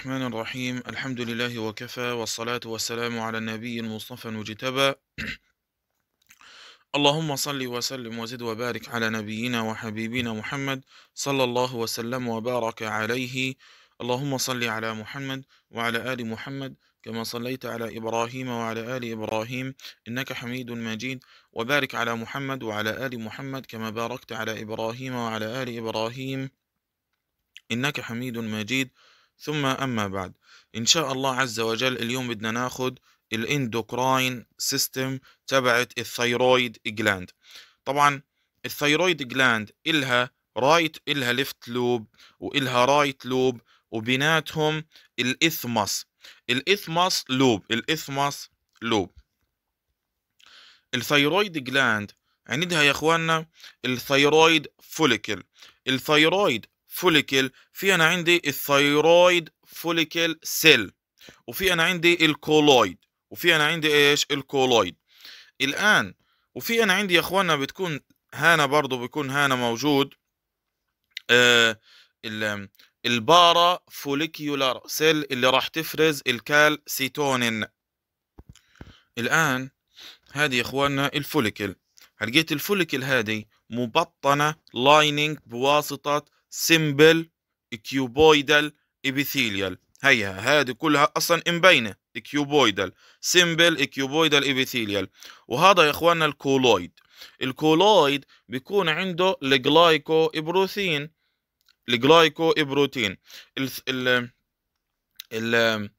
الرحمن الرحيم الحمد لله وكفى والصلاة والسلام على النبي المصطفى المجتبى اللهم صل وسلم وزد وبارك على نبينا وحبيبنا محمد صلى الله وسلم وبارك عليه اللهم صل على محمد وعلى آل محمد كما صليت على إبراهيم وعلى آل إبراهيم إنك حميد مجيد وبارك على محمد وعلى آل محمد كما باركت على إبراهيم وعلى آل إبراهيم إنك حميد مجيد ثم أما بعد إن شاء الله عز وجل اليوم بدنا ناخد الاندوكراين سيستم تبعت الثيرويد جلاند طبعا الثيرويد جلاند إلها رايت إلها ليفت لوب وإلها رايت لوب وبيناتهم الإثمس الإثمس لوب الإثمس لوب الثيرويد جلاند عندها يا اخواننا الثيرويد فوليكل الثيرويد فوليكل في انا عندي الثيرويد فوليكل سيل وفي انا عندي الكولويد وفي انا عندي ايش الكولويد الان وفي انا عندي يا اخوانا بتكون هانا برضو بيكون هانا موجود آه البارا فوليكيولار سيل اللي راح تفرز الكالسيتونين الان هذه يا اخواننا الفوليكل هلقيت الفوليكل هذه مبطنه لايننج بواسطه سيمبل كيوبويدال ابيثيليال هيها هذه كلها اصلا مبينه كيوبويدال سيمبل كيوبويدال ابيثيليال وهذا يا اخواننا الكولويد الكولويد بيكون عنده الجلايكو ابروثين الجلايكو ابروتين ال ال ال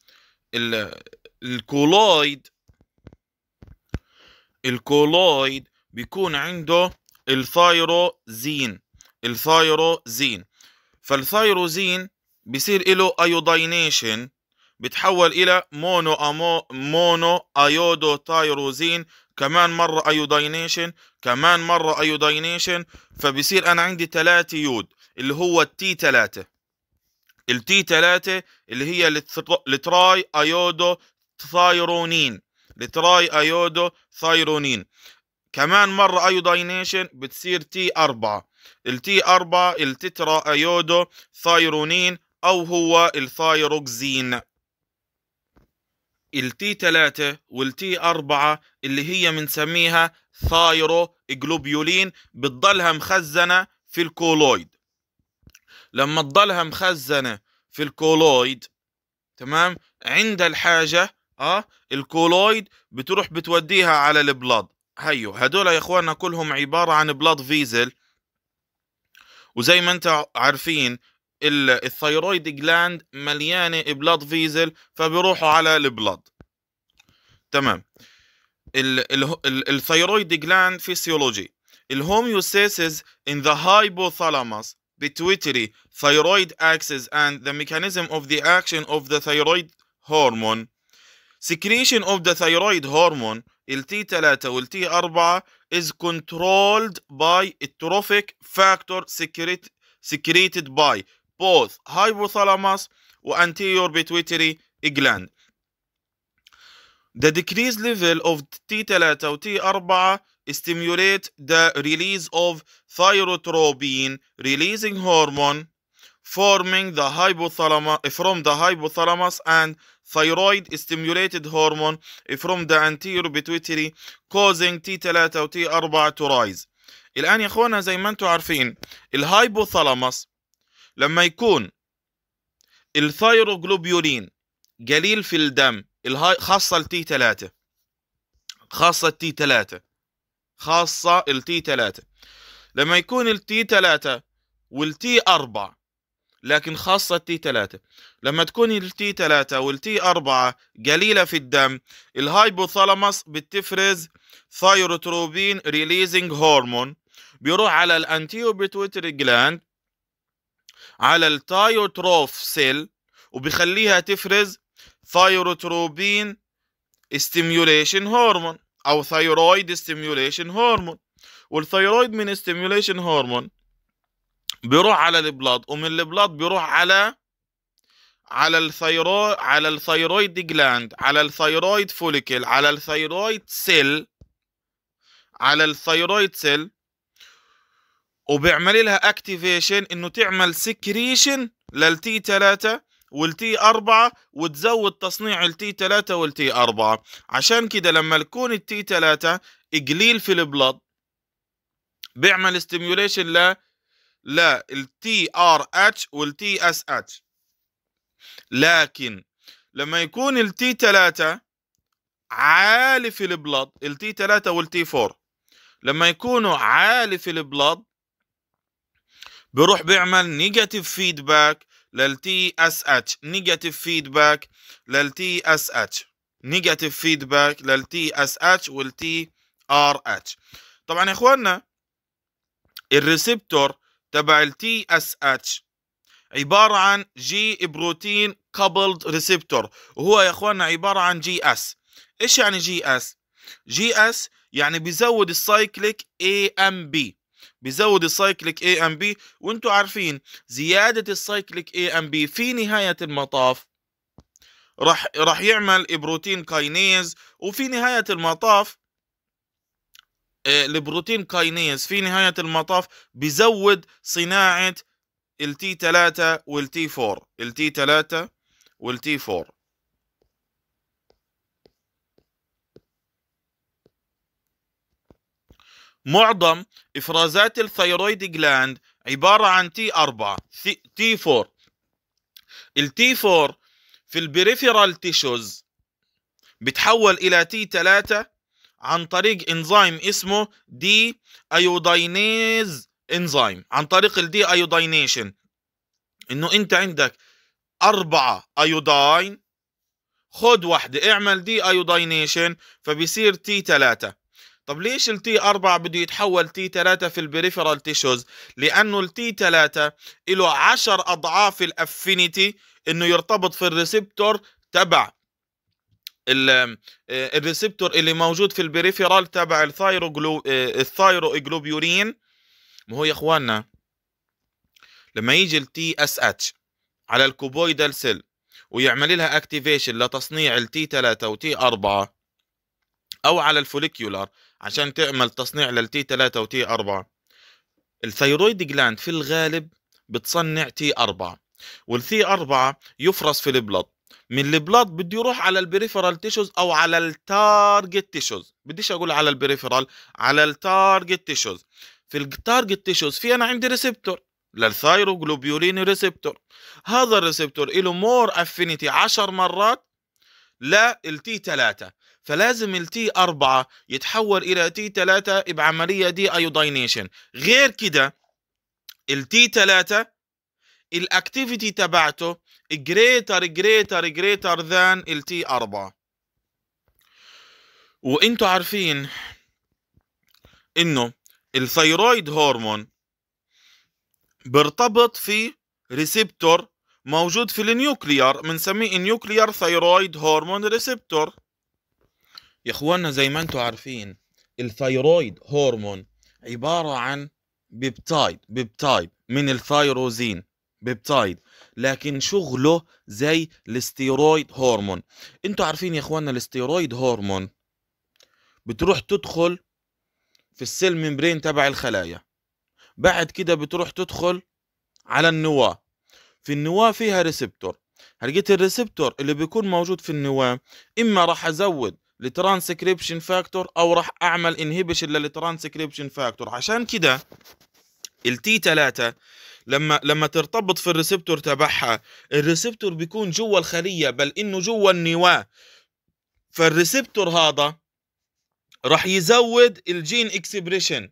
ال الكولويد الكولويد بيكون عنده الثايروزين الثايروزين فالثايروزين بصير له ايوداينيشن بتحول الى مونو أمو مونو ايودو تايروزين كمان مرة ايوداينيشن كمان مرة ايوداينيشن فبصير انا عندي ثلاثة يود اللي هو التي ثلاثة التي ثلاثة اللي هي التراي ايودو ثايرونين التراي ايودو ثايرونين كمان مرة ايوداينيشن بتصير تي أربعة التي 4 التترا ايودو ثايرونين او هو الثايروكزين التي 3 والتي 4 اللي هي بنسميها ثايرو جلوبيولين بتضلها مخزنه في الكولويد لما تضلها مخزنه في الكولويد تمام عند الحاجه اه الكولويد بتروح بتوديها على البلاد هيو هدول يا اخوانا كلهم عباره عن بلاد فيزل وزي ما انت عارفين الثيرويد جلاند مليانه بلاد فيزل فبيروحوا على البلاد تمام الثيرويد جلاند فيسيولوجي الهوميوستاسيس in the hypothalamus pituitary thyroid axis and the mechanism of the action of the thyroid hormone secretion of the thyroid hormone التي 3 والتي 4 is controlled by a trophic factor secret secreted by both hypothalamus or anterior pituitary gland. The decreased level of T3 or T4 stimulate the release of thyrotropin, releasing hormone, forming the hypothalamus from the hypothalamus and thyroid stimulated hormone from the anterior pituitary causing T3 و T4 to rise الآن يا إخوانا زي ما أنتم عارفين الهايبوثالاموس لما يكون الثيروجلوبيولين قليل في الدم خاصة t 3 خاصة t 3 خاصة t 3 لما يكون t 3 t 4 لكن خاصة تي 3 لما تكون التي 3 والتي 4 قليلة في الدم الهايبوثالاموس بتفرز ثايروتروبين ريليزنج هرمون بيروح على الانتيوبيتويتري جلاند على التايوتروف سيل وبيخليها تفرز ثايروتروبين استيميوليشن هرمون او ثايرويد استيميوليشن هرمون والثايرويد من استيميوليشن هرمون بيروح على البلاد ومن البلاد بيروح على على الثيرو على الثيرويد جلاند على الثيرويد فوليكل على الثيرويد سيل على الثيرويد سيل وبيعمل لها اكتيفيشن انه تعمل سكريشن للتي 3 والتي 4 وتزود تصنيع التي 3 والتي 4 عشان كده لما يكون التي 3 قليل في البلاد بيعمل ستيميوليشن لا التي ار اتش والتي اس اتش لكن لما يكون التي 3 عالي في البلد التي 3 والتي 4 لما يكونوا عالي في البلد بروح بيعمل نيجاتيف فيدباك للتي اس اتش نيجاتيف فيدباك للتي اس اتش نيجاتيف فيدباك للتي اس اتش والتي ار اتش طبعا يا اخواننا الريسبتور تبع التي اس اتش عبارة عن جي بروتين كابلد ريسبتور وهو يا اخواننا عبارة عن جي اس ايش يعني جي اس جي اس يعني بيزود السايكليك اي ام بي بيزود السايكليك اي ام بي وانتم عارفين زيادة السايكليك اي ام بي في نهاية المطاف راح راح يعمل بروتين كاينيز وفي نهاية المطاف البروتين آه، كاينيز في نهاية المطاف بزود صناعة التي 3 والتي 4 التي 3 والتي 4 معظم إفرازات الثيرويد جلاند عبارة عن تي 4 تي 4 التي 4 في البريفيرال تيشوز بتحول إلى تي 3 عن طريق انزيم اسمه دي ايودينيز انزيم عن طريق الدي ايودينيشن انه انت عندك أربعة ايوداين خد واحدة اعمل دي ايودينيشن فبيصير تي ثلاثة طب ليش التي 4 بده يتحول تي 3 في البريفرال تيشوز لانه التي 3 له 10 اضعاف الافينيتي انه يرتبط في الريسبتور تبع آه، الريسبتور اللي موجود في البريفيرال تبع الثايرو آه، جلوبيورين ما هو يا اخواننا لما يجي التي اس اتش على الكوبويدال سيل ويعمل لها اكتيفيشن لتصنيع التي 3 وتي 4 او على الفوليكيولار عشان تعمل تصنيع للتي 3 وتي 4 الثيرويد جلاند في الغالب بتصنع تي 4 والثي 4 يفرز في البلط من البلاد بده يروح على البريفرال تيشوز او على التارجت تيشوز بديش اقول على البريفرال على التارجت تيشوز في التارجت تيشوز في انا عندي ريسبتور للثايروغلوبيولين ريسبتور هذا الريسبتور له مور افينيتي 10 مرات للتي 3 فلازم التي 4 يتحول الى تي 3 بعمليه دي ايوداينيشن غير كده التي 3 الاكتيفيتي تبعته جريتر جريتر جريتر ذان ال تي 4 وانتوا عارفين انه الثيرويد هرمون بيرتبط في ريسبتور موجود في النيوكليار بنسميه نيوكليار ثيرويد هرمون ريسبتور يا اخوانا زي ما انتم عارفين الثيرويد هرمون عباره عن بيبتايد بيبتايد من الثيروزين بيبتايد لكن شغله زي الاستيرويد هرمون انتوا عارفين يا اخوانا الاستيرويد هرمون بتروح تدخل في السيل ممبرين تبع الخلايا بعد كده بتروح تدخل على النواه في النواه فيها ريسبتور هلقيت الريسبتور اللي بيكون موجود في النواه اما راح ازود الترانسكريبشن فاكتور او راح اعمل انهبيشن للترانسكريبشن فاكتور عشان كده التي 3 لما لما ترتبط في الريسبتور تبعها الريسبتور بيكون جوا الخليه بل انه جوا النواه فالريسبتور هذا راح يزود الجين اكسبريشن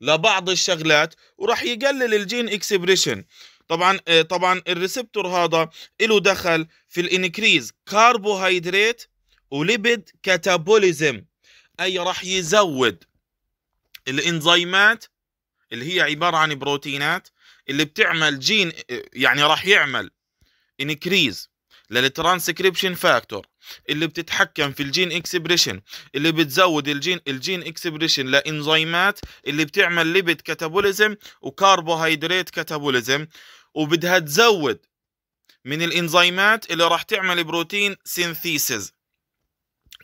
لبعض الشغلات وراح يقلل الجين اكسبريشن طبعا آه، طبعا الريسبتور هذا له دخل في الانكريز كربوهيدرات وليبيد كاتابوليزم اي راح يزود الانزيمات اللي هي عباره عن بروتينات اللي بتعمل جين يعني راح يعمل انكريز للترانسكريبشن فاكتور اللي بتتحكم في الجين اكسبريشن اللي بتزود الجين الجين اكسبريشن لانزيمات اللي بتعمل ليبيد كاتابوليزم وكربوهيدرات كاتابوليزم وبدها تزود من الانزيمات اللي راح تعمل بروتين سينثيسز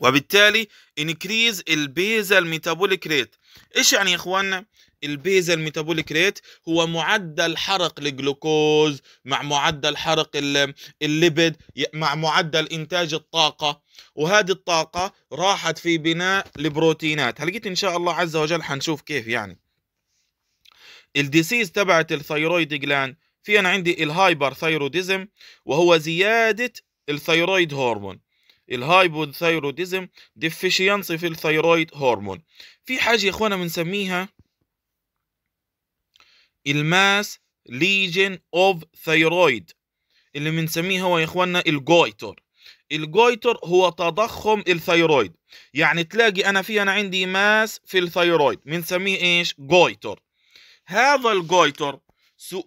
وبالتالي انكريز البيزل ميتابوليك ريت ايش يعني يا اخواننا البيزل ميتابوليك ريت هو معدل حرق الجلوكوز مع معدل حرق الليبيد مع معدل انتاج الطاقه وهذه الطاقه راحت في بناء البروتينات هلقيت ان شاء الله عز وجل حنشوف كيف يعني الديسيز تبعت الثيرويد جلاند في انا عندي الهايبر ثيروديزم وهو زياده الثيرويد هرمون الهايبوثيروديزم ديفيشينسي في الثيرويد هرمون في حاجه يا اخوانا بنسميها الماس ليجن اوف ثيرويد اللي بنسميه هو يا اخوانا الجويتر الجويتر هو تضخم الثيرويد يعني تلاقي انا في انا عندي ماس في الثيرويد بنسميه ايش جويتر هذا الجويتر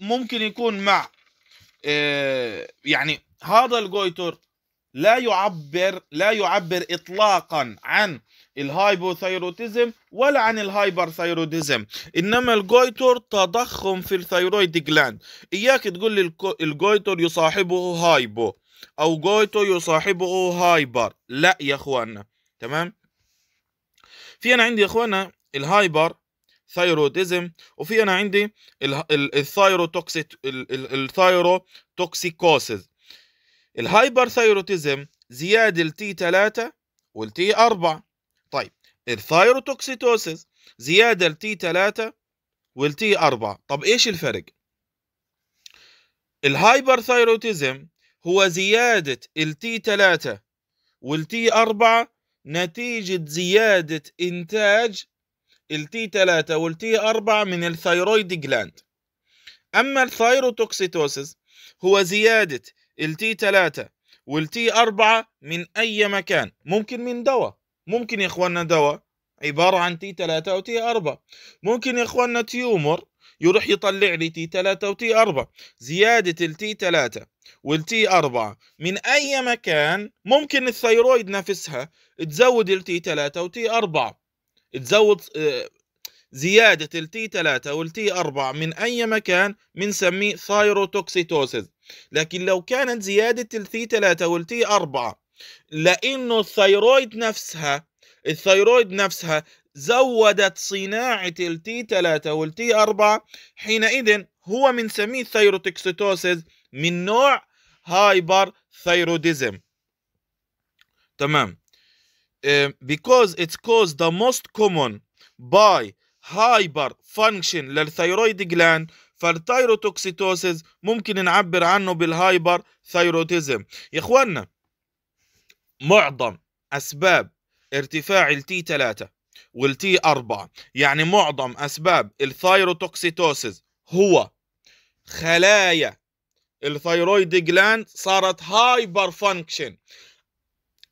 ممكن يكون مع آه يعني هذا الجويتر لا يعبر لا يعبر اطلاقا عن الهايبوثيروتيزم ولا عن الهايبرثيروتيزم انما الجويتور تضخم في الثيرويد جلاند اياك تقول لي الجويتور يصاحبه هايبو او جويتور يصاحبه هايبر لا يا اخوانا تمام في انا عندي يا اخوانا الهايبر ثيروتيزم وفي انا عندي الثايروتوكسيت توكسيكوسيز الهايبر ثيروتيزم زيادة التي 3 والتي 4 طيب الثايروتوكسيتوسيس زياده t 3 والتي 4 طب ايش الفرق ثايروتيزم هو زياده التي 3 والتي 4 نتيجه زياده انتاج التي 3 والتي 4 من الثايرويد جلاند اما الثايروتوكسيتوسيس هو زياده التي 3 والتي 4 من اي مكان ممكن من دواء ممكن يا اخواننا دواء عبارة عن تي 3 أو تي 4 ممكن يا اخواننا تيومر يروح يطلع لي تي 3 أو تي 4 زيادة التي 3 والتي 4 من أي مكان ممكن الثيرويد نفسها تزود التي 3 أو تي 4 تزود آه، زيادة التي 3 والتي 4 من أي مكان بنسميه ثايروتوكسيتوسيس لكن لو كانت زيادة التي 3 والتي 4 لانه الثيرويد نفسها الثيرويد نفسها زودت صناعة التي 3 والتي 4 حينئذ هو من سميه ثيروتكسيتوسيس من نوع هايبر ثيروديزم تمام آه، because it's caused the most common by hyper function للثيرويد جلاند فالثيروتوكسيتوسيس ممكن نعبر عنه بالهايبر ثيروتيزم يا اخوانا معظم أسباب ارتفاع التي 3 والتي 4 يعني معظم أسباب الثايروتوكسيتوسيس هو خلايا الثيرويد جلاند صارت هايبر فانكشن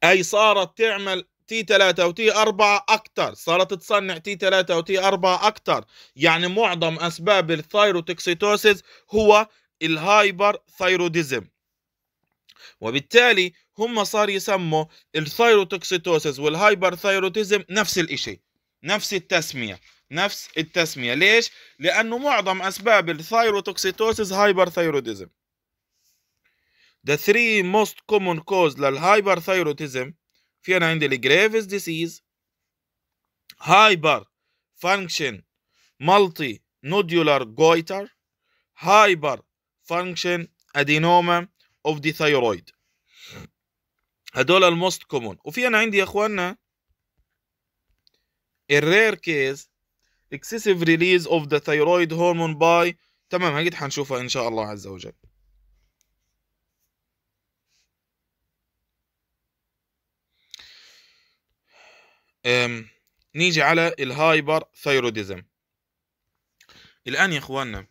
أي صارت تعمل تي 3 وتي 4 اكتر صارت تصنع تي 3 وتي 4 اكتر يعني معظم اسباب الثايروتكسيتوسيس هو الهايبر ثايروديزم وبالتالي هم صار يسموا الثايروتوكسيتوسيس والهايبرثايروتيزم نفس الإشي نفس التسمية نفس التسمية ليش؟ لأنه معظم أسباب الثايروتوكسيتوسيس هايبرثايروديزم The three most common cause للهايبرثايروتيزم في أنا عندي الجريفز ديسيز هايبر فانكشن مالتي نودولار جويتر هايبر فانكشن ادينوما of the thyroid. هدول الموست كومون وفي انا عندي يا اخواننا الرير كيس excessive release of the thyroid hormone by تمام هقيت حنشوفها ان شاء الله عز وجل أم. نيجي على الهايبر ثايروديزم الان يا اخواننا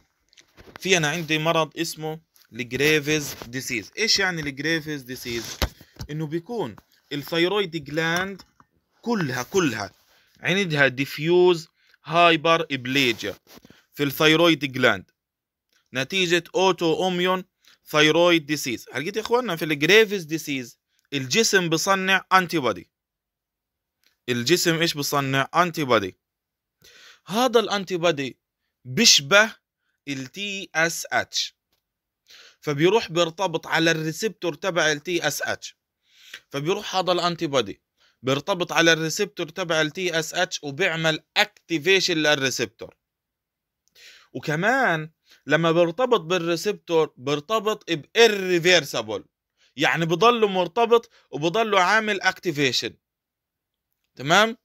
في انا عندي مرض اسمه الجريفز ديسيز ايش يعني الجريفز ديسيز انه بيكون الثيرويد جلاند كلها كلها عندها ديفيوز هايبر ابليجيا في الثيرويد جلاند نتيجة اوتو اوميون ثيرويد ديسيز هلقيت يا اخواننا في الجريفز ديسيز الجسم بصنع انتي بودي الجسم ايش بصنع انتي بودي هذا الانتي بودي بيشبه التي اس اتش فبيروح بيرتبط على الريسبتور تبع التي اس اتش فبيروح هذا الانتي بودي بيرتبط على الريسبتور تبع التي اس اتش وبيعمل اكتيفيشن للريسبتور وكمان لما بيرتبط بالريسبتور بيرتبط بالريفيرسابل يعني بضله مرتبط وبضله عامل اكتيفيشن تمام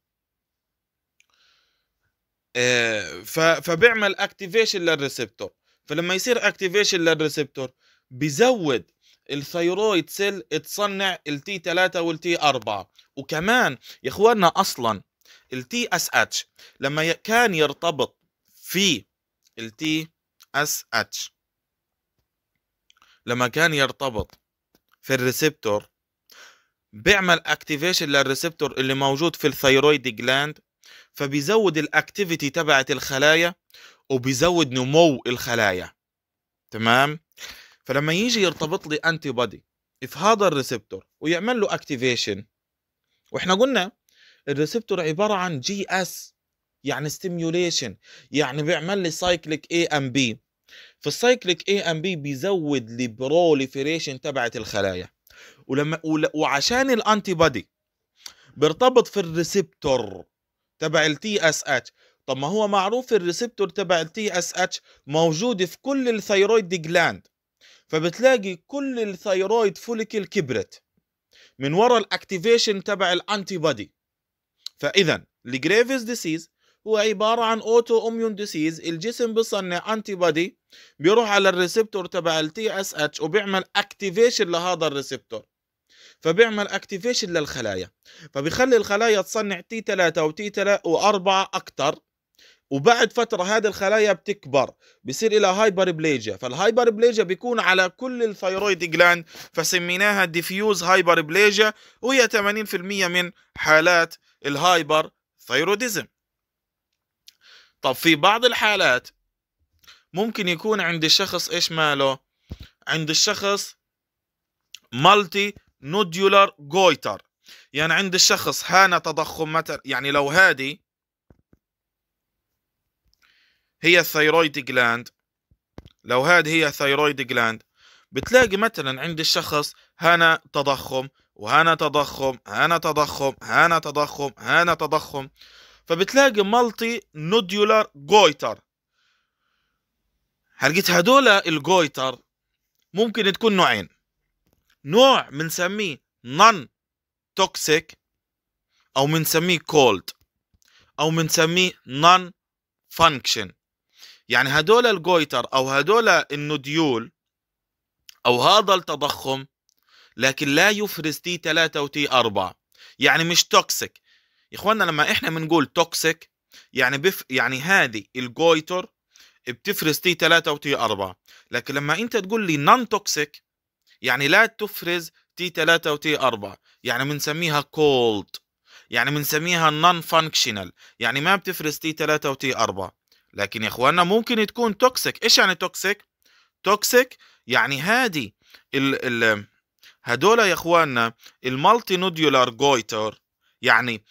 آه فبيعمل اكتيفيشن للريسبتور فلما يصير اكتيفيشن للريسبتور بزود الثيرويد سيل تصنع التي 3 والتي 4 وكمان يا اخواننا اصلا التي اس اتش لما كان يرتبط في التي اس اتش لما كان يرتبط في الريسبتور بيعمل اكتيفيشن للريسبتور اللي موجود في الثيرويد جلاند فبيزود الاكتيفيتي تبعت الخلايا وبيزود نمو الخلايا تمام فلما يجي يرتبط لي انتي بودي في هذا الريسبتور ويعمل له اكتيفيشن واحنا قلنا الريسبتور عباره عن جي اس يعني ستيميوليشن يعني بيعمل لي سايكليك اي ام بي فالسايكليك اي ام بي بيزود لي بروليفريشن تبعت الخلايا ولما وعشان الانتي بودي بيرتبط في الريسبتور تبع التي اس اتش طب ما هو معروف الريسبتور تبع التي اس اتش موجود في كل الثيرويد جلاند فبتلاقي كل الثيرويد فوليكل كبرت من وراء الاكتيفيشن تبع الانتي بودي فاذا الجريفز ديسيز هو عبارة عن اوتو اميون ديسيز الجسم بصنع انتي بودي بيروح على الريسبتور تبع التي اس اتش وبيعمل اكتيفيشن لهذا الريسبتور فبيعمل اكتيفيشن للخلايا فبيخلي الخلايا تصنع تي 3 وتي 4 اكثر وبعد فترة هذه الخلايا بتكبر بصير إلى هايبر بليجيا فالهايبر بليجيا بيكون على كل الثيرويد جلاند فسميناها ديفيوز هايبر بليجيا وهي 80% من حالات الهايبر ثيروديزم طب في بعض الحالات ممكن يكون عند الشخص ايش ماله عند الشخص مالتي نودولار جويتر يعني عند الشخص هان تضخم مثلا يعني لو هذه هي الثيرويد جلاند لو هذه هي الثيرويد جلاند بتلاقي مثلا عند الشخص هنا تضخم وهنا تضخم هنا تضخم هنا تضخم هنا تضخم فبتلاقي مالتي نوديولار جويتر حلقت هدول الجويتر ممكن تكون نوعين نوع بنسميه نون توكسيك او بنسميه كولد او بنسميه نون فانكشن يعني هدول الجويتر أو هدول النديول أو هذا التضخم لكن لا يفرز تي 3 وتي 4 يعني مش توكسيك إخواننا لما إحنا بنقول توكسيك يعني بف يعني هذه الجويتر بتفرز تي 3 وتي 4 لكن لما انت تقول لي نون توكسيك يعني لا تفرز تي 3 وتي 4 يعني بنسميها كولد يعني بنسميها نون فانكشنال يعني ما بتفرز تي 3 وتي 4 لكن يا اخواننا ممكن تكون توكسيك ايش يعني توكسيك توكسيك يعني هادي ال ال هدول يا اخواننا المالتي نوديولار جويتر يعني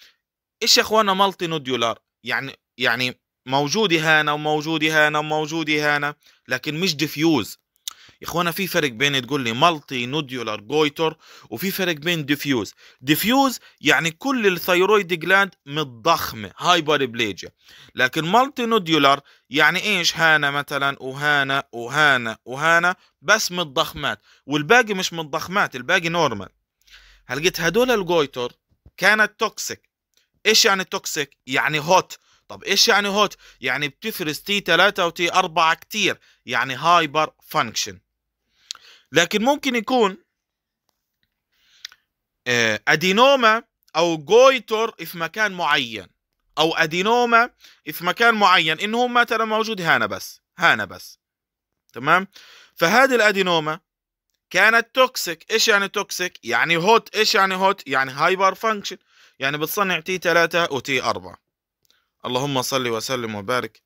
ايش يا اخواننا مالتي نوديولار يعني يعني موجودة هنا وموجودة هنا وموجودة هنا لكن مش ديفيوز اخوانا في فرق بين تقول لي مالتي نوديولار جويتر وفي فرق بين ديفيوز ديفيوز يعني كل الثيرويد جلاند متضخمه بليجيا لكن مالتي نوديولار يعني ايش هانا مثلا وهانا وهانا وهانا بس متضخمات والباقي مش متضخمات الباقي نورمال هلقيت هدول الجويتر كانت توكسيك ايش يعني توكسيك يعني هوت طب ايش يعني هوت يعني بتفرز تي 3 وتي 4 كتير يعني هايبر فانكشن لكن ممكن يكون آه، ادينوما او جويتر في مكان معين او ادينوما في مكان معين انه هم ترى موجود هنا بس هنا بس تمام فهذه الادينوما كانت توكسيك ايش يعني توكسيك يعني هوت ايش يعني هوت يعني هايبر فانكشن يعني بتصنع تي 3 وتي 4 اللهم صل وسلم وبارك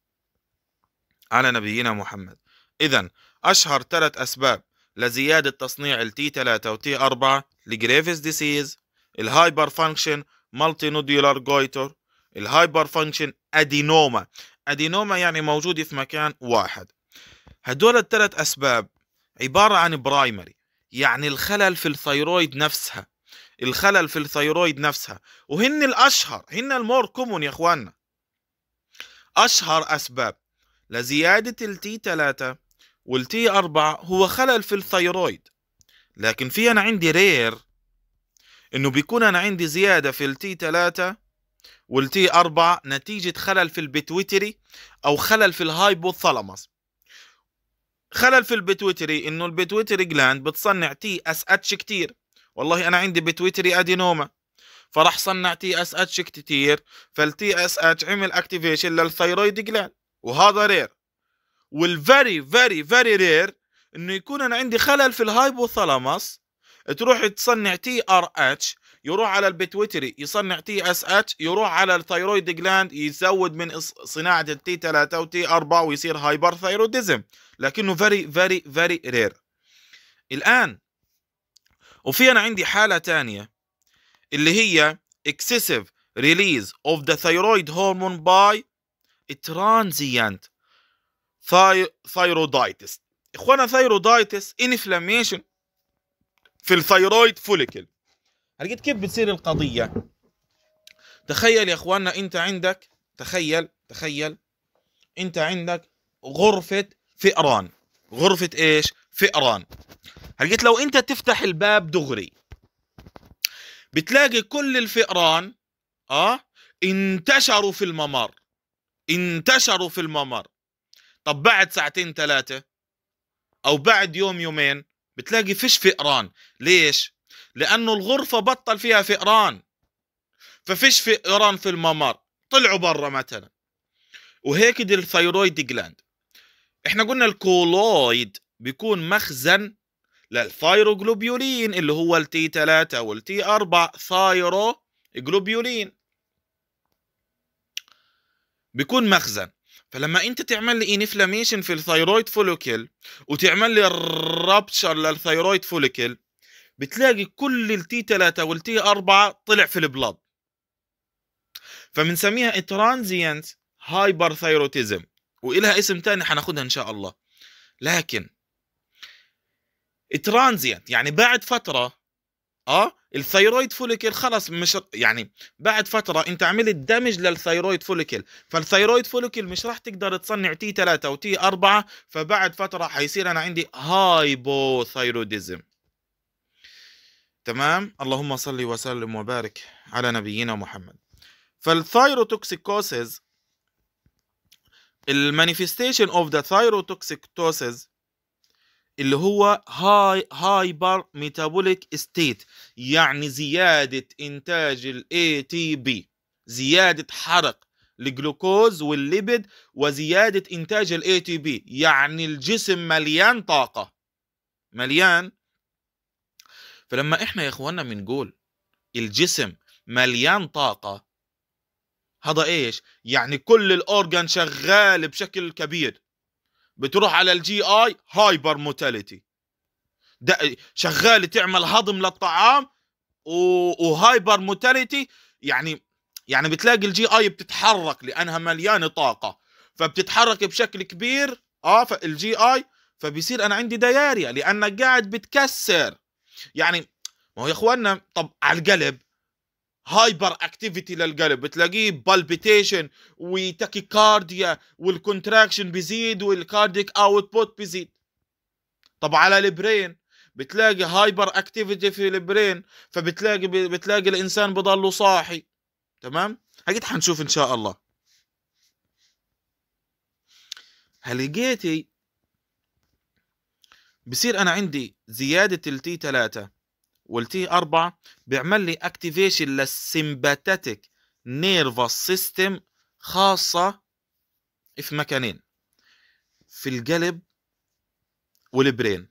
على نبينا محمد اذا اشهر ثلاث اسباب لزيادة تصنيع t 3 t 4 لجريفز ديسيز الهايبر فانكشن مالتي نوديولار جويتر الهايبر فانكشن ادينوما ادينوما يعني موجودة في مكان واحد هدول الثلاث أسباب عبارة عن برايمري يعني الخلل في الثيرويد نفسها الخلل في الثيرويد نفسها وهن الأشهر هن المور كومون يا أخوانا أشهر أسباب لزيادة t 3 والتي 4 هو خلل في الثيرويد لكن في أنا عندي رير إنه بيكون أنا عندي زيادة في التي 3 والتي 4 نتيجة خلل في البيتويتري أو خلل في الهايبوثالاموس خلل في البيتويتري إنه البيتويتري جلاند بتصنع تي اس اتش كتير والله أنا عندي بيتويتري أدينوما فراح صنع تي اس اتش كتير فالتي اس اتش عمل اكتيفيشن للثيرويد جلاند وهذا رير والفيري فيري فيري رير انه يكون انا عندي خلل في الهايبوثالاموس تروح تصنع تي ار اتش يروح على البيتويتري يصنع تي اس اتش يروح على الثايرويد جلاند يزود من صناعه التي 3 وتي 4 ويصير هايبر ثايروديزم لكنه فيري فيري فيري رير الان وفي انا عندي حاله ثانيه اللي هي excessive release of the thyroid hormone by transient ثاي... ثايرودايتس اخوانا ثايرودايتس انفلاميشن في الثيرويد فوليكل لقيت كيف بتصير القضيه تخيل يا اخوانا انت عندك تخيل تخيل انت عندك غرفه فئران غرفه ايش فئران لقيت لو انت تفتح الباب دغري بتلاقي كل الفئران اه انتشروا في الممر انتشروا في الممر طب بعد ساعتين ثلاثة أو بعد يوم يومين بتلاقي فيش فئران ليش؟ لأنه الغرفة بطل فيها فئران ففيش فئران في الممر طلعوا برا مثلا وهيك دي الثيرويد جلاند احنا قلنا الكولويد بيكون مخزن للثايروجلوبيولين اللي هو التي 3 والتي 4 ثايروجلوبيولين بيكون مخزن فلما انت تعمل لي انفلاميشن في الثايرويد فوليكل وتعمل لي رابتشر للثايرويد فوليكل بتلاقي كل التي 3 والتي 4 طلع في البلد فبنسميها ترانزيانت هايبر ثايروتيزم وإلها اسم تاني حناخدها إن شاء الله لكن ترانزيانت يعني بعد فترة اه الثيرويد فوليكل خلص مش يعني بعد فتره انت عملت دمج للثيرويد فوليكل فالثيرويد فوليكل مش راح تقدر تصنع تي 3 وتي 4 فبعد فتره حيصير انا عندي هايبوثيروديزم تمام اللهم صل وسلم وبارك على نبينا محمد فالثيروتوكسيكوسيز المانيفستيشن اوف ذا ثيروتوكسيكوسيس اللي هو هاي هايبر ميتابوليك ستيت يعني زيادة إنتاج الـ ATP زيادة حرق الجلوكوز والليبيد وزيادة إنتاج الـ ATP يعني الجسم مليان طاقة مليان فلما إحنا يا إخواننا بنقول الجسم مليان طاقة هذا إيش؟ يعني كل الأورجان شغال بشكل كبير بتروح على الجي اي هايبر موتاليتي شغاله تعمل هضم للطعام وهايبر موتاليتي يعني يعني بتلاقي الجي اي بتتحرك لانها مليانه طاقه فبتتحرك بشكل كبير اه فالجي اي فبيصير انا عندي دياريا لانك قاعد بتكسر يعني ما هو يا اخوانا طب على القلب هايبر اكتيفيتي للقلب بتلاقيه بالبيتيشن كارديا والكونتراكشن بيزيد والكارديك اوت بوت بيزيد طب على البرين بتلاقي هايبر اكتيفيتي في البرين فبتلاقي بتلاقي الانسان بضله صاحي تمام اكيد حنشوف ان شاء الله هلقيتي بصير انا عندي زياده التي 3 والتي إيه، أربعة بيعمل لي اكتيفيشن للسمباتاتيك نيرفس سيستم خاصة في مكانين في القلب والبرين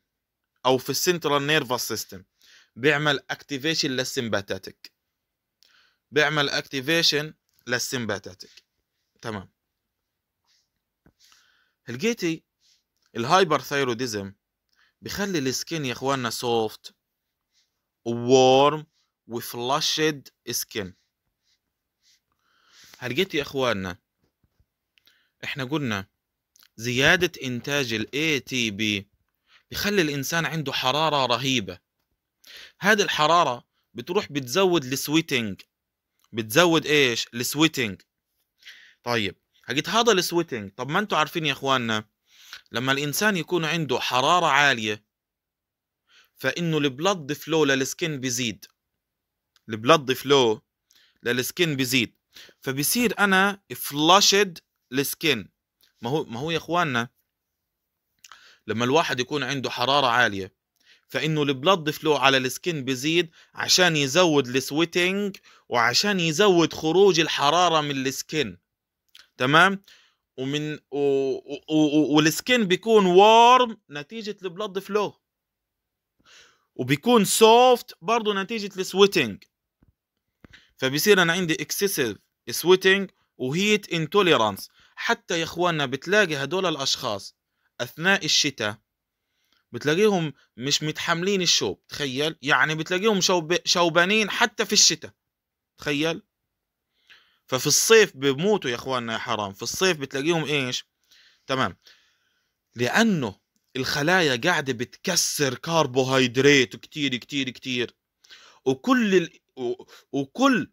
أو في السنترال نيرفس سيستم بيعمل اكتيفيشن للسمباتاتيك بيعمل اكتيفيشن للسمباتاتيك تمام لقيتي الهايبر ثايروديزم بخلي السكين يا اخواننا سوفت warm وفلاشد skin هلجيت يا اخواننا احنا قلنا زيادة انتاج ال ATP بيخلي الانسان عنده حرارة رهيبة هذه الحرارة بتروح بتزود السويتنج بتزود ايش السويتنج طيب هجيت هذا السويتنج طب ما انتوا عارفين يا اخواننا لما الانسان يكون عنده حرارة عالية فانه البلد فلو للسكن بيزيد البلد فلو للسكن بيزيد فبصير انا فلاشد السكن ما هو ما هو يا اخواننا لما الواحد يكون عنده حراره عاليه فانه البلد فلو على السكن بيزيد عشان يزود السويتنج وعشان يزود خروج الحراره من السكن تمام ومن و... و... و... والسكن بيكون وارم نتيجه البلد فلو وبيكون سوفت برضه نتيجه السويتنج فبصير انا عندي اكسسيف سويتنج وهيت انتوليرانس حتى يا اخواننا بتلاقي هدول الاشخاص اثناء الشتاء بتلاقيهم مش متحملين الشوب تخيل يعني بتلاقيهم شوب... شوبانين حتى في الشتاء تخيل ففي الصيف بيموتوا يا اخواننا يا حرام في الصيف بتلاقيهم ايش تمام لانه الخلايا قاعده بتكسر كربوهيدرات كتير كتير كتير وكل ال... وكل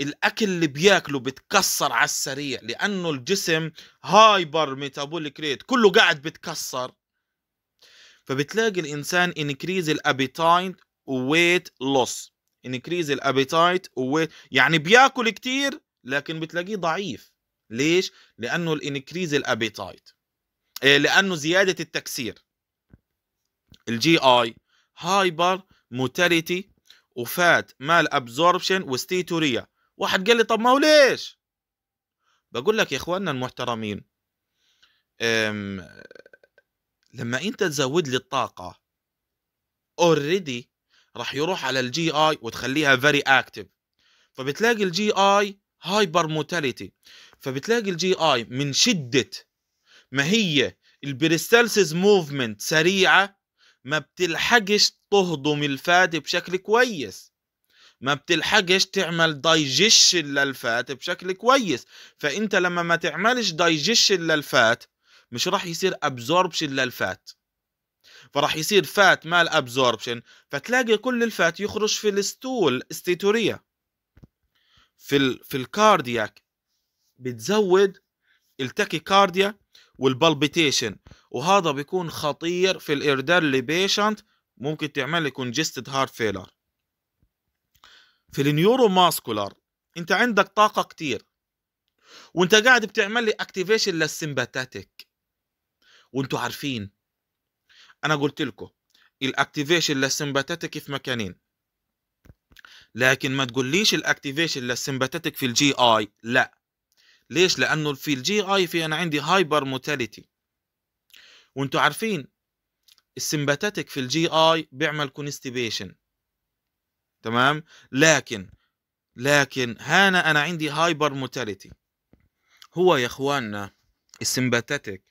الاكل اللي بياكله بتكسر على السريع لانه الجسم هايبر ميتابوليك ريت كله قاعد بتكسر فبتلاقي الانسان انكريز الابيتايت وويت لوس انكريز الابيتايت وويت يعني بياكل كتير لكن بتلاقيه ضعيف ليش لانه الانكريز الابيتايت إيه، لانه زياده التكسير الجي اي هايبر موتاليتي وفات مال ابزوربشن وستيتوريا واحد قال لي طب ما هو ليش بقول لك يا اخواننا المحترمين لما انت تزود لي الطاقه اوريدي راح يروح على الجي اي وتخليها فيري اكتف فبتلاقي الجي اي هايبر موتاليتي فبتلاقي الجي اي من شده ما هي البريستالسيز موفمنت سريعة ما بتلحقش تهضم الفات بشكل كويس ما بتلحقش تعمل دايجيشن للفات بشكل كويس فانت لما ما تعملش دايجيشن للفات مش راح يصير ابزوربشن للفات فراح يصير فات مال ابزوربشن فتلاقي كل الفات يخرج في الستول استيتوريا في ال في الكاردياك بتزود التاكي كارديا والبالبيتيشن وهذا بيكون خطير في الاردار لبيشنت ممكن تعمل لي كونجستد هارت فيلر في النيورو ماسكولار انت عندك طاقة كتير وانت قاعد بتعمل لي اكتيفيشن للسمباتاتيك وانتوا عارفين انا قلت لكم الاكتيفيشن للسمباتاتيك في مكانين لكن ما تقوليش الاكتيفيشن للسمباتاتيك في الجي اي لا ليش لانه في الجي اي في انا عندي هايبر موتاليتي وانتم عارفين السيمباتيك في الجي اي بيعمل كونستيبيشن تمام لكن لكن هنا انا عندي هايبر موتاليتي هو يا اخواننا السيمباتيك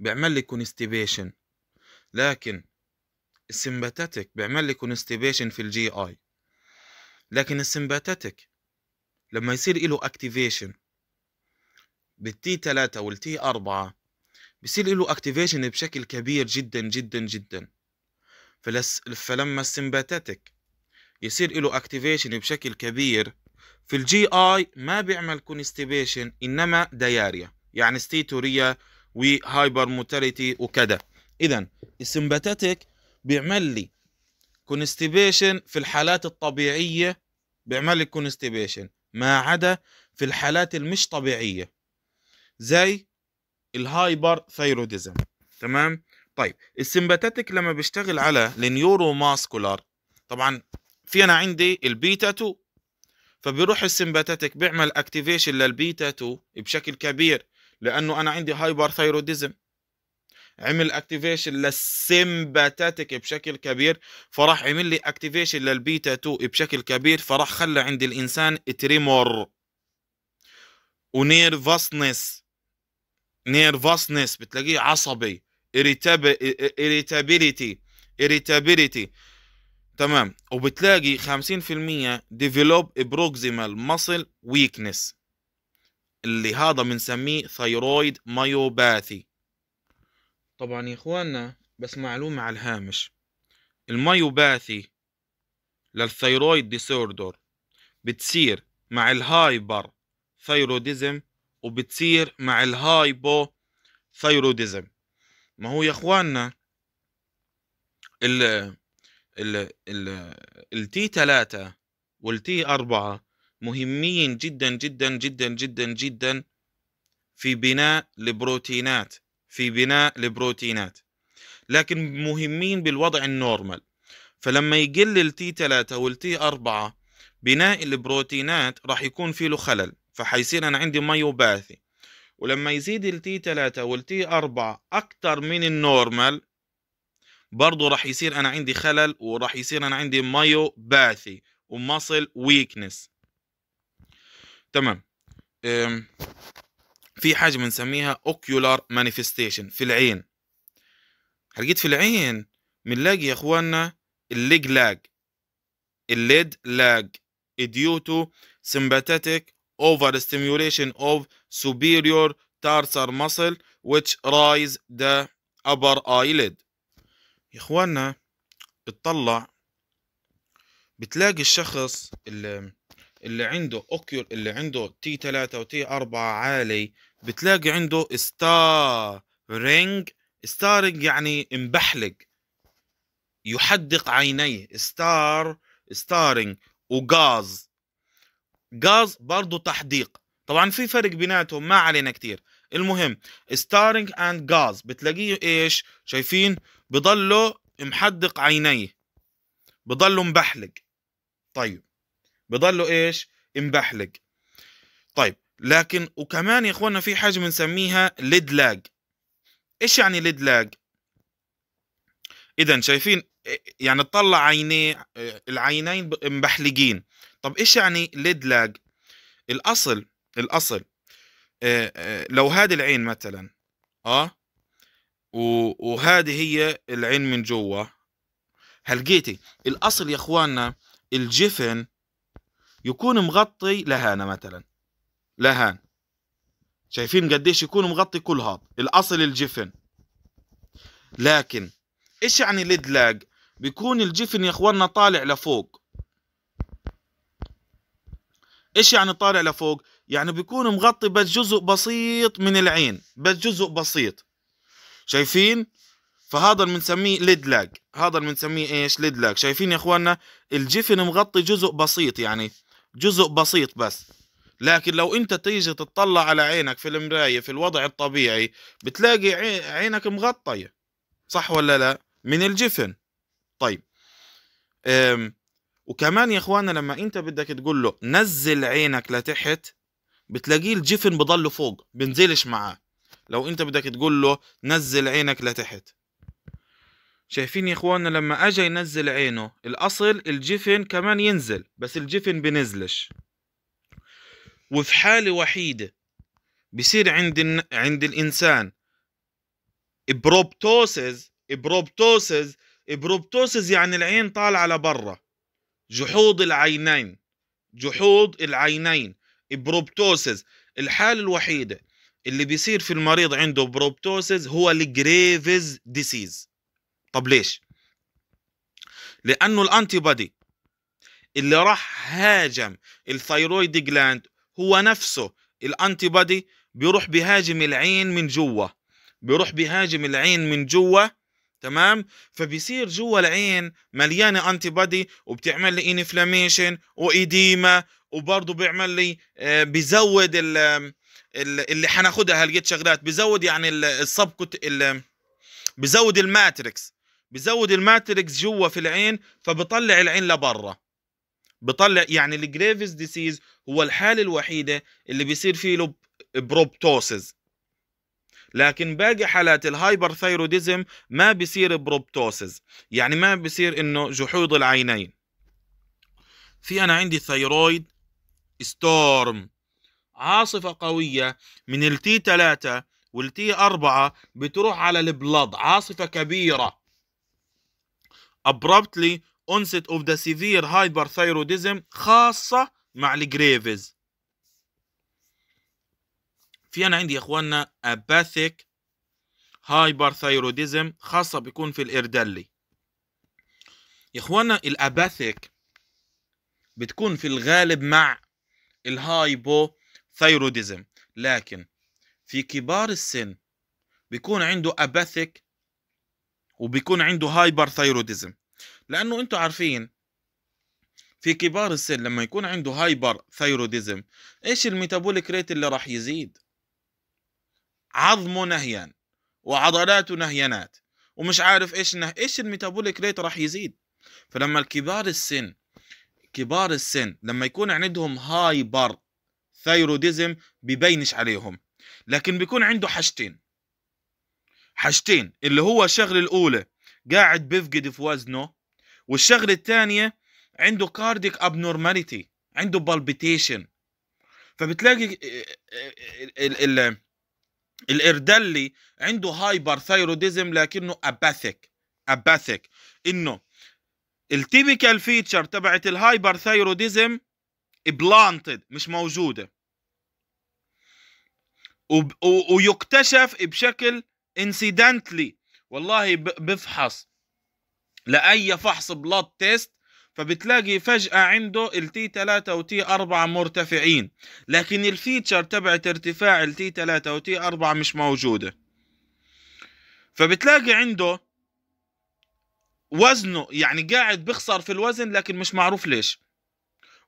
بيعمل لي كونستيبيشن لكن السيمباتيك بيعمل لي كونستيبيشن في الجي اي لكن السيمباتيك لما يصير له اكتيفيشن بالتي 3 والتي 4 بصير له اكتيفيشن بشكل كبير جدا جدا جدا فلس فلما السمباتاتيك يصير له اكتيفيشن بشكل كبير في الجي اي ما بيعمل كونستيبيشن انما دياريا يعني ستيتوريا وهايبر موتاليتي وكذا اذا السمباتاتيك بيعمل لي كونستيبيشن في الحالات الطبيعيه بيعمل لي كونستيبيشن ما عدا في الحالات المش طبيعيه زي الهايبر ثايروديزم تمام طيب السيمباتيك لما بيشتغل على النيورو ماسكولار طبعا في انا عندي البيتا 2 فبيروح السيمباتيك بيعمل اكتيفيشن للبيتا 2 بشكل كبير لانه انا عندي هايبر ثايروديزم عمل اكتيفيشن للسيمباتيك بشكل كبير فراح عمل لي اكتيفيشن للبيتا 2 بشكل كبير فراح خلى عند الانسان تريمور ونيرفاسنس نيرفاسنس بتلاقيه عصبي irritability اريتابيليتي تمام وبتلاقي 50% develop proximal muscle weakness اللي هذا بنسميه ثايرويد مايوباثي طبعا يا اخواننا بس معلومة على الهامش المايوباثي للثيرويد ديسوردر بتصير مع الهايبر ثيروديزم وبتصير مع الهايبو ثيروديزم ما هو يا اخواننا ال ال ال التي 3 والتي 4 مهمين جدا جدا جدا جدا جدا في بناء البروتينات في بناء البروتينات لكن مهمين بالوضع النورمال فلما يقل التي 3 والتي 4 بناء البروتينات راح يكون في له خلل فحيصير أنا عندي مايوباثي ولما يزيد التي 3 والتي 4 أكتر من النورمال برضه راح يصير أنا عندي خلل وراح يصير أنا عندي مايوباثي ومصل ويكنس تمام في حاجة بنسميها اوكيولار مانيفستيشن في العين هلقيت في العين بنلاقي يا اخواننا الليج لاج الليد لاج ديوتو سمباتيك over stimulation of superior tarsal muscle which rise the upper eyelid يا اخوانا بتطلع بتلاقي الشخص اللي, اللي عنده اوكيور اللي عنده تي 3 وتي 4 عالي بتلاقي عنده ستارينج ستارينج يعني مبحلق يحدق عينيه ستار ستارينج وغاز غاز برضه تحديق طبعا في فرق بيناتهم ما علينا كتير المهم ستارنج اند غاز بتلاقيه ايش شايفين بضله محدق عينيه بضله مبحلق طيب بضله ايش مبحلق طيب لكن وكمان يا اخوانا في حاجه بنسميها ليد لاج ايش يعني ليد لاج اذا شايفين إيه، يعني تطلع عينيه إيه، العينين مبحلقين طب ايش يعني ليد لاج الاصل الاصل آه آه لو هذه العين مثلا اه وهذه هي العين من جوا هلقيتي الاصل يا اخواننا الجفن يكون مغطي لهانا مثلا لهان شايفين قديش يكون مغطي كل هذا الاصل الجفن لكن ايش يعني ليد لاج بيكون الجفن يا اخواننا طالع لفوق ايش يعني طالع لفوق يعني بيكون مغطي بس جزء بسيط من العين بس جزء بسيط شايفين فهذا اللي بنسميه ليد لاج هذا اللي بنسميه ايش ليد لاج شايفين يا اخواننا الجفن مغطي جزء بسيط يعني جزء بسيط بس لكن لو انت تيجي تطلع على عينك في المراية في الوضع الطبيعي بتلاقي عينك مغطية صح ولا لا من الجفن طيب أم وكمان يا اخوانا لما انت بدك تقول له نزل عينك لتحت بتلاقيه الجفن بضل فوق بنزلش معاه لو انت بدك تقول له نزل عينك لتحت شايفين يا اخوانا لما اجى ينزل عينه الاصل الجفن كمان ينزل بس الجفن بنزلش وفي حالة وحيدة بصير عند عند الانسان بروبتوسز بروبتوسز بروبتوسز يعني العين طالعة لبرا جحوض العينين جحوض العينين بروبتوسز الحالة الوحيدة اللي بيصير في المريض عنده بروبتوسز هو الجريفز ديسيز طب ليش لأنه الأنتي بادي اللي راح هاجم الثيرويد جلاند هو نفسه الأنتي بادي بيروح بيهاجم العين من جوا بيروح بيهاجم العين من جوا تمام فبيصير جوا العين مليانه انتي بادي وبتعمل لي انفلاميشن وايديما وبرضه بيعمل لي آه، بيزود اللي حناخدها هلقيت شغلات بزود يعني السب بزود الماتريكس بزود الماتريكس جوا في العين فبطلع العين لبرا بطلع يعني الجريفز ديسيز هو الحاله الوحيده اللي بيصير فيه له بروبتوسز لكن باقي حالات الهايبر ثايروديزم ما بيصير بروبتوسز يعني ما بيصير انه جحود العينين في انا عندي ثيرويد ستورم عاصفة قوية من التي 3 والتي 4 بتروح على البلد عاصفة كبيرة abruptly onset of the severe hyperthyroidism خاصة مع الجريفز في انا عندي يا اخواننا اباثيك هايبرثايروديزم خاصة بيكون في الإردلي يا اخواننا الأباثيك بتكون في الغالب مع الهايبو ثايروديزم لكن في كبار السن بيكون عنده أباثيك وبيكون عنده هايبر ثايروديزم لأنه انتم عارفين في كبار السن لما يكون عنده هايبر ثايروديزم إيش الميتابوليك ريت اللي راح يزيد عظمه نهيان وعضلاته نهيانات ومش عارف ايش نه... ايش الميتابوليك ريت راح يزيد فلما الكبار السن كبار السن لما يكون عندهم هايبر ثايروديزم ببينش عليهم لكن بيكون عنده حاجتين حاجتين اللي هو الشغله الاولى قاعد بيفقد في وزنه والشغله الثانيه عنده كارديك ابنورماليتي عنده بالبيتيشن فبتلاقي آه، آه، آه، ال ال الاردلي عنده هايبر ثايروديزم لكنه اباثيك اباثيك انه التيبيكال فيتشر تبعت الهايبر ثايروديزم بلانتد مش موجوده ويكتشف بشكل انسيدنتلي والله بفحص لاي فحص بلاد تيست فبتلاقي فجأة عنده التي 3 وتي 4 مرتفعين لكن الفيتشر تبعت ارتفاع التي 3 وتي 4 مش موجودة فبتلاقي عنده وزنه يعني قاعد بخسر في الوزن لكن مش معروف ليش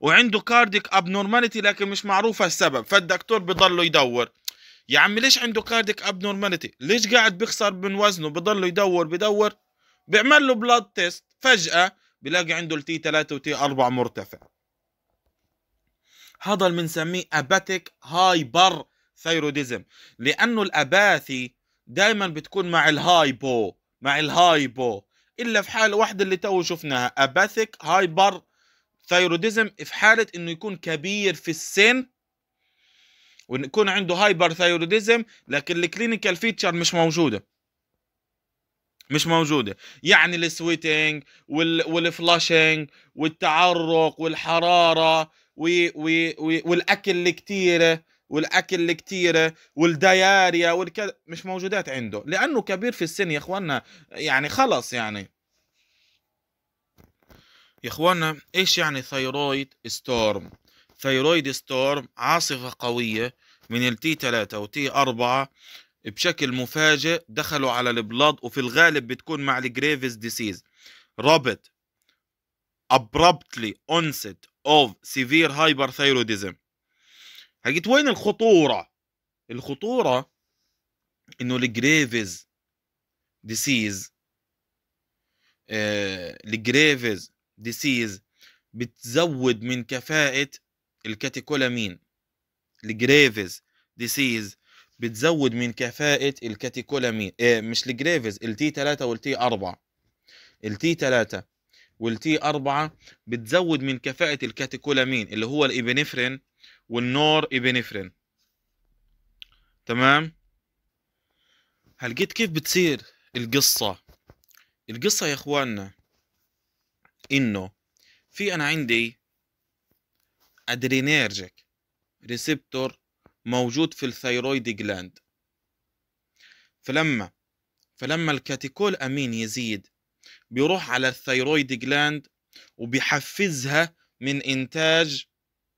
وعنده كارديك ابنورماليتي لكن مش معروف السبب فالدكتور بضله يدور يا عم ليش عنده كارديك ابنورماليتي ليش قاعد بخسر من وزنه بضله يدور بدور بيعمل له بلاد تيست فجاه بلاقي عنده التي 3 وتي 4 مرتفع هذا اللي بنسميه اباتيك هايبر ثيروديزم لانه الاباثي دائما بتكون مع الهايبو مع الهايبو الا في حاله واحده اللي تو شفناها اباثيك هايبر ثيروديزم في حاله انه يكون كبير في السن ويكون عنده هايبر ثيروديزم لكن الكلينيكال فيتشر مش موجوده مش موجوده يعني السويتنج وال والفلاشنج والتعرق والحراره وي وي وي والاكل الكتيره والاكل الكتيره والدياريا والكذا مش موجودات عنده لانه كبير في السن يا اخواننا يعني خلص يعني يا اخوانا ايش يعني ثيرويد ستورم ثيرويد ستورم عاصفه قويه من التي 3 تي 4 بشكل مفاجئ دخلوا على البلاد وفي الغالب بتكون مع الجريفز ديسيز ربط abruptly onset of severe hyperthyroidism هجيت وين الخطورة الخطورة انه الجريفز ديسيز الجريفز ديسيز بتزود من كفاءة الكاتيكولامين الجريفز ديسيز بتزود من كفاءة الكاتيكولامين إيه مش الجريفز التي 3 والتي 4 التي 3 والتي 4 بتزود من كفاءة الكاتيكولامين اللي هو الإبنفرين والنور إبنفرين تمام هلقيت كيف بتصير القصة القصة يا إخواننا إنه في أنا عندي أدرينيرجيك ريسبتور موجود في الثيرويد جلاند فلما فلما الكاتيكول امين يزيد بيروح على الثيرويد جلاند وبيحفزها من انتاج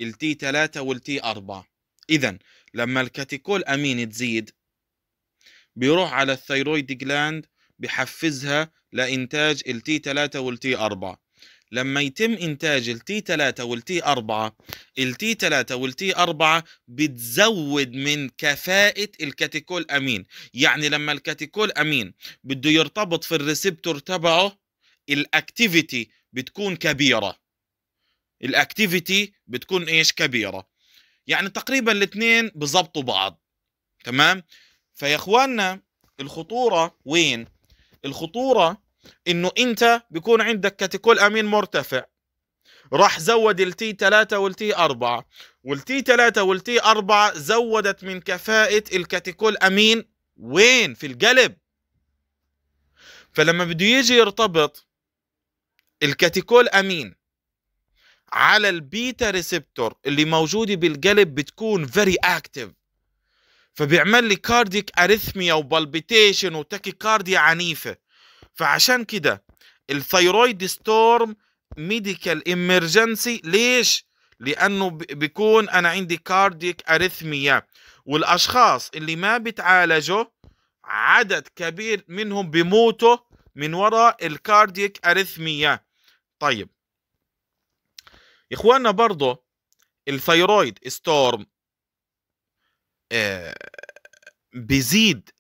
التي 3 والتي 4 اذا لما الكاتيكول امين تزيد بيروح على الثيرويد جلاند بيحفزها لانتاج التي 3 والتي 4 لما يتم انتاج التي 3 والتي 4 التي 3 والتي 4 بتزود من كفاءة الكاتيكول امين يعني لما الكاتيكول امين بده يرتبط في الريسبتور تبعه الاكتيفيتي بتكون كبيرة الاكتيفيتي بتكون ايش كبيرة يعني تقريبا الاثنين بزبطوا بعض تمام فيا اخواننا الخطورة وين الخطورة انه انت بيكون عندك كاتيكول امين مرتفع راح زود التي 3 والتي 4 والتي 3 والتي 4 زودت من كفاءة الكاتيكول امين وين في القلب فلما بده يجي يرتبط الكاتيكول امين على البيتا ريسبتور اللي موجودة بالقلب بتكون فيري اكتف فبيعمل لي كارديك اريثميا وبالبيتيشن وتاكيكارديا عنيفه فعشان كده الثيرويد ستورم ميديكال امرجنسي ليش لانه بيكون انا عندي كارديك اريثميا والاشخاص اللي ما بتعالجوا عدد كبير منهم بيموتوا من وراء الكارديك اريثميا طيب اخواننا برضه الثيرويد ستورم بيزيد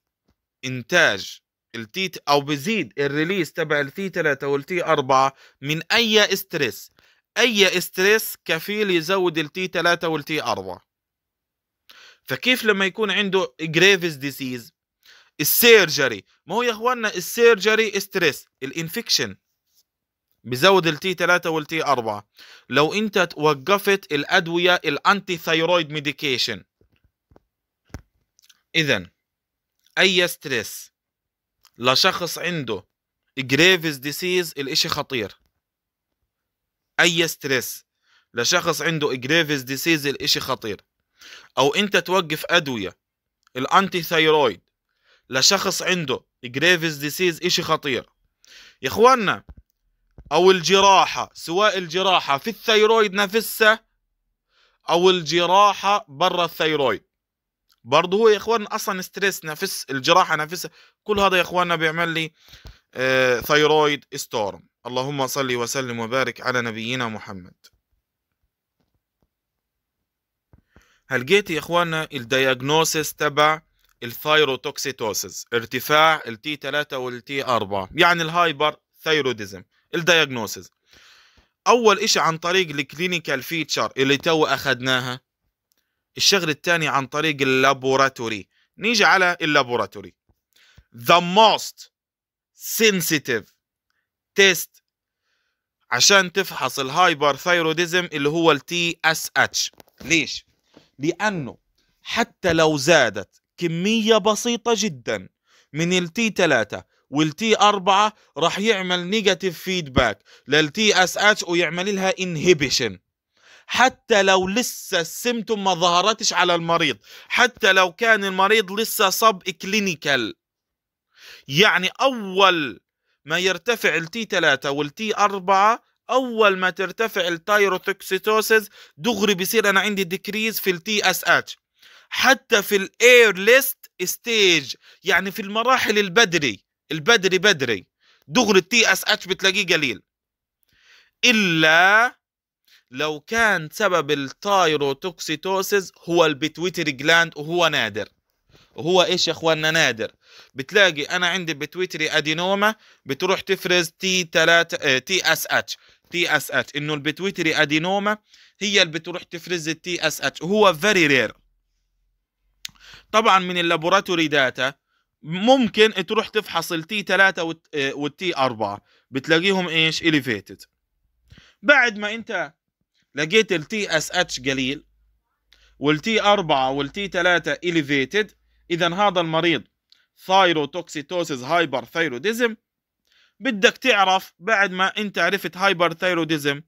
انتاج التي او بزيد الريليس تبع التي 3 والتي 4 من اي استرس اي استرس كفيل يزود التي 3 والتي 4 فكيف لما يكون عنده جريفز ديزيز السيرجري ما هو يا اخواننا السيرجري ستريس الانفكشن بزود التي 3 والتي 4 لو انت وقفت الادويه الانتي ثايرويد ميديكيشن اذا اي ستريس لشخص عنده جريفز ديسيز الاشي خطير اي ستريس لشخص عنده جريفز ديسيز الاشي خطير او انت توقف ادويه الانتي ثايرويد لشخص عنده جريفز ديسيز اشي خطير يا اخوانا او الجراحه سواء الجراحه في الثايرويد نفسها او الجراحه برا الثايرويد برضه هو يا اخواننا اصلا ستريس نفس الجراحه نفسها كل هذا يا اخواننا بيعمل لي ثايرويد ثيرويد ستورم اللهم صل وسلم وبارك على نبينا محمد جيت يا اخواننا الدياجنوسيس تبع الثايروتوكسيتوسيس ارتفاع التي 3 والتي 4 يعني الهايبر ثايروديزم الدياجنوسيس اول شيء عن طريق الكلينيكال فيتشر اللي تو اخذناها الشغل الثاني عن طريق اللابوراتوري نيجي على اللابوراتوري the most sensitive test عشان تفحص الهايبر اللي هو التي اس اتش ليش لانه حتى لو زادت كميه بسيطه جدا من التي 3 والتي 4 راح يعمل نيجاتيف فيدباك للتي اس اتش ويعمل لها انهبيشن حتى لو لسه السيمتوم ما ظهرتش على المريض حتى لو كان المريض لسه صب كلينيكال يعني أول ما يرتفع التي 3 والتي 4 أول ما ترتفع التايروتوكسيتوسيس دغري بيصير أنا عندي ديكريز في التي اس اتش حتى في الاير ليست ستيج يعني في المراحل البدري البدري بدري دغري التي اس اتش بتلاقيه قليل الا لو كان سبب التايروتوكسيتوسيس هو البتويتري جلاند وهو نادر وهو ايش يا اخواننا نادر بتلاقي انا عندي بتويتري ادينوما بتروح تفرز تي 3 تي اس اتش تي اس اتش انه البتويتري ادينوما هي اللي بتروح تفرز التي اس اتش وهو فيري رير طبعا من اللابوراتوري داتا ممكن تروح تفحص التي 3 والتي 4 بتلاقيهم ايش اليفيتد بعد ما انت لقيت التي اس اتش قليل والتي 4 والتي 3 elevated اذا هذا المريض ثايروتوكسيتوسيس هايبر ثايروديزم بدك تعرف بعد ما انت عرفت هايبر ثايروديزم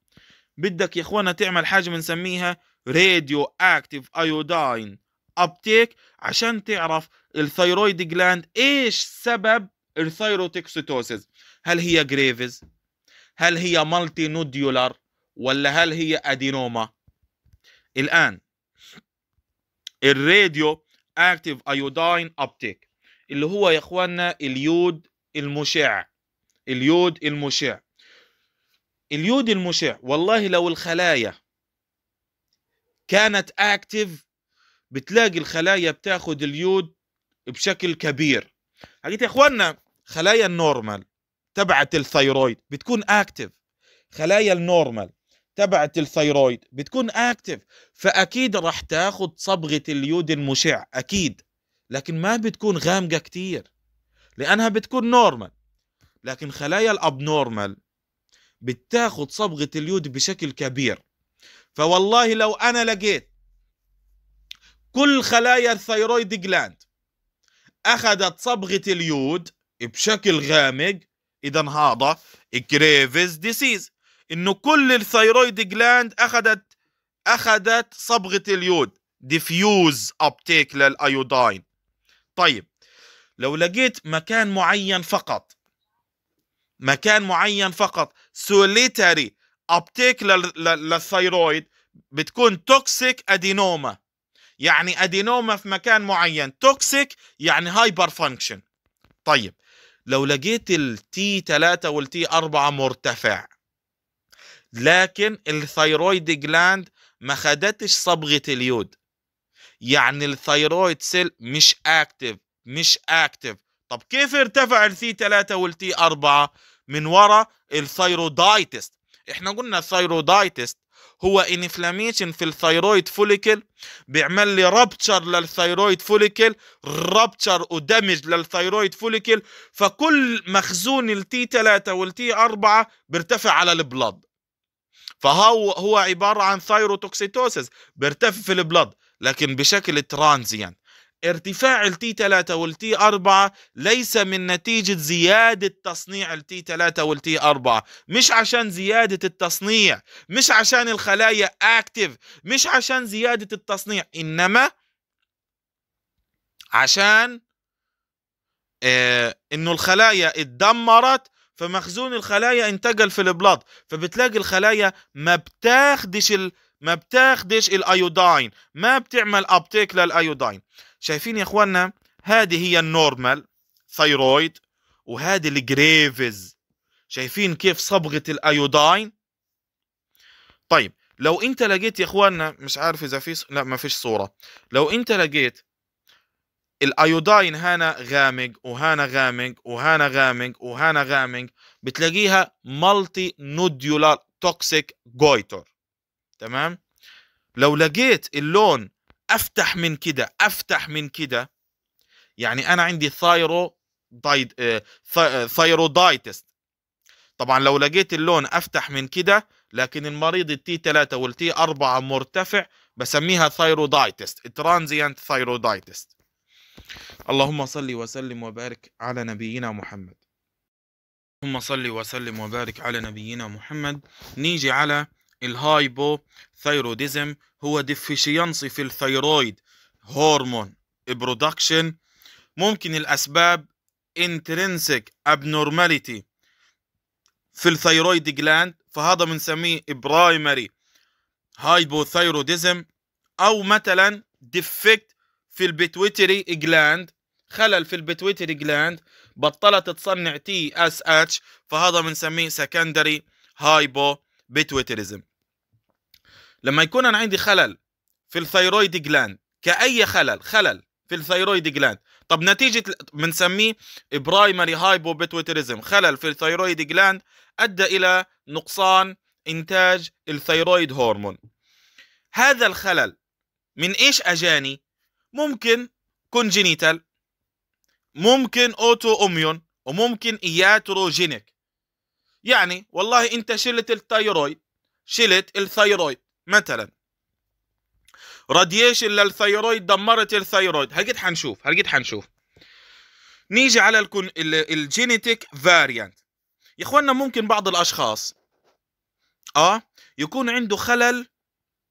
بدك يا اخوانا تعمل حاجه بنسميها راديو اكتيف ايوداين ابتيك عشان تعرف الثايرويد جلاند ايش سبب الثيروتوكسيتوسيس هل هي جريفز هل هي مالتي نوديولار ولا هل هي ادينوما الان الراديو اكتيف ايوداين ابتيك اللي هو يا اخوانا اليود المشع اليود المشع اليود المشع والله لو الخلايا كانت اكتيف بتلاقي الخلايا بتاخد اليود بشكل كبير حقيقة يا اخوانا خلايا النورمال تبعت الثيرويد بتكون اكتف خلايا النورمال تبعت الثيرويد بتكون اكتف فاكيد راح تاخذ صبغه اليود المشع اكيد لكن ما بتكون غامقه كتير لانها بتكون نورمال لكن خلايا الابنورمال بتاخذ صبغه اليود بشكل كبير فوالله لو انا لقيت كل خلايا الثيرويد جلاند اخذت صبغه اليود بشكل غامق اذا هذا جريفز ديسيز انه كل الثيرويد جلاند اخذت اخذت صبغه اليود ديفيوز ابتيك للايوداين طيب لو لقيت مكان معين فقط مكان معين فقط سوليتاري ابتيك للثيرويد بتكون توكسيك ادينوما يعني ادينوما في مكان معين توكسيك يعني هايبر فانكشن طيب لو لقيت التي 3 والتي 4 مرتفع لكن الثيرويد جلاند ما خدتش صبغه اليود يعني الثيرويد سيل مش اكتف مش اكتف طب كيف ارتفع الثي 3 والتي 4 من ورا الثيرودايتست احنا قلنا الثيرودايتست هو انفلاميشن في الثيرويد فوليكل بيعمل لي رابتشر للثيرويد فوليكل رابتشر ودمج للثيرويد فوليكل فكل مخزون التي 3 والتي 4 بيرتفع على البلد فهو هو عبارة عن ثايروتوكسيتوسيس بيرتفع في البلد لكن بشكل ترانزيان ارتفاع التي 3 والتي 4 ليس من نتيجة زيادة تصنيع التي 3 والتي 4 مش عشان زيادة التصنيع مش عشان الخلايا اكتف مش عشان زيادة التصنيع انما عشان آه، انه الخلايا اتدمرت فمخزون الخلايا انتقل في البلاد فبتلاقي الخلايا ما بتاخدش ال... ما بتاخدش الايودين ما بتعمل ابتيك للايودين شايفين يا اخواننا هذه هي النورمال ثيرويد وهذه الجريفز شايفين كيف صبغه الايودين طيب لو انت لقيت يا اخواننا مش عارف اذا في لا ما فيش صوره لو انت لقيت الايوداين هنا غامق وهنا غامق وهنا غامق وهنا غامق بتلاقيها مالتي نوديولار توكسيك جويتر تمام لو لقيت اللون افتح من كده افتح من كده يعني انا عندي ثايرو دايد آه، آه، ثايرودايتس طبعا لو لقيت اللون افتح من كده لكن المريض التي 3 والتي 4 مرتفع بسميها ثايرودايتس ترانزيانت ثايرودايتس اللهم صل وسلم وبارك على نبينا محمد اللهم صل وسلم وبارك على نبينا محمد نيجي على الهايبو ثيروديزم هو ديفيشينسي في الثيرويد هرمون برودكشن ممكن الأسباب intrinsic abnormality في الثيرويد جلاند فهذا بنسميه برايمري هايبوثيروديزم أو مثلا defect في البيتويتري جلاند خلل في البيتويتري جلاند بطلت تصنع تي اس اتش فهذا بنسميه سكندري هايبو بيتويتريزم لما يكون انا عندي خلل في الثيرويد جلاند كأي خلل خلل في الثيرويد جلاند طب نتيجة بنسميه برايمري هايبو بيتويتريزم خلل في الثيرويد جلاند أدى إلى نقصان إنتاج الثيرويد هرمون هذا الخلل من إيش أجاني ممكن كونجينيتال ممكن اوتو اوميون وممكن اياتروجينيك يعني والله انت شلت الثيرويد شلت الثيرويد مثلا راديشن للثيرويد دمرت الثيرويد هلقيت حنشوف هلقيت حنشوف نيجي على الكون الجينيتيك فاريانت يا اخوانا ممكن بعض الاشخاص اه يكون عنده خلل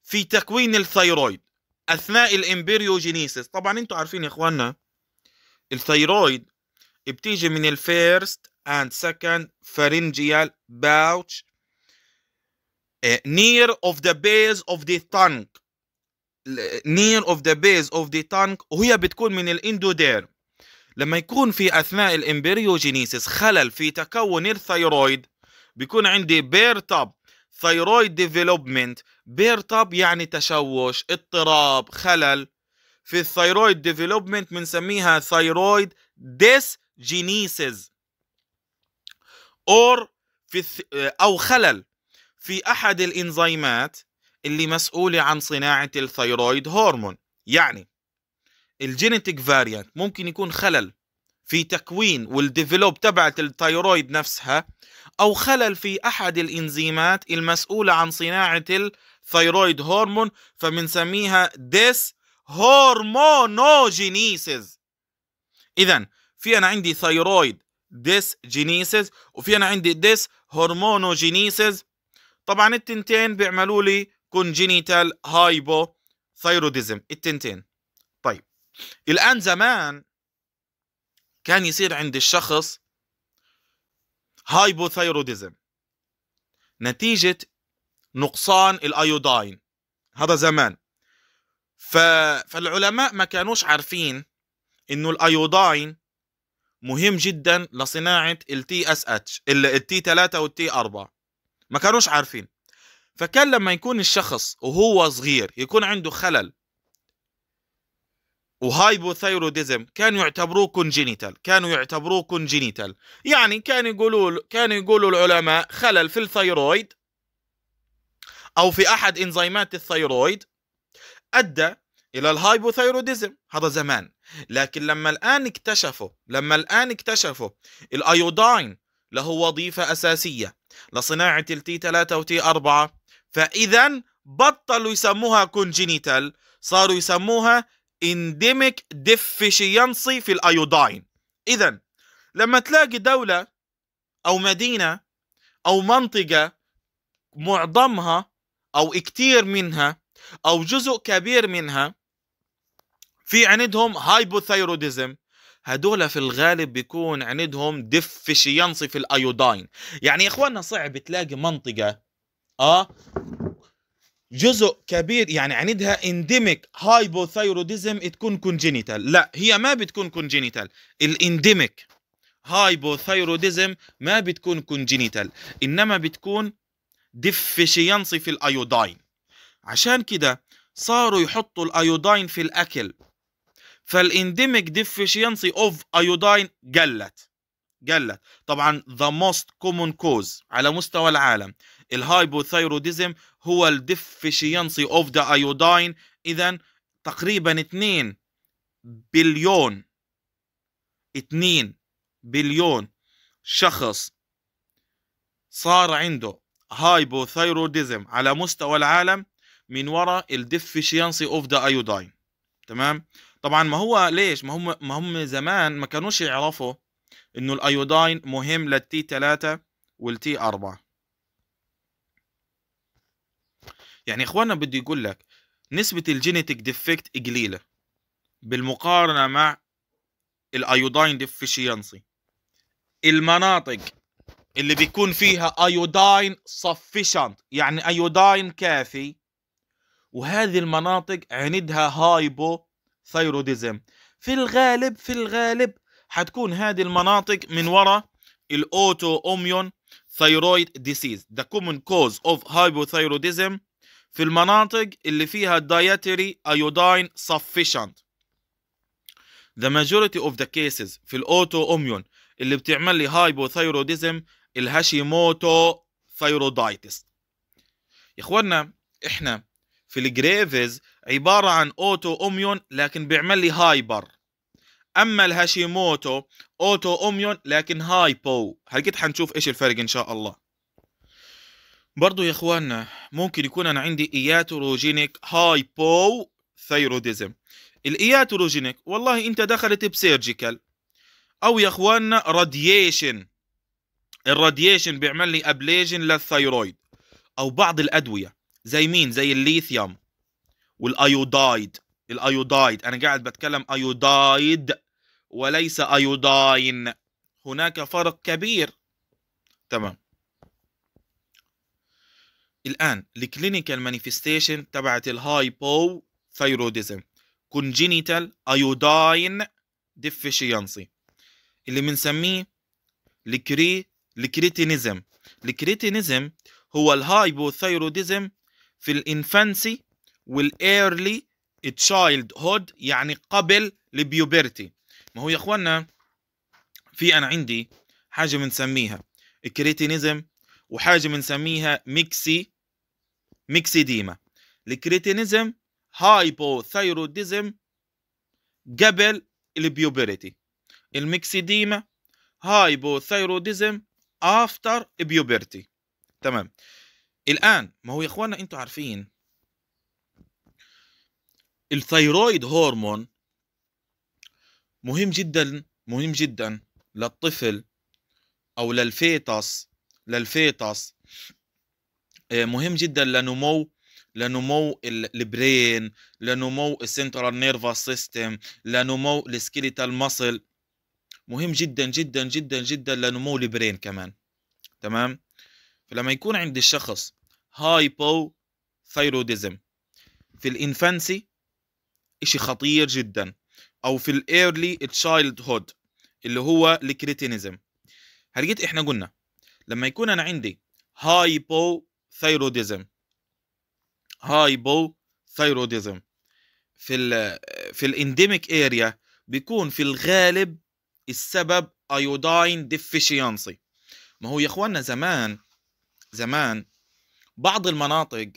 في تكوين الثيرويد اثناء الامبريوجينيسيس طبعا انتوا عارفين يا اخوانا الثيرويد بتيجي من الفيرست اند سكند فارينجيال باوتش near of the base of the tongue near of the base of the tongue وهي بتكون من الاندوديرم لما يكون في اثناء الامبريوجينيسيس خلل في تكون الثيرويد بيكون عندي بيرتاب ثيرويد ديفلوبمنت بيرتب يعني تشوش اضطراب خلل في الثيرويد ديفلوبمنت بنسميها ثيرويد جينيسز اور في او خلل في احد الانزيمات اللي مسؤوله عن صناعه الثيرويد هرمون يعني الجينيتيك فاريانت ممكن يكون خلل في تكوين والديفلوب تبعت الثيرويد نفسها أو خلل في أحد الإنزيمات المسؤولة عن صناعة الثيرويد هرمون فبنسميها ديس هرمونوجينيسيس إذا في أنا عندي ثيرويد ديس جينيسيس وفي أنا عندي ديس هرمونوجينيسيس طبعا التنتين بيعملوا لي كونجينيتال هايبو ثيروديزم التنتين طيب الآن زمان كان يصير عند الشخص هايبوثايروديزم نتيجة نقصان الايوداين هذا زمان ف... فالعلماء ما كانوش عارفين انه الايوداين مهم جدا لصناعة التي اس اتش التي 3 والتي 4 ما كانوش عارفين فكان لما يكون الشخص وهو صغير يكون عنده خلل وهايبوثايروديزم كانوا يعتبروه كونجينيتال كانوا يعتبروه كونجينيتال يعني كانوا يقولوا كانوا يقولوا العلماء خلل في الثيرويد او في احد انزيمات الثيرويد ادى الى الهايبوثايروديزم هذا زمان لكن لما الان اكتشفوا لما الان اكتشفوا الايودين له وظيفه اساسيه لصناعه التي 3 وتي 4 فاذا بطلوا يسموها كونجينيتال صاروا يسموها انديميك ديفيشينسي في الايوداين اذا لما تلاقي دوله او مدينه او منطقه معظمها او كتير منها او جزء كبير منها في عندهم هايبوثيروديزم هدول في الغالب بيكون عندهم ديفيشينسي في الايوداين يعني يا اخواننا صعب تلاقي منطقه اه جزء كبير يعني عندها انديميك هايبوثايروديزم تكون كونجينيتال لا هي ما بتكون كونجينيتال الانديميك هايبوثايروديزم ما بتكون كونجينيتال انما بتكون ديفيشينسي في الايوداين عشان كده صاروا يحطوا الايوداين في الاكل فالانديميك ديفيشينسي اوف ايوداين قلت قلت طبعا ذا موست كومون كوز على مستوى العالم الهايبوثايروديزم هو الديفيشينسي اوف ذا ايوداين اذا تقريبا 2 بليون 2 بليون شخص صار عنده هايبوثايروديزم على مستوى العالم من وراء الديفيشينسي اوف ذا ايوداين تمام طبعا ما هو ليش ما هم ما هم زمان ما كانوش يعرفوا انه الايوداين مهم للتي 3 والتي 4 يعني اخواننا بدي يقول لك نسبه الجينيتك ديفكت قليله بالمقارنه مع الايوداين ديفيشينسي المناطق اللي بيكون فيها ايوداين سفيشنت يعني ايوداين كافي وهذه المناطق عندها هايبو ثيروديزم في الغالب في الغالب حتكون هذه المناطق من وراء الاوتو اوميون ثيرويد ديسيز the common cause of hypothyroidism في المناطق اللي فيها dietary iodine sufficient the majority of the cases في الاوتو اميون اللي بتعمل لي hypothyroidism الهاشيموتو ثايرودايتس يا اخوانا احنا في الجريفز عبارة عن اوتو اميون لكن بيعمل لي هايبر اما الهاشيموتو اوتو اميون لكن هايبو هلقيت حنشوف ايش الفرق ان شاء الله برضو يا اخواننا ممكن يكون انا عندي اياتروجينيك هايبو ثيروديزم الاياتروجينيك والله انت دخلت بسيرجيكال او يا اخواننا راديشن الراديشن بيعمل لي ابليجن للثيرويد او بعض الادويه زي مين زي الليثيوم والايودايد الايودايد انا قاعد بتكلم ايودايد وليس ايوداين هناك فرق كبير تمام الآن الكلينيكال مانيفستيشن تبعت الهايبو ثايروديزم كونجينيتال ايوداين ديفيشينسي اللي بنسميه الكري الكريتينيزم الكريتينيزم هو الهايبو ثايروديزم في الانفانسي والايرلي تشايلد هود يعني قبل البيوبرتي ما هو يا اخوانا في انا عندي حاجه بنسميها الكريتينيزم وحاجه بنسميها ميكسي ميكسيديما الكريتينيزم هايبوثايروديزم قبل البيوبرتي الميكسيديما هايبوثايروديزم افتر بيوبرتي تمام الان ما هو يا اخوانا انتم عارفين الثيرويد هرمون مهم جدا مهم جدا للطفل او للفيتس للفيتس آه، مهم جدا لنمو لنمو البرين لنمو السنترال نيرفا سيستم لنمو السكيليتال ماسل مهم جدا جدا جدا جدا لنمو البرين كمان تمام فلما يكون عند الشخص هايبو ثيروديزم في الانفانسي اشي خطير جدا او في الايرلي تشايلد هود اللي هو الكريتينيزم هلقيت احنا قلنا لما يكون انا عندي هايبو ثيروديزم هايبو في الـ في الانديميك اريا بيكون في الغالب السبب ايوداين ديفيشينسي ما هو يا اخوانا زمان زمان بعض المناطق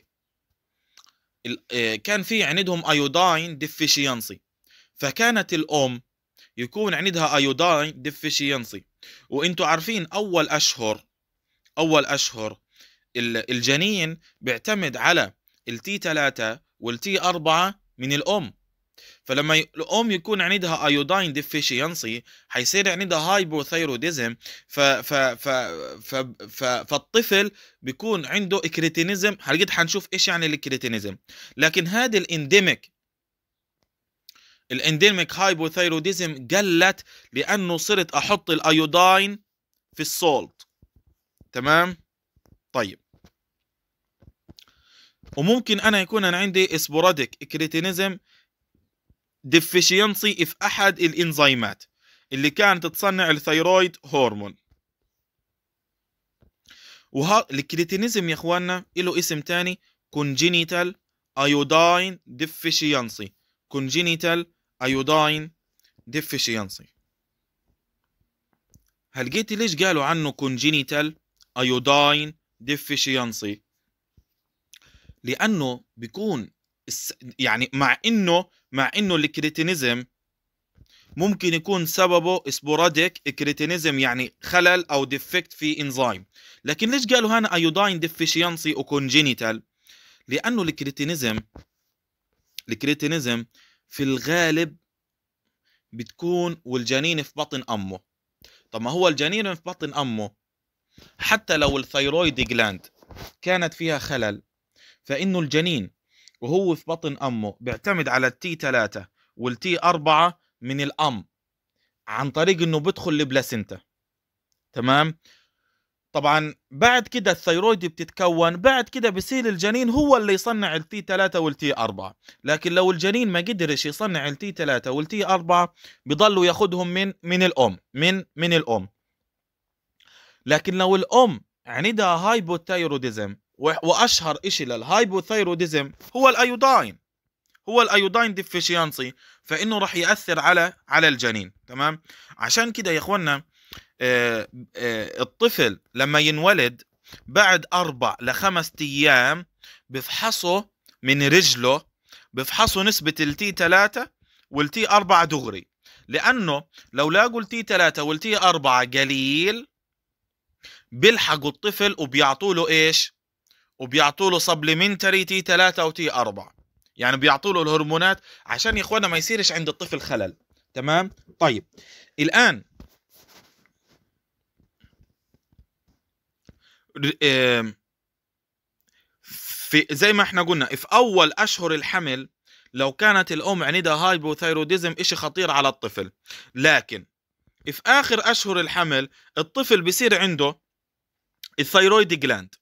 آه، كان في عندهم ايوداين ديفيشينسي فكانت الام يكون عندها ايوداين ديفيشينسي وانتم عارفين اول اشهر اول اشهر الجنين بيعتمد على التي 3 والتي 4 من الام فلما الام يكون عندها ايوداين ديفيشينسي حيصير عندها هايبوثايروديزم ف ف ف ف ف فالطفل بيكون عنده كريتينيزم هلقيت حنشوف ايش يعني الكريتينيزم لكن هذا الانديميك الانديميك هايبوثايروديزم قلت لانه صرت احط الايوداين في السولت تمام طيب وممكن انا يكون انا عندي اسبوراديك كريتينيزم ديفيشينسي في احد الانزيمات اللي كانت تصنع الثيرويد هرمون وها الكريتينيزم يا اخواننا له اسم تاني كونجينيتال iodine ديفيشينسي كونجينيتال iodine ديفيشينسي هل جيت ليش قالوا عنه كونجينيتال iodine ديفيشينسي لانه بيكون يعني مع انه مع انه الكريتينيزم ممكن يكون سببه سبوراديك كريتينيزم يعني خلل او ديفكت في انزيم لكن ليش قالوا هنا ايوداين ديفيشينسي وكونجينيتال لانه الكريتينيزم الكريتينيزم في الغالب بتكون والجنين في بطن امه طب ما هو الجنين في بطن امه حتى لو الثيرويد جلاند كانت فيها خلل فإنه الجنين وهو في بطن أمه بيعتمد على التي 3 والتي 4 من الأم عن طريق إنه بدخل البلاسنتا تمام طبعا بعد كده الثيرويد بتتكون بعد كده بصير الجنين هو اللي يصنع التي 3 والتي 4 لكن لو الجنين ما قدرش يصنع التي 3 والتي 4 بضلوا ياخدهم من من الام من من الام لكن لو الام عندها هايبوثايروديزم واشهر إشي للهايبوثايروديزم هو الايوداين هو الايوداين ديفيشينسي فانه راح ياثر على على الجنين تمام عشان كده يا اخواننا آه، آه، الطفل لما ينولد بعد اربع لخمس ايام بفحصه من رجله بفحصه نسبة التي 3 والتي 4 دغري لأنه لو لاقوا التي 3 والتي 4 قليل بيلحقوا الطفل وبيعطوا له ايش؟ وبيعطوا له سبلمنتري تي 3 او تي 4 يعني بيعطوا له الهرمونات عشان يا اخوانا ما يصيرش عند الطفل خلل تمام طيب الان في زي ما احنا قلنا في اول اشهر الحمل لو كانت الام عندها هايبوثايروديزم شيء خطير على الطفل لكن في اخر اشهر الحمل الطفل بصير عنده الثايرويد جلاند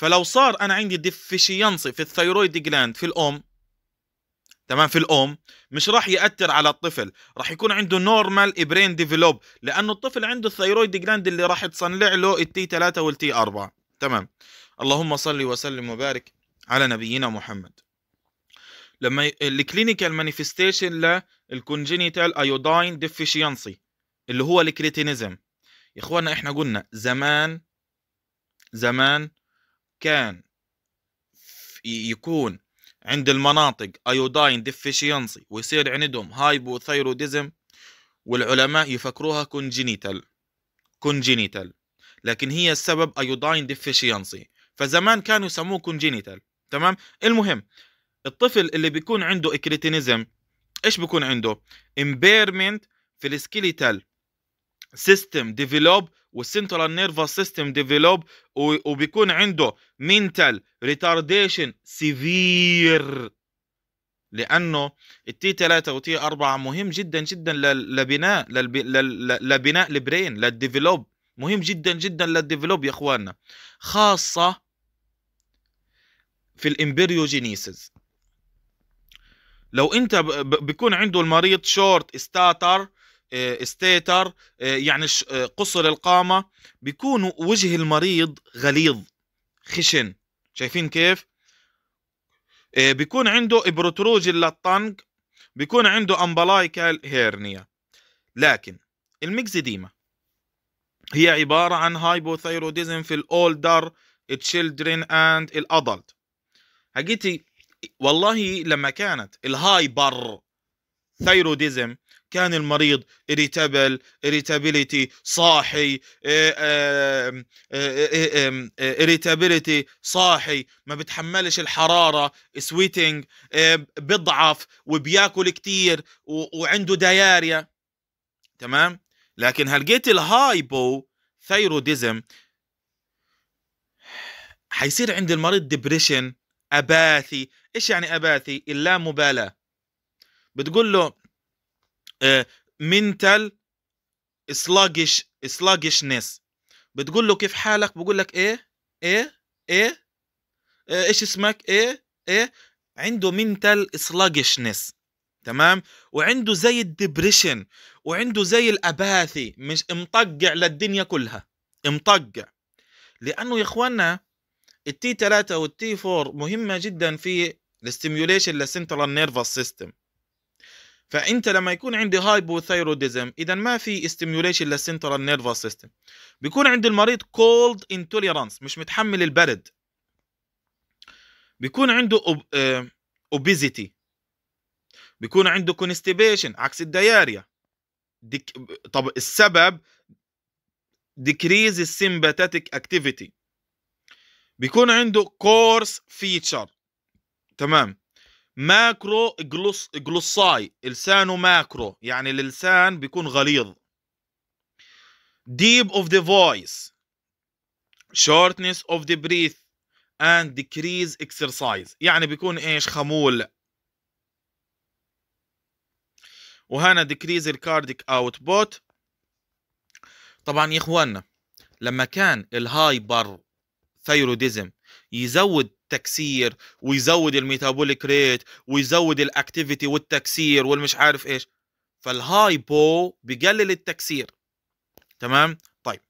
فلو صار انا عندي ديفيشينسي في الثيرويد جلاند في الام تمام في الام مش راح ياثر على الطفل راح يكون عنده نورمال برين ديفلوب لانه الطفل عنده الثيرويد جلاند اللي راح تصنع له التي 3 والتي 4 تمام اللهم صل وسلم وبارك على نبينا محمد لما الكلينيكال مانيفستيشن للكونجينيتال ايوداين ديفيشينسي اللي هو الكريتينيزم يا اخوانا احنا قلنا زمان زمان كان يكون عند المناطق ايوداين ديفيشينسي ويصير عندهم هايبوثيروديزم والعلماء يفكروها كونجينيتال كونجينيتال لكن هي السبب ايوداين ديفيشينسي فزمان كانوا يسموه كونجينيتال تمام المهم الطفل اللي بيكون عنده اكريتينيزم ايش بيكون عنده امبيرمنت في السكيليتال سيستم ديفلوب والسنترال نيرفس سيستم ديفلوب وبيكون عنده منتال ريتارديشن سيفير لانه التي 3 وتي 4 مهم جدا جدا لبناء لبناء البرين للديفلوب مهم جدا جدا للديفلوب يا اخواننا خاصه في الامبريوجينيسيس لو انت بيكون عنده المريض شورت ستاتر آه، ستيتر آه، يعني آه، قصر القامة بيكون وجه المريض غليظ خشن شايفين كيف بيكون عنده ابروتروج للطنق بيكون عنده امبلايكال هيرنيا لكن الميكزيديما هي عبارة عن هايبوثيروديزم في الأولدر تشيلدرين أند الأدلت حقيقتي والله لما كانت الهايبر ثيروديزم كان المريض اريتابل اريتابيليتي صاحي اريتابيليتي آه، آه، آه، صاحي ما بتحملش الحرارة سويتنج بضعف وبياكل كتير وعنده دياريا تمام لكن هلقيت الهايبو ثيروديزم حيصير عند المريض ديبريشن اباثي ايش يعني اباثي اللامبالاه بتقول له منتال سلاجش سلاجشنس بتقول له كيف حالك بقول لك ايه ايه ايه, إيه؟ ايش اسمك ايه ايه عنده منتال سلاجشنس تمام وعنده زي الدبريشن وعنده زي الاباثي مش مطقع للدنيا كلها مطقع لانه يا اخوانا التي 3 والتي 4 مهمه جدا في الاستيميوليشن للسنترال نيرفس سيستم فانت لما يكون عندي هايبوثايروديزم اذا ما في استيميوليشن للسنترال نيرفس سيستم بيكون عند المريض كولد انتوليرانس مش متحمل البرد بيكون عنده اوبيزيتي آه، بيكون عنده كونستيبيشن عكس الدياريا ديك... طب السبب ديكريز السيمباتيك اكتيفيتي بيكون عنده كورس فيتشر تمام ماكرو جلوس جلوساي لسانه ماكرو يعني اللسان بيكون غليظ deep of the voice shortness of the breath and decrease exercise يعني بيكون ايش خمول وهنا decrease cardiac output طبعا يا اخوانا لما كان الهايبر ثيروديزم يزود التكسير ويزود الميتابوليك ريت ويزود الاكتيفيتي والتكسير والمش عارف ايش فالهايبو بقلل التكسير تمام طيب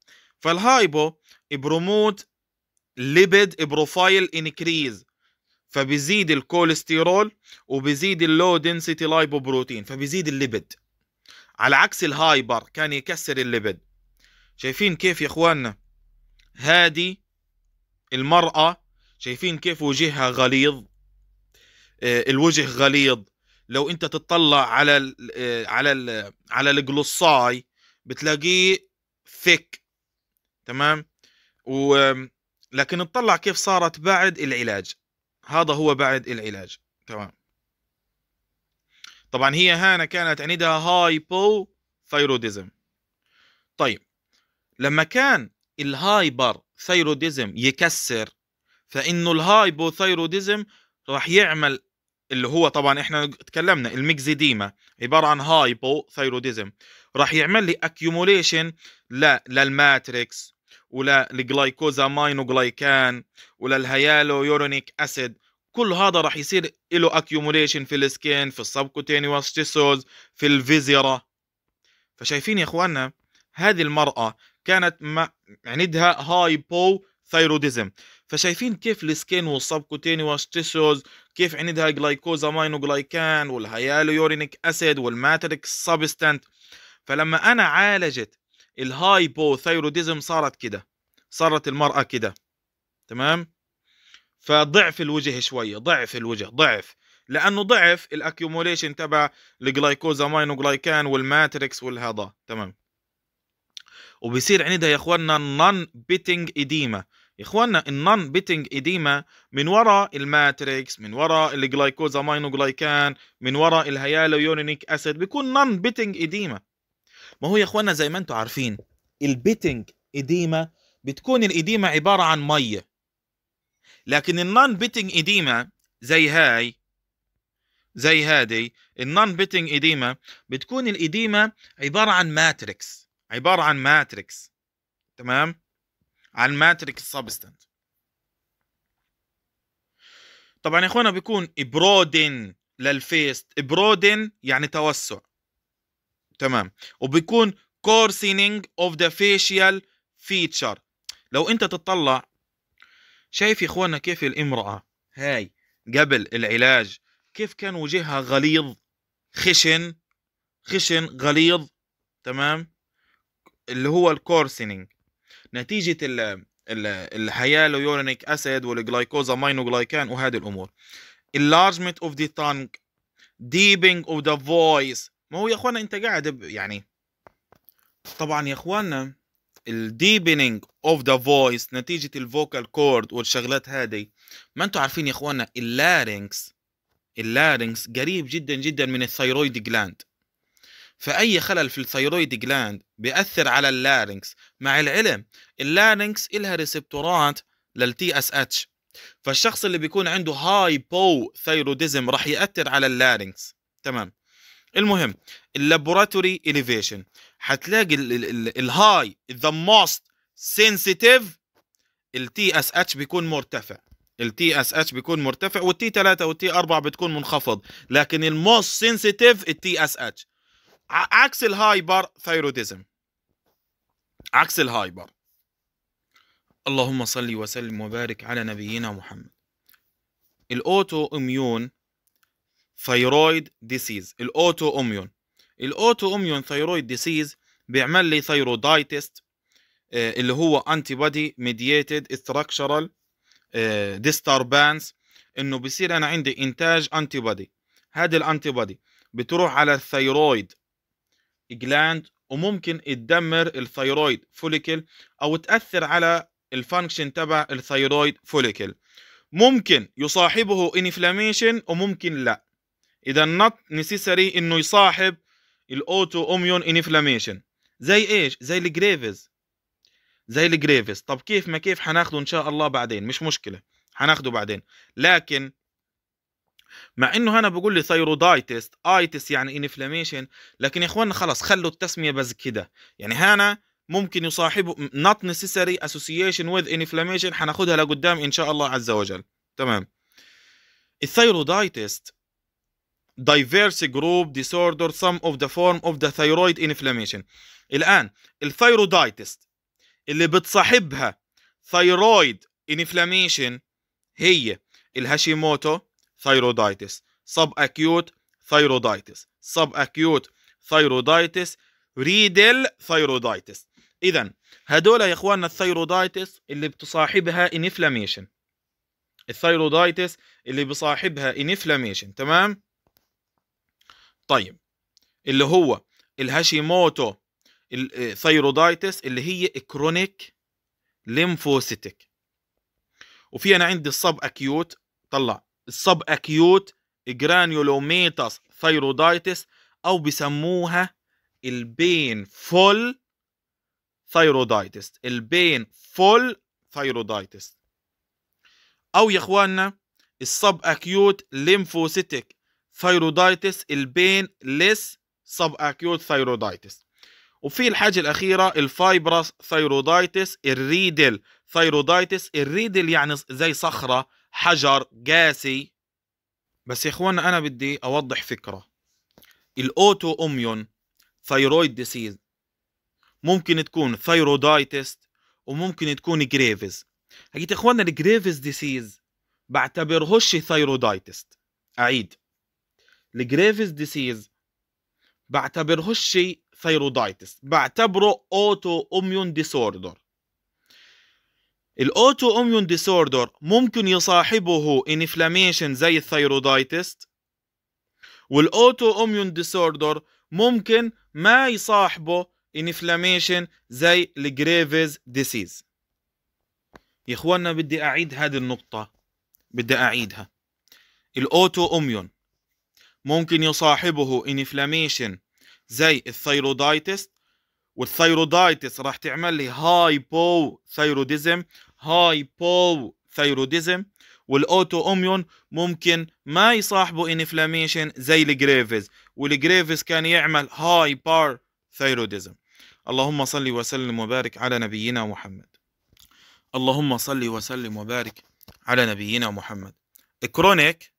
فالهايبو بروموت ليبيد بروفايل انكريز فبيزيد الكوليسترول وبيزيد اللو دنسيتي لايبوبروتين فبيزيد الليبيد على عكس الهايبر كان يكسر الليبيد شايفين كيف يا اخواننا هذه المرأة شايفين كيف وجهها غليظ آه، الوجه غليظ لو انت تطلع على ال آه، على ال على الجلوساي بتلاقيه ثيك تمام و لكن اطلع كيف صارت بعد العلاج هذا هو بعد العلاج تمام طبعا هي هانا كانت عندها هايبو ثيروديزم طيب لما كان الهايبر ثيروديزم يكسر فانه الهايبوثيروديزم راح يعمل اللي هو طبعا احنا تكلمنا الميكزيديما عباره عن هايبوثيروديزم راح يعمل لي اكيوموليشن للماتريكس وللجلايكوزامينوجلايكان وللهيالو يورونيك اسيد كل هذا راح يصير له اكيوموليشن في السكين في السبكوتينيوس تيسوز في الفيزيرا فشايفين يا اخواننا هذه المراه كانت عندها هايبو فشايفين كيف السكين والسبكوتينيوس تيسوز كيف عندها جلايكوزا ماينو جلايكان والهيالو يورينيك اسيد والماتريكس سابستانت فلما انا عالجت الهايبوثايروديزم صارت كده صارت المراه كده تمام فضعف الوجه شويه ضعف الوجه ضعف لانه ضعف الاكيوموليشن تبع ماينو جلايكان والماتريكس والهذا تمام وبيصير عندها يا اخواننا نون بيتنج اديما اخواننا النون بيتنج ايديما من وراء الماتريكس من وراء الجلايكوزا ماينوجلايكان من وراء الهيالويونيك اسيد بيكون نون بيتنج ايديما ما هو يا اخواننا زي ما انتم عارفين البيتنج ايديما بتكون الايديما عباره عن ميه لكن النون بيتنج ايديما زي هاي زي هادي النون بيتنج ايديما بتكون الايديما عباره عن ماتريكس عباره عن ماتريكس تمام عن ماتريك سبستانس طبعا يا اخوانا بيكون برودن للفيست برودن يعني توسع تمام وبيكون كورسينينج اوف ذا فيشيال فيتشر لو انت تطلع شايف يا اخوانا كيف الامراه هاي قبل العلاج كيف كان وجهها غليظ خشن خشن غليظ تمام اللي هو الكورسينينج نتيجه ال الهيالويورينيك اسيد والجلايكوزا ماينوغلايكان وهذه الامور enlargement of the tongue deepening of the voice ما هو يا اخوانا انت قاعد يعني طبعا يا اخوانا الديبنينج اوف ذا فويس نتيجه الفوكال كورد والشغلات هذه ما انتم عارفين يا اخوانا اللارينكس اللارينكس قريب جدا جدا من الثيرويد جلاند فأي خلل في الثيرويد جلاند بيأثر على اللارنكس مع العلم اللارنكس إلها ريسبتورات للتي اس اتش فالشخص اللي بيكون عنده هاي بو ثيروديزم راح يأثر على اللارنكس تمام المهم اللابوراتوري اليفيشن حتلاقي الهاي ذا موست سنسيتيف التي اس اتش بيكون مرتفع التي اس اتش بيكون مرتفع والتي 3 والتي 4 بتكون منخفض لكن الموست سنسيتيف التي اس اتش عكس الهايبر ثايروديزم عكس الهايبر اللهم صل وسلم وبارك على نبينا محمد الاوتو اميون ثيرويد ديسيز الاوتو اميون الاوتو اميون ثيرويد ديسيز بيعمل لي ثيرودايتس آه، اللي هو انتي بودي ميدييتد استراكشرال ديستربانس انه بصير انا عندي انتاج انتي بودي هذه الانتي بودي بتروح على الثيرويد جلاند وممكن تدمر الثيرويد فوليكل او تاثر على الفانكشن تبع الثيرويد فوليكل ممكن يصاحبه انفلاميشن وممكن لا اذا نوت نيسيسري انه يصاحب الاوتو اوميون انفلاميشن زي ايش زي الجريفز زي الجريفز طب كيف ما كيف حناخده ان شاء الله بعدين مش مشكله حناخده بعدين لكن مع انه هنا بقول لي ثيرودايتس ايتس يعني انفلاميشن لكن يا اخواننا خلاص خلوا التسميه بس كده يعني هنا ممكن يصاحبه not necessary association with inflammation حناخدها لقدام ان شاء الله عز وجل تمام الثيرودايتس diverse group disorder some of the form of the thyroid inflammation الان الثيرودايتس اللي بتصاحبها ثيرويد انفلاميشن هي الهاشيموتو thyroiditis سب thyroiditis ثيرودايتس سب اكيوت thyroiditis ريدل ثيرودايتس اذا هدول يا اخواننا الثيرودايتس اللي بتصاحبها انفلاميشن الثيرودايتس اللي بصاحبها انفلاميشن تمام طيب اللي هو الهاشيموتو الثيرودايتس آه، اللي هي كرونيك ليمفوسيتك وفي انا عندي الصب اكيوت طلع الصب أكيوت جرانيولوميتاس ثيرودايتس أو بسموها البين فول ثيرودايتس البين فول ثيرودايتس أو يا إخواننا الصب أكيوت ليمفوسيتك ثيرودايتس البين ليس صب أكيوت ثيرودايتس وفي الحاجة الأخيرة الفايبرس ثيرودايتس الريدل ثيرودايتس الريدل يعني زي صخرة حجر قاسي بس يا اخوانا انا بدي اوضح فكره الاوتو اوميون ثيرويد ديسيز ممكن تكون ثيرودايتس وممكن تكون جريفز هجيت اخوانا الجريفز ديسيز بعتبرهش ثيرودايتس اعيد الجريفز ديسيز بعتبرهش ثيرودايتس بعتبره اوتو اوميون ديسوردر الاوتو اميون ديسوردر ممكن يصاحبه انفلاميشن زي الثيرودايتس والاوتو اميون ديسوردر ممكن ما يصاحبه انفلاميشن زي الجريفز ديسيز يا اخواننا بدي اعيد هذه النقطة بدي اعيدها الاوتو اميون ممكن يصاحبه انفلاميشن زي الثيرودايتس والثيرودايتس راح تعمل لي هايبو ثيروديزم هايبوثيروديزم والاوتو اميون ممكن ما يصاحبوا انفلاميشن زي الجريفز والجريفز كان يعمل هاي ثيروديزم اللهم صل وسلم وبارك على نبينا محمد اللهم صل وسلم وبارك على نبينا محمد كرونيك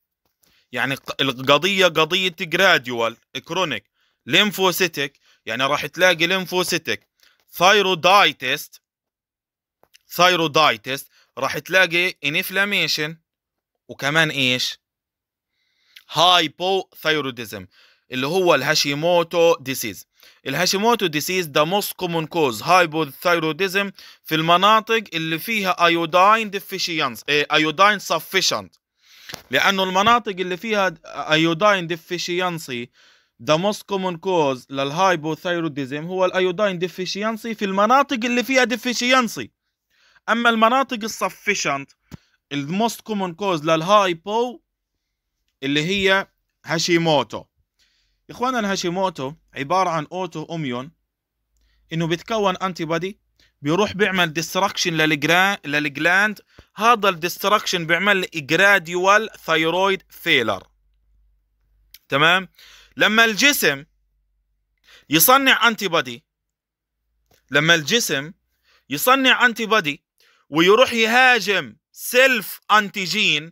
يعني القضيه قضيه جراديوال كرونيك ليمفوسيتك يعني راح تلاقي ليمفوسيتك ثايرودايتست ثايرودايتس راح تلاقي انفلاميشن وكمان ايش هايبوثايروديزم اللي هو الهاشيموتو ديسيز الهاشيموتو ديسيز ذا موست كومون كوز هايبوثايروديزم في المناطق اللي فيها ايوداين ديفيشينس ايوداين سفيشنت لانه المناطق اللي فيها ايوداين ديفيشينسي ذا موست كومون كوز للهايبوثايروديزم هو الايوداين ديفيشينسي في المناطق اللي فيها ديفيشينسي اما المناطق السفشنت الموست كومون كوز للهايبو اللي هي هاشيموتو اخوانا الهاشيموتو عباره عن اوتو اميون انه بيتكون انتي بودي بيروح بيعمل ديستركشن للجرا... للجلاند هذا الديستركشن بيعمل جراديوال ثايرويد فيلر تمام لما الجسم يصنع انتي بودي لما الجسم يصنع انتي بودي ويروح يهاجم سيلف انتيجين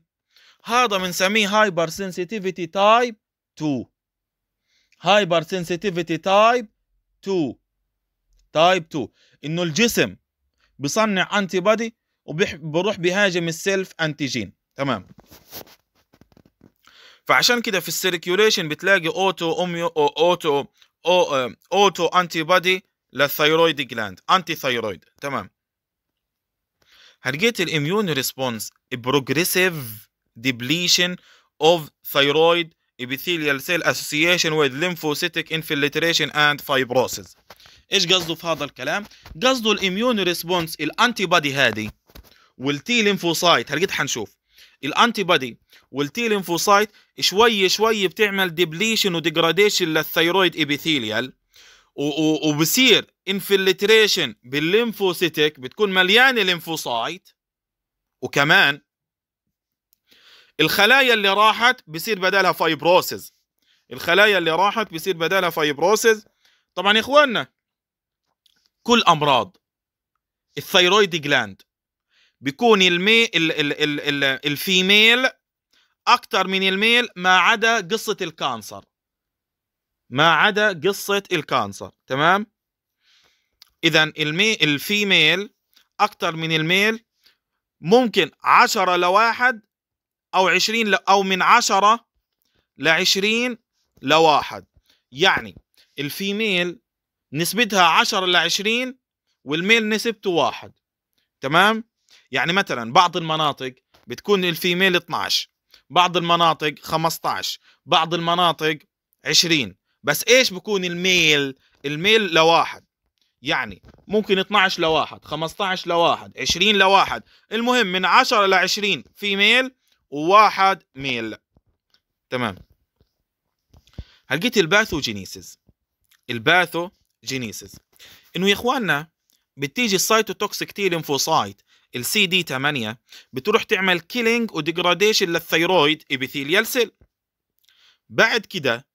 هذا بنسميه هايبر سنسيتيفيتي تايب 2 هايبر سنسيتيفيتي تايب 2 تايب 2 انه الجسم بصنع انتي بادي وبروح بيهاجم السيلف انتيجين تمام فعشان كده في السيركيوليشن بتلاقي اوتو اوميو أو اوتو أو اوتو انتي بادي للثيرويد جلاند انتي ثيرويد تمام هلقيت الاميون ريسبونس بروجريسيف ديبليشن اوف ثايرويد epithelial cell association with lymphocytic infiltration and fibrosis ايش قصده في هذا الكلام قصده الاميون ريسبونس الانتي بادي هذه والتي ليمفوسايت هلقيت حنشوف الانتي بادي والتي ليمفوسايت شوي شوي بتعمل ديبليشن وديجراديشن للثيرويد ابيثيليال وبصير انفلتريشن بالليمفوسيتك بتكون مليانه ليمفوسايت وكمان الخلايا اللي راحت بصير بدالها فايبروسز الخلايا اللي راحت بصير بدالها فايبروسز طبعا يا اخواننا كل امراض الثيرويد جلاند بيكون المي ال ال ال ال الفيميل اكثر من الميل ما عدا قصه الكانسر ما عدا قصه الكانسر تمام اذا المي... الفيميل اكثر من الميل ممكن 10 لواحد او 20 ل... او من 10 ل 20 لواحد يعني الفيميل نسبتها 10 ل 20 والميل نسبته واحد تمام يعني مثلا بعض المناطق بتكون الفيميل 12 بعض المناطق 15 بعض المناطق 20 بس ايش بكون الميل الميل لواحد يعني ممكن 12 لواحد 15 لواحد 20 لواحد المهم من 10 ل 20 في ميل وواحد ميل تمام هلقيت الباثوجينيسيس الباثوجينيسيس انه يا اخواننا بتيجي السيتوتوكسيك تي ليمفوسايت السي دي 8 بتروح تعمل كيلينج وديجراديشن للثيرويد ابيثيليال سيل بعد كده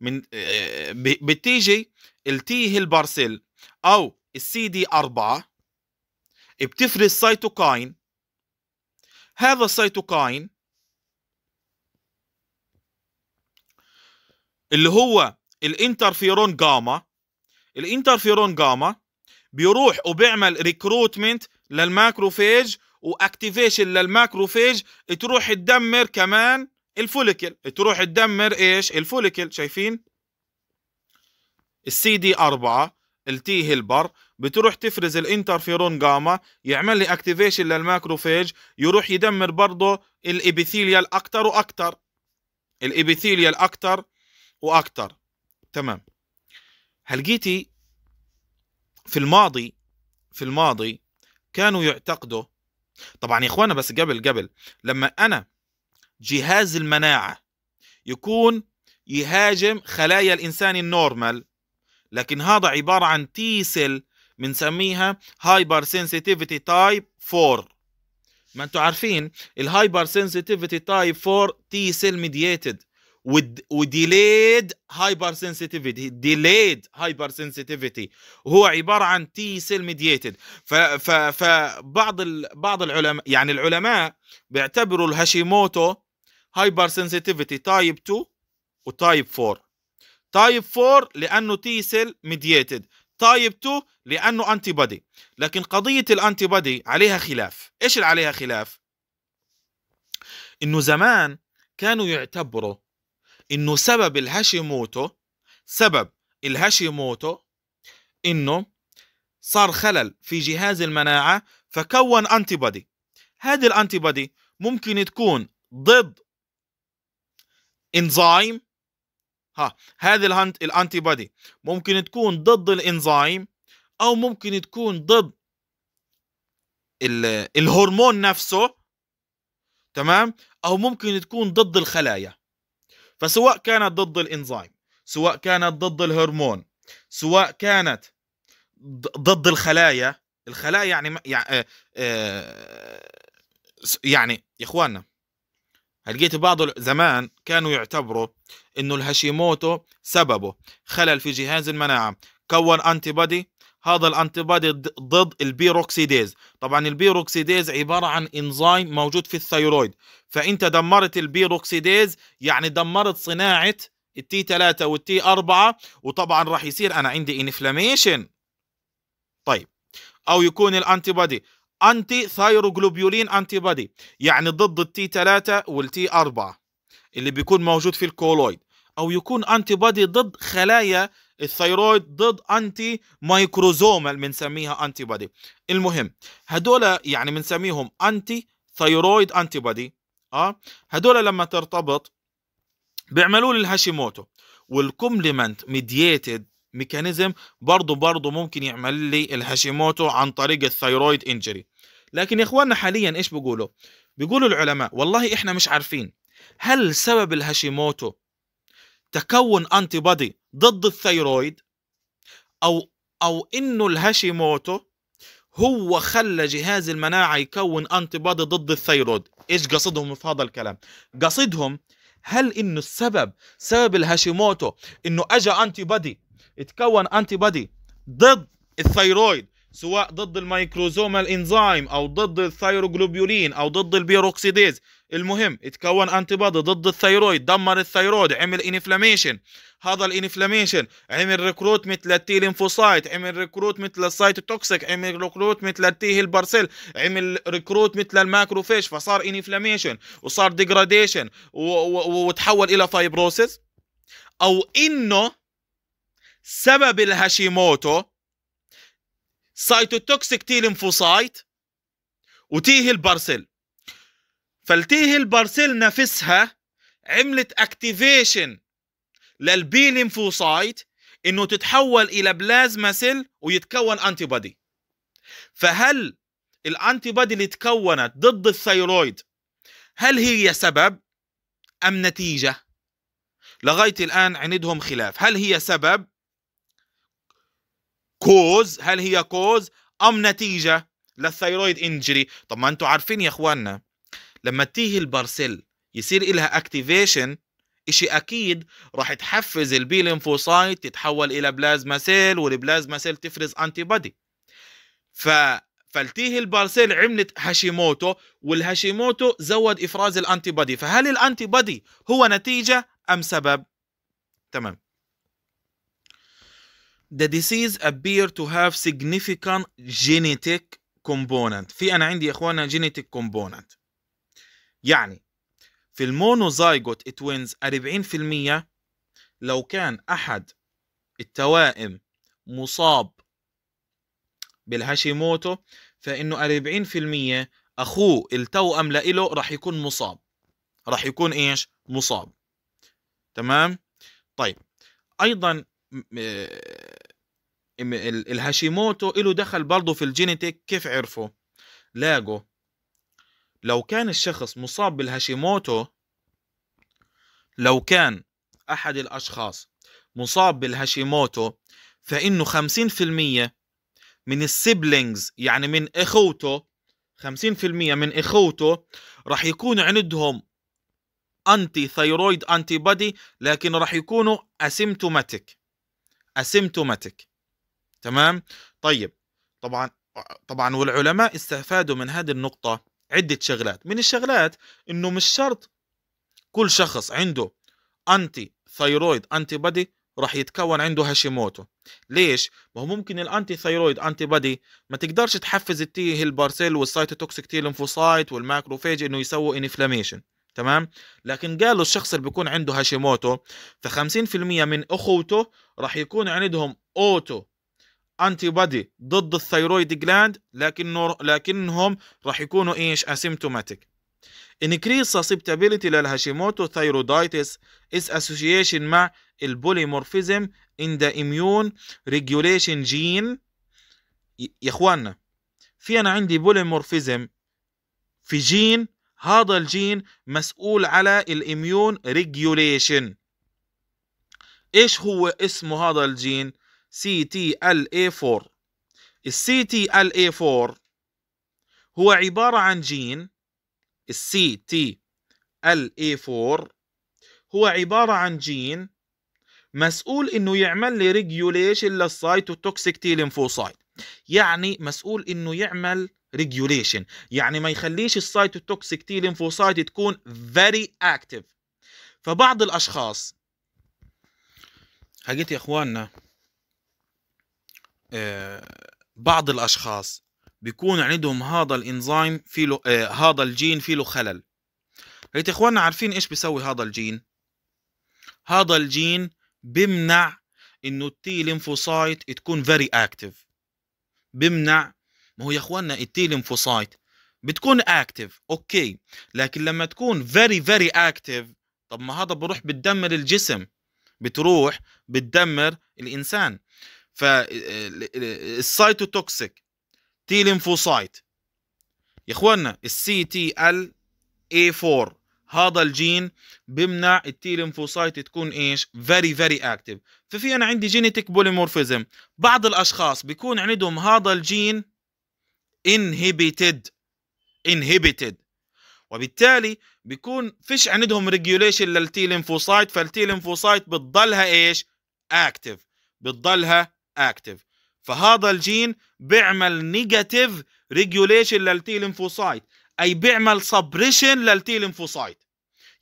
من آه، آه، بتيجي التي هيل او السي دي 4 بتفرز سيتوكاين هذا السيتوكاين اللي هو الانترفيرون جاما الانترفيرون جاما بيروح وبيعمل ريكروتمنت للماكروفيج واكتيفيشن للماكروفيج تروح تدمر كمان الفوليكل تروح تدمر ايش الفوليكل شايفين السي دي 4 التي هيلبر بتروح تفرز الانترفيرون جاما يعمل لي اكتيفيشن للماكروفاج يروح يدمر برضه الابيثيليال اكتر واكتر الابيثيليال اكتر واكتر تمام هلقيتي في الماضي في الماضي كانوا يعتقدوا طبعا يا اخوانا بس قبل قبل لما انا جهاز المناعة يكون يهاجم خلايا الإنسان النورمال لكن هذا عبارة عن تي سيل بنسميها هايبر سنسيتيفيتي تايب 4 ما انتم عارفين الهايبر سنسيتيفيتي تايب 4 تي سيل ميدييتد وديليد هايبر سنسيتيفيتي ديليد هايبر سنسيتيفيتي وهو عباره عن تي سيل ميدييتد فبعض ال... بعض العلماء يعني العلماء بيعتبروا الهاشيموتو hypersensitivity تايب 2 وتايب 4 تايب 4 لانه تي سيل ميدييتد تايب 2 لانه انتي بادي لكن قضيه الانتي بادي عليها خلاف ايش اللي عليها خلاف انه زمان كانوا يعتبروا انه سبب الهاشيموتو سبب الهاشيموتو انه صار خلل في جهاز المناعه فكون انتي بادي هذه الانتي بادي ممكن تكون ضد انزيم ها هذه الانتي بادي ممكن تكون ضد الانزيم او ممكن تكون ضد الهرمون نفسه تمام او ممكن تكون ضد الخلايا فسواء كانت ضد الانزيم سواء كانت ضد الهرمون سواء كانت ضد الخلايا الخلايا يعني يعني, يعني يا اخواننا لقيت بعض زمان كانوا يعتبروا انه الهاشيموتو سببه خلل في جهاز المناعه كون انتي بودي هذا الانتي بودي ضد البيروكسيديز طبعا البيروكسيديز عباره عن انزيم موجود في الثيرويد فانت دمرت البيروكسيديز يعني دمرت صناعه التي 3 والتي 4 وطبعا راح يصير انا عندي انفلاميشن طيب او يكون الانتي بودي انتي ثايروغلوبيولين انتي بادي يعني ضد التي 3 والتي 4 اللي بيكون موجود في الكولويد او يكون انتي بادي ضد خلايا الثيرويد ضد انتي مايكروزومال بنسميها انتي بادي المهم هدول يعني بنسميهم انتي ثيرويد انتي بادي اه هدول لما ترتبط بيعملوا لي الهاشيموتو والكومبلمنت ميدييتد ميكانيزم برضه برضه ممكن يعمل لي الهاشيموتو عن طريق الثيرويد انجري لكن يا اخواننا حاليا ايش بيقولوا؟ بيقولوا العلماء والله احنا مش عارفين هل سبب الهاشيموتو تكون انتي بادي ضد الثيرويد او او انه الهاشيموتو هو خلى جهاز المناعه يكون انتي بادي ضد الثيرويد ايش قصدهم في هذا الكلام قصدهم هل انه السبب سبب الهاشيموتو انه اجى انتي بادي اتكون انتي بادي ضد الثيرويد سواء ضد الميكروزوما انزيم او ضد الثيروجلوبيولين او ضد البيروكسيديز المهم اتكون انتي بادي ضد الثيرويد دمر الثيرويد عمل انفلاميشن هذا الانفلاميشن عمل ريكروتمنت للتي لينفوسايت عمل ريكروتمنت للسايتوتوكسيك عمل ريكروتمنت للتي هيل عمل ريكروتمنت للماكروفيش فصار انفلاميشن وصار ديجراديشن وتحول الى فايبروسيس او انه سبب الهاشيموتو سايتوتوكسيك تي ليمفوسايت وتيه البارسيل فالتيه البارسيل نفسها عملت اكتيفيشن للبي ليمفوسايت انه تتحول الى بلازما سيل ويتكون انتي بودي فهل الانتي بودي اللي تكونت ضد الثيرويد هل هي سبب ام نتيجه لغايه الان عندهم خلاف هل هي سبب كوز هل هي كوز ام نتيجه للثيرويد انجري طب ما انتم عارفين يا اخواننا لما تيجي البارسيل يصير لها اكتيفيشن إشي أكيد راح تحفز البي لينفوسايت تتحول إلى بلازما سيل والبلازما سيل تفرز أنتي بادي ف فالتيه البارسيل عملت هاشيموتو والهاشيموتو زود إفراز الأنتي بادي فهل الأنتي بادي هو نتيجة أم سبب؟ تمام the disease appear to have significant genetic component في انا عندي يا اخوانا genetic component يعني في المونوزايجوت توينز 40% لو كان احد التوائم مصاب بالهاشيموتو فانه 40% اخوه التوأم لإله راح يكون مصاب راح يكون ايش مصاب تمام طيب ايضا الهاشيموتو له دخل برضه في الجينيتيك كيف عرفوا لاقوا لو كان الشخص مصاب بالهاشيموتو لو كان أحد الأشخاص مصاب بالهاشيموتو فإنه 50% من السيبلينجز يعني من إخوته 50% من إخوته راح يكون عندهم أنتي ثيرويد أنتي بادي لكن راح يكونوا أسيمتوماتيك أسيمتوماتيك تمام طيب طبعا طبعا والعلماء استفادوا من هذه النقطة عدة شغلات من الشغلات انه مش شرط كل شخص عنده انتي ثيرويد انتي بادي راح يتكون عنده هاشيموتو ليش ما هو ممكن الانتي ثيرويد انتي بادي ما تقدرش تحفز التي هيلبارسيل والسيتوتوكسيك تي ليمفوسايت والماكروفيج انه يسووا انفلاميشن تمام لكن قالوا الشخص اللي بيكون عنده هاشيموتو ف 50% من اخوته راح يكون عندهم اوتو انتي بادي ضد الثيرويد جلاند لكنه لكنهم راح يكونوا ايش اسيمتوماتيك increased susceptibility للهاشيموتو ثيرودايتس is association مع البوليمورفيزم in the immune regulation gene يا اخوانا في انا عندي بوليمورفيزم في جين هذا الجين مسؤول على الاميون ريجوليشن ايش هو اسمه هذا الجين CTLA4 ال ctla 4 هو عبارة عن جين ال ctla 4 هو عبارة عن جين مسؤول انه يعمل لي ريجوليشن للسايتوتوكسيك تي ليمفوسايت يعني مسؤول انه يعمل ريجوليشن يعني ما يخليش السايتوتوكسيك تي ليمفوسايت تكون فيري اكتف فبعض الاشخاص حقيقة يا اخواننا آه، بعض الاشخاص بيكون عندهم هذا الانزيم في له آه، هذا الجين في له خلل هيت اخواننا عارفين ايش بيسوي هذا الجين هذا الجين بمنع انه التي ليمفوسايت تكون فيري اكتف بمنع ما هو يا اخواننا التي ليمفوسايت بتكون اكتف اوكي لكن لما تكون فيري فيري اكتف طب ما هذا بروح بتدمر الجسم بتروح بتدمر الانسان فالسايتوتوكسيك آه، تي ليمفوسايت يا اخوانا السي تي ال اي 4 هذا الجين بمنع التي ليمفوسايت تكون ايش فيري فيري اكتف ففي انا عندي جينيتيك بوليمورفيزم بعض الاشخاص بيكون عندهم هذا الجين انهبيتد انهبيتد وبالتالي بيكون فيش عندهم ريجوليشن للتي ليمفوسايت فالتي ليمفوسايت بتضلها ايش اكتف بتضلها اكتف فهذا الجين بيعمل نيجاتيف ريجوليشن للتي ليمفوسايت اي بيعمل سبريشن للتي ليمفوسايت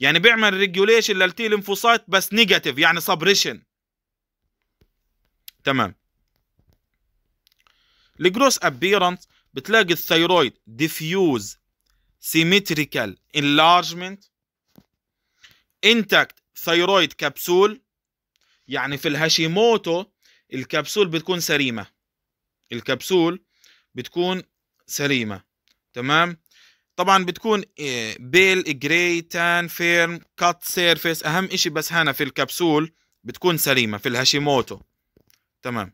يعني بيعمل ريجوليشن للتي ليمفوسايت بس نيجاتيف يعني سبريشن تمام الجروس ابيرنس بتلاقي الثيرويد ديفيوز سيمتريكال انلارجمنت انتاكت ثيرويد كبسول يعني في الهاشيموتو الكبسول بتكون سليمة الكبسول بتكون سليمة تمام طبعا بتكون آه، بيل جراي تان فيرم كات سيرفيس اهم اشي بس هنا في الكبسول بتكون سليمة في الهاشيموتو تمام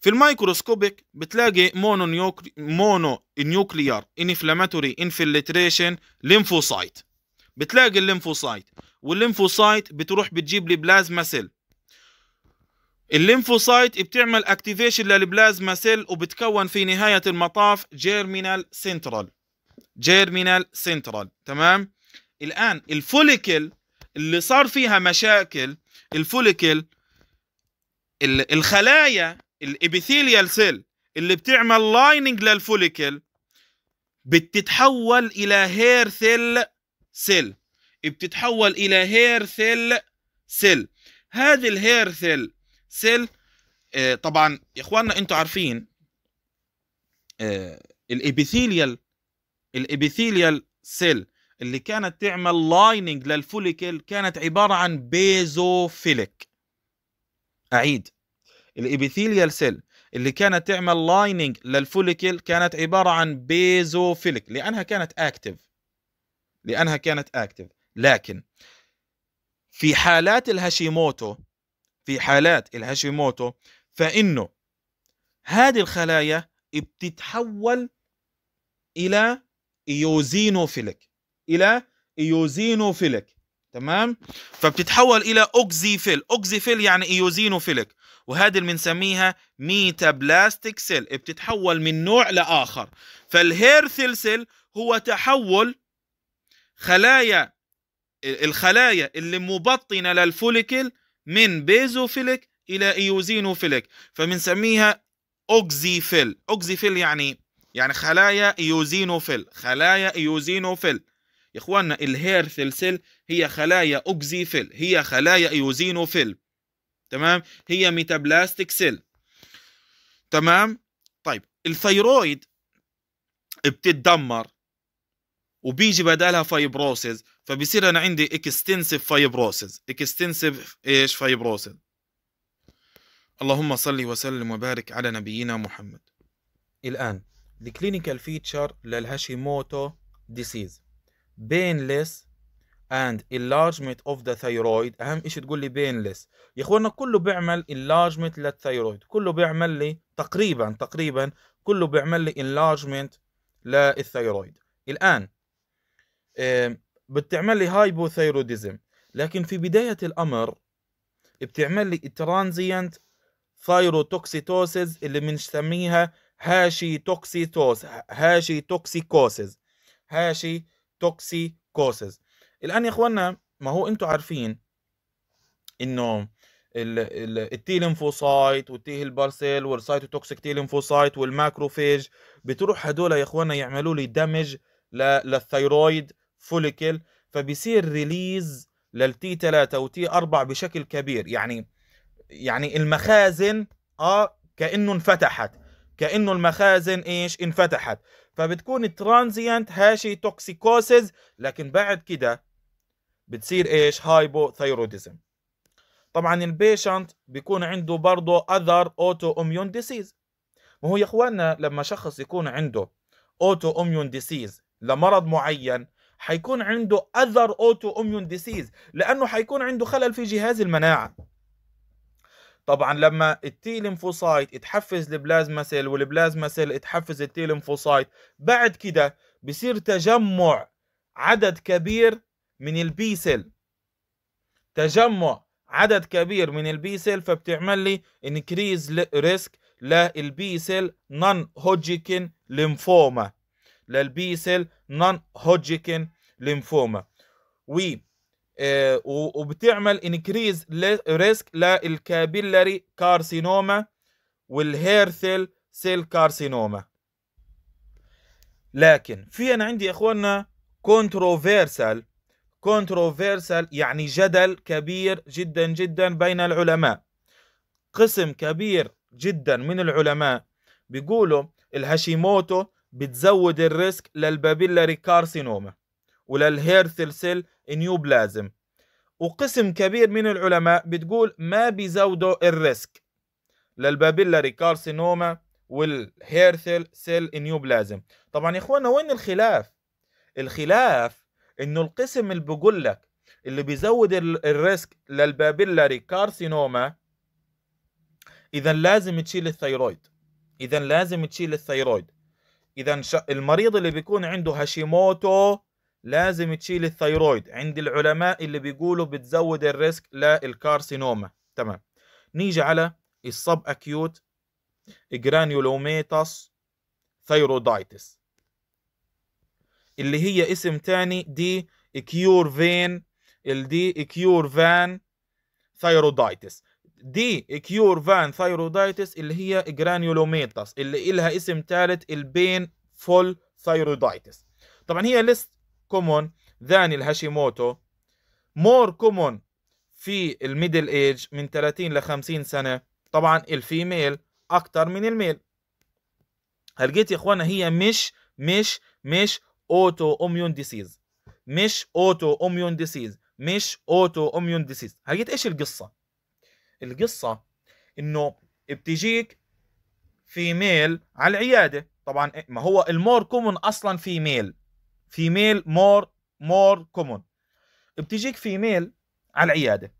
في المايكروسكوبيك بتلاقي مونو نيوكلي... مونو نيوكليار انفلاماتوري انفلتريشن ليمفوسايت بتلاقي الليمفوسايت والليمفوسايت بتروح بتجيب لي بلازما سيل الليمفوسايت بتعمل اكتيفيشن للبلازما سيل وبتكون في نهايه المطاف جيرمينال سنترال جيرمينال سنترال تمام الان الفوليكل اللي صار فيها مشاكل الفوليكل الخلايا الابيثيليال سيل اللي بتعمل لايننج للفوليكل بتتحول الى هير سيل سيل بتتحول الى هير سيل سيل هذه الهير سيل سيل آه، طبعا يا اخواننا انتم عارفين آه، الابيثيليال الابيثيليال سيل اللي كانت تعمل لايننج للفوليكل كانت عباره عن بيزوفيليك اعيد الابيثيليال سيل اللي كانت تعمل لايننج للفوليكل كانت عباره عن بيزوفيليك لانها كانت اكتف لانها كانت اكتف لكن في حالات الهاشيموتو في حالات الهاشيموتو فإنه هذه الخلايا بتتحول إلى إيوزينوفيلك إلى إيوزينوفيلك تمام فبتتحول إلى أوكزيفيل أوكزيفيل يعني إيوزينوفيلك وهذه اللي بنسميها ميتابلاستيك سيل بتتحول من نوع لآخر فالهيرثل سيل هو تحول خلايا الخلايا اللي مبطنة للفوليكل من بيزوفيلك الى ايوزينوفيلك فبنسميها اوكزيفيل اوكزيفيل يعني يعني خلايا ايوزينوفيل خلايا ايوزينوفيل يا اخواننا الهير سيل هي خلايا اوكزيفيل هي خلايا ايوزينوفيل تمام هي ميتابلاستيك سيل تمام طيب الثيرويد بتتدمر وبيجي بدالها فايبروسز فبصير انا عندي اكستنسيف فايبروسز اكستنسيف ايش فايبروسز اللهم صل وسلم وبارك على نبينا محمد الان الكلينيكال فيتشر للهاشيموتو ديسيز painless and enlargement of the thyroid اهم شيء تقول لي painless يا اخوانا كله بيعمل enlargement للثيرويد كله بيعمل لي تقريبا تقريبا كله بيعمل لي enlargement للثيرويد الان بتعمل لي هايبوثيروديزم لكن في بدايه الامر بتعمل لي ترانزيانت ثايروتوكسيتوسز اللي بنسميها هاشي توكسيتوس هاشي توكسيكوسيز هاشي توكسيكوسيز الان يا اخوانا ما هو انتم عارفين انه التي ليمفوسايت والتي البارسيل والسايتوتوكسيك تي ليمفوسايت والماكروفيج بتروح هدول يا اخوانا يعملوا لي دمج للثيرويد فوليكل فبيصير ريليز للتي 3 وتي 4 بشكل كبير يعني يعني المخازن اه كانه انفتحت كانه المخازن ايش انفتحت فبتكون ترانزيانت هاشي توكسيكوسز لكن بعد كده بتصير ايش ثيروديزم طبعا البيشنت بيكون عنده برضه اذر اوتو اميون ديسيز ما هو يا اخواننا لما شخص يكون عنده اوتو اميون ديسيز لمرض معين حيكون عنده اذر اوتو اميون ديسيز لانه حيكون عنده خلل في جهاز المناعه طبعا لما التي ليمفوسايت تحفز البلازما سيل والبلازما سيل تحفز التي ليمفوسايت بعد كده بصير تجمع عدد كبير من البي سيل تجمع عدد كبير من البي سيل فبتعمل لي انكريز ريسك للبي سيل نون hodgkin ليمفوما للبي سيل نون هوجكن ليمفوما و وبتعمل انكريز ريسك للكابيلاري كارسينوما والهير سيل سيل كارسينوما لكن في انا عندي يا اخوانا كونتروفيرسال كونتروفيرسال يعني جدل كبير جدا جدا بين العلماء قسم كبير جدا من العلماء بيقولوا الهاشيموتو بتزود الريسك للبابيلاري كارسينوما وللهيرثل سيل نيوبلازم وقسم كبير من العلماء بتقول ما بيزودوا الريسك للبابيلاري كارسينوما والهيرثل سيل نيوبلازم طبعا يا اخوانا وين الخلاف الخلاف انه القسم اللي بقول لك اللي بيزود الريسك للبابيلاري كارسينوما اذا لازم تشيل الثيرويد اذا لازم تشيل الثيرويد اذا المريض اللي بيكون عنده هاشيموتو لازم تشيل الثيرويد عند العلماء اللي بيقولوا بتزود الريسك للكارسينوما تمام نيجي على الصب اكيوت جرانيولوميتاس ثيرودايتس اللي هي اسم تاني دي كيور فين الدي كيور فان ثيرودايتس دي كيور فان ثايرودايتس اللي هي جرانيولوميتاس اللي إلها اسم ثالث البين فول ثايرودايتس طبعا هي ليست كومون ذاني الهاشيموتو مور كومون في الميدل ايج من 30 ل 50 سنه طبعا الفيميل اكثر من الميل هلقيت يا اخوانا هي مش مش مش اوتو اميون ديسيز مش اوتو اميون ديسيز مش اوتو اميون ديسيز هلقيت ايش القصه القصه انه بتجيك ميل على العياده طبعا ما هو المور كومون اصلا في ميل مور مور كومون بتجيك ميل على العياده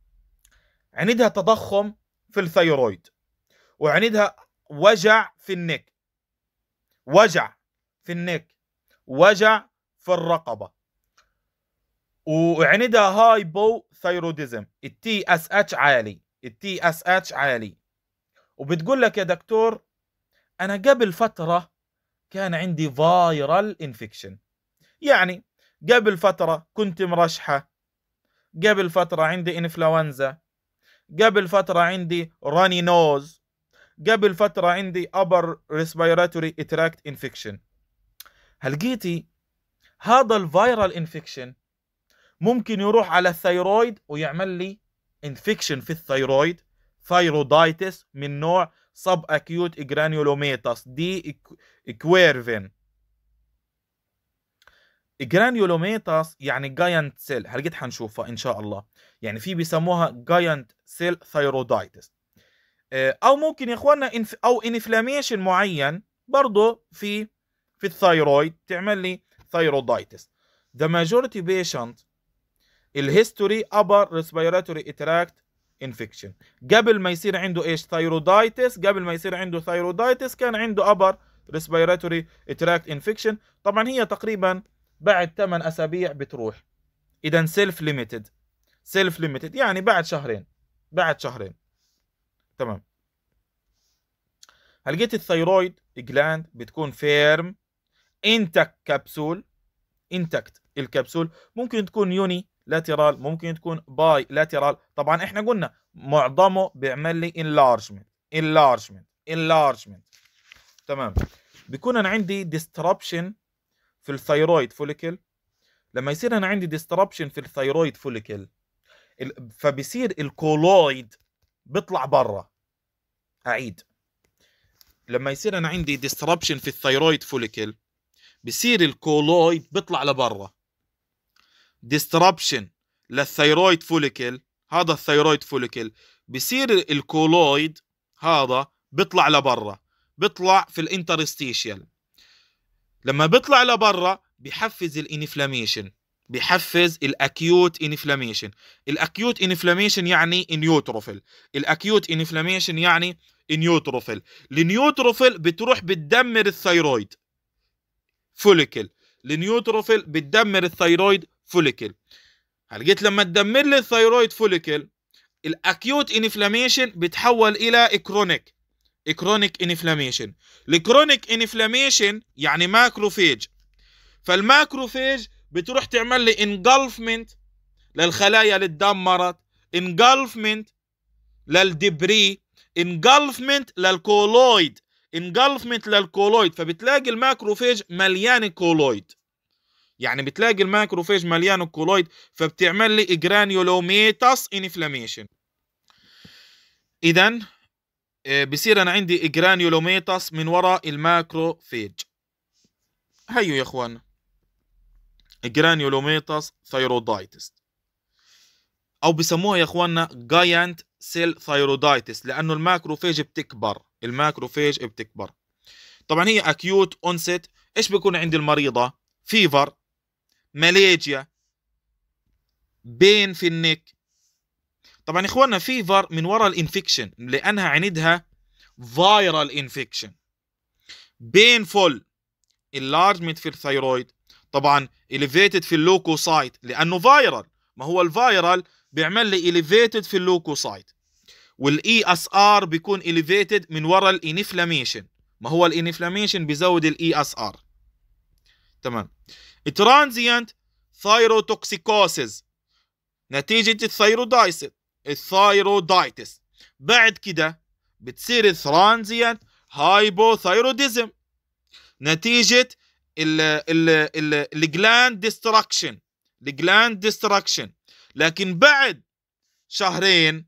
عندها تضخم في الثيرويد وعندها وجع في النك وجع في النك وجع في الرقبه وعندها هايبو ثيروديزم التي اس اتش عالي التي اس اتش عالي وبتقول لك يا دكتور انا قبل فتره كان عندي فايرال انفكشن يعني قبل فتره كنت مرشحه قبل فتره عندي انفلونزا قبل فتره عندي راني نوز قبل فتره عندي upper respiratory tract infection هلقيتي هذا الفيرال انفكشن ممكن يروح على الثيرويد ويعمل لي انفكشن في الثيرويد ثيرودايتس من نوع سب اكيوت جرانيولوميتاس دي كويرفين جرانيولوميتاس يعني جاينت سيل هل جيت حنشوفها ان شاء الله يعني في بيسموها جاينت سيل ثيرودايتس او ممكن يا اخوانا انف او انفلاميشن معين برضه في في الثايرويد تعمل لي ثايرودايتس the majority patient الهيستوري ابر ريسبيراتوري اتراكت انفكشن قبل ما يصير عنده ايش ثايرودايتس قبل ما يصير عنده ثايرودايتس كان عنده ابر ريسبيراتوري اتراكت انفكشن طبعا هي تقريبا بعد 8 اسابيع بتروح اذا سيلف ليميتد سيلف ليميتد يعني بعد شهرين بعد شهرين تمام هلقيت الثيرويد جلاند بتكون فيرم انتك كبسول انتكت الكبسول ممكن تكون يوني لاترال ممكن تكون باي لاترال طبعا احنا قلنا معظمه بيعمل لي enlargement enlargement enlargement تمام بيكون انا عندي ديستربشن في الثيرويد فوليكل لما يصير انا عندي ديستربشن في الثيرويد فوليكل فبصير الكولويد بيطلع برا اعيد لما يصير انا عندي ديستربشن في الثيرويد فوليكل بصير الكولويد بيطلع لبرا ديستربشن للثيرويد فوليكل هذا الثيرويد فوليكل بصير الكولويد هذا بيطلع لبرا بيطلع في الانترستيشيال لما بيطلع لبرا بحفز الانفلاميشن بحفز الاكيوت انفلاميشن الاكيوت انفلاميشن يعني نيوتروفيل الاكيوت انفلاميشن يعني نيوتروفيل النيوتروفيل بتروح بتدمر الثيرويد فوليكل النيوتروفيل بتدمر الثيرويد فوليكل هلقيت لما تدمر لي الثيرويد فوليكل الاكيوت انفلاميشن بتحول الى كرونيك كرونيك انفلاميشن الكرونيك انفلاميشن يعني ماكروفيج فالماكروفيج بتروح تعمل لي انجلفمنت للخلايا اللي اتدمرت انجلفمنت للدبري انجلفمنت للكولويد انجلفمنت للكولويد فبتلاقي الماكروفيج مليان كولويد يعني بتلاقي الماكروفاج مليان كولويد فبتعمل لي جرانيولوميتاس انفلاميشن اذا بصير انا عندي جرانيولوميتاس من وراء الماكروفاج هيو يا اخوان جرانيولوميتاس ثايرودايتس او بسموها يا اخواننا جاينت سيل ثايرودايتس لانه الماكروفاج بتكبر الماكروفاج بتكبر طبعا هي اكيوت اونست ايش بيكون عند المريضه فيفر ماليجيا بين في النك طبعا اخواننا في فار من وراء الانفكشن لانها عندها فايرال انفكشن بينفول enlargement في الثيرويد طبعا elevated في اللوكوسايت لانه فايرال ما هو الفايرال بيعمل لي elevated في اللوكوسايت والاي اس ار بيكون elevated من وراء الانفلاميشن ما هو الانفلاميشن بيزود الاي اس ار تمام ترانزيانت ثايروتوكسيكوسيز نتيجة الثايرودايس الثايرودايتس بعد كده بتصير ترانزيانت هايبوثايروديزم نتيجة الجلاند ديستراكشن الجلاند ديستراكشن لكن بعد شهرين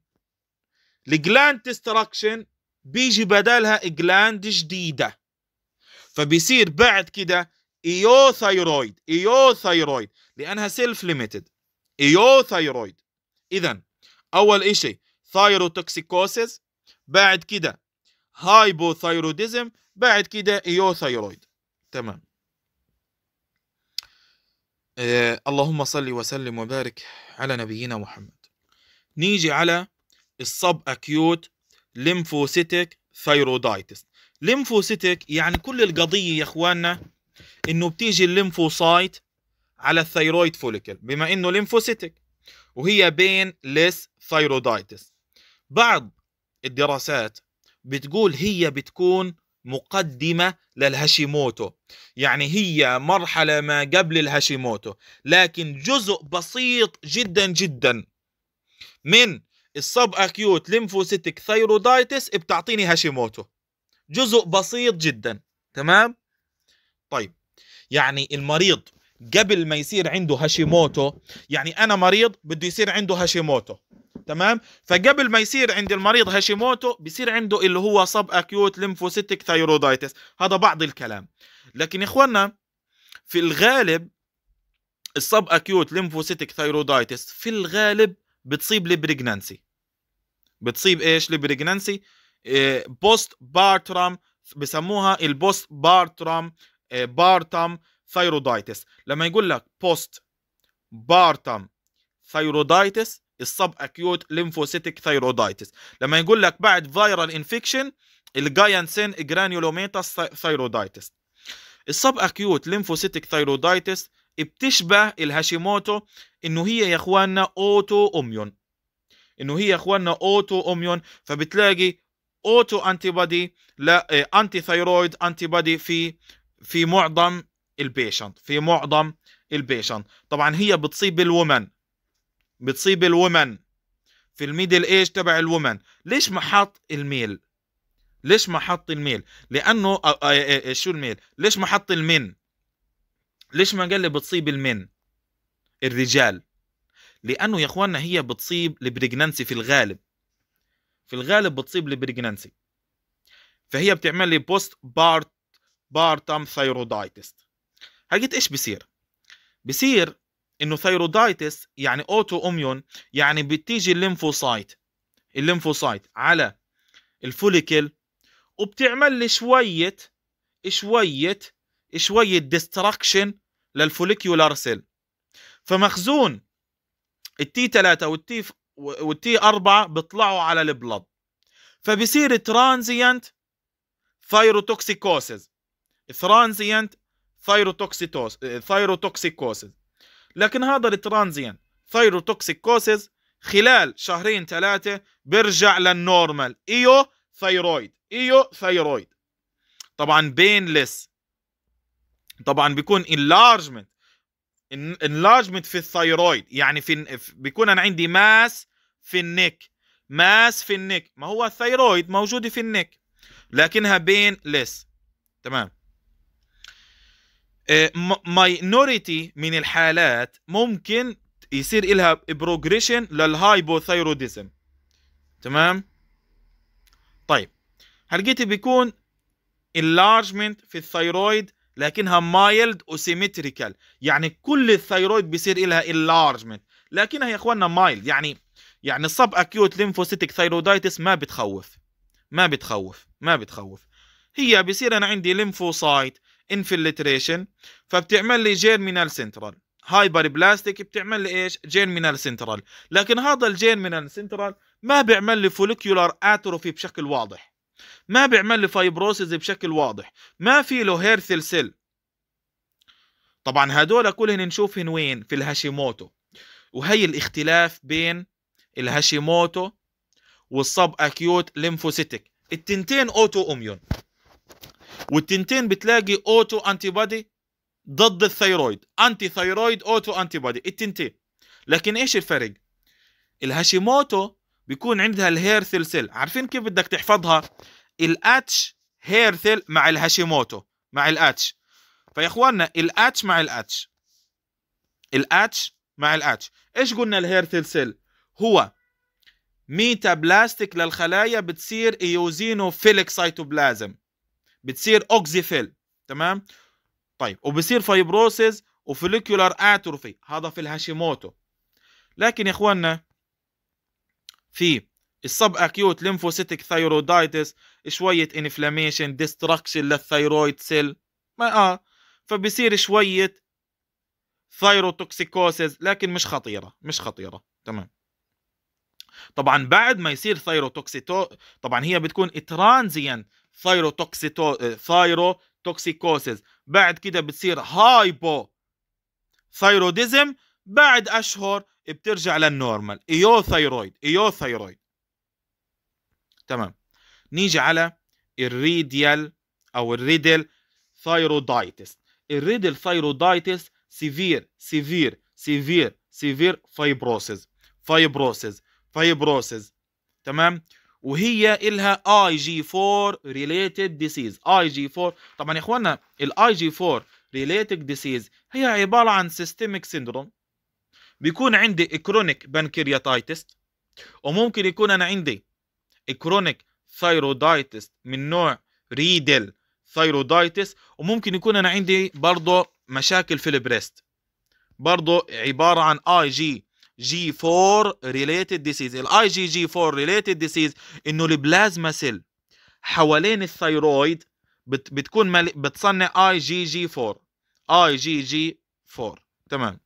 الجلاند ديستراكشن بيجي بدالها جلاند جديدة فبيصير بعد كده ايوثايرويد ايوثايرويد لانها سيلف ليميتد ايوثايرويد اذا اول شيء ثايروتوكسيكوسيس بعد كده هايبوثايروديزم بعد كده ايوثايرويد تمام آه، اللهم صل وسلم وبارك على نبينا محمد نيجي على الصب اكيوت ليمفوسيتك ثايرودايتس ليمفوسيتك يعني كل القضية يا اخواننا انه بتيجي الليمفوسايت على الثيرويد فوليكل بما انه ليمفوسيتك وهي بين ليس ثيرودايتس بعض الدراسات بتقول هي بتكون مقدمة للهاشيموتو يعني هي مرحلة ما قبل الهاشيموتو لكن جزء بسيط جدا جدا من السب اكيوت ليمفوسيتك ثيرودايتس بتعطيني هاشيموتو جزء بسيط جدا تمام يعني المريض قبل ما يصير عنده هاشيموتو يعني انا مريض بده يصير عنده هاشيموتو تمام فقبل ما يصير عند المريض هاشيموتو بيصير عنده اللي هو صب اكيوت ليمفوسيتيك ثايرودايتس هذا بعض الكلام لكن يا اخواننا في الغالب السب اكيوت ليمفوسيتيك ثايرودايتس في الغالب بتصيب البريجنانسي بتصيب ايش البريجنانسي بوست إيه، بارترام بسموها البوست بارترام بارتم آه، ثيرودايتس لما يقول لك بوست بارتم ثيرودايتس السب اكيوت ليمفوسيتك ثيرودايتس لما يقول لك بعد فايرال انفكشن الجاينسين جرانيولوميتاس ثيرودايتس السب اكيوت ليمفوسيتك ثيرودايتس بتشبه الهاشيموتو انه هي يا اخواننا اوتو اوميون انه هي يا اخواننا اوتو اوميون فبتلاقي اوتو انتي بادي انتي ثيرويد انتي بادي في في معظم البيشنت في معظم البيشنت طبعا هي بتصيب الومن بتصيب الومن في الميدل ايج تبع الومن ليش ما حط الميل ليش ما حط الميل لانه آه، آه، آه، شو الميل ليش ما حط المن ليش ما قال لي بتصيب المن الرجال لانه يا اخواننا هي بتصيب البريجنانسي في الغالب في الغالب بتصيب البريجنانسي فهي بتعمل لي بوست بارت بارتم ثيرودايتس هلقيت ايش بصير بصير انه ثيرودايتس يعني اوتو اميون يعني بتيجي الليمفوسايت الليمفوسايت على الفوليكل وبتعمل لي شويه شويه شويه ديستراكشن للفوليكيولار سيل فمخزون التي 3 والتي والتي 4 بيطلعوا على البلد فبصير ترانزيانت ثايروتوكسيكوسيس ترانزيانت ثايروتوكسيتوز ثايروتوكسيكوسز لكن هذا الترانزيانت ثايروتوكسيكوسز خلال شهرين ثلاثة بيرجع للنورمال ايو ثايرويد ايو ثايرويد طبعا بينلس طبعا بيكون enlargement انلارجمنت في الثايرويد يعني في بيكون انا عندي ماس في النك ماس في النك ما هو الثايرويد موجوده في النك لكنها بين تمام آه، ماينوريتي من الحالات ممكن يصير إلها بروجريشن للهايبوثايروديزم تمام طيب هلقيتي بيكون enlargement في الثيرويد لكنها مايلد وسيمتريكال يعني كل الثيرويد بيصير لها enlargement لكنها يا اخواننا مايلد يعني يعني الصب اكيوت ليمفوسيتك ثيرويدايتس ما بتخوف ما بتخوف ما بتخوف هي بيصير انا عندي ليمفوسايت انفلتريشن فبتعمل لي جيرمينال سنترال هايبر بلاستيك بتعمل لي ايش جيرمينال سنترال لكن هذا الجيرمينال سنترال ما بيعمل لي فوليكيولار اتروفي بشكل واضح ما بيعمل لي فايبروسيس بشكل واضح ما في له هيرثل سيل طبعا هدول كلهن نشوفهم وين في الهاشيموتو وهي الاختلاف بين الهاشيموتو والصب اكيوت ليمفوسيتك التنتين اوتو اميون والتنتين بتلاقي اوتو انتي بادي ضد الثيرويد انتي ثيرويد اوتو انتي بادي التنتين لكن ايش الفرق الهاشيموتو بيكون عندها الهيرثل سيل عارفين كيف بدك تحفظها الاتش هيرثل مع الهاشيموتو مع الاتش فيا اخواننا الاتش مع الاتش الاتش مع الاتش ايش قلنا الهيرثل سيل هو ميتا بلاستيك للخلايا بتصير ايوزينوفيليك سايتوبلازم بتصير اوكزيفيل تمام طيب وبصير فايبروسيس وفوليكولار اتروفي هذا في الهاشيموتو لكن يا اخواننا في السب اكيوت ليمفوسيتك ثايرودايتس شويه انفلاميشن ديستركشن للثايرويد سيل ما اه فبصير شويه ثايروتوكسيكوسيس لكن مش خطيره مش خطيره تمام طبعا بعد ما يصير ثايروتوكسيتو طبعا هي بتكون ترانزيانت ثايروتوكسيتو ثايروتوكسيكوسيس آه، بعد كده بتصير هايبو ثايروديزم بعد اشهر بترجع للنورمال ايو ثايرويد ايو ثايرويد تمام نيجي على الريديال او الريدل ثايرودايتس الريدل ثايرودايتس سيفير سيفير سيفير سيفير فايبروسيس فايبروسيس فايبروسيس تمام وهي إلها اي جي 4 ريليتد ديسيز اي جي 4 طبعا يا اخوانا الاي جي 4 ريليتد ديسيز هي عبارة عن سيستميك سيندروم بيكون عندي كرونيك بانكرياتايتس وممكن يكون انا عندي كرونيك ثايرودايتس من نوع ريدل ثايرودايتس وممكن يكون انا عندي برضه مشاكل في البريست برضه عبارة عن اي جي جي 4 ريليتد ديسيز الاي جي جي 4 ريليتد ديسيز انه البلازما سيل حوالين الثيرويد بت بتكون مل... بتصنع اي جي جي 4 اي جي جي 4 تمام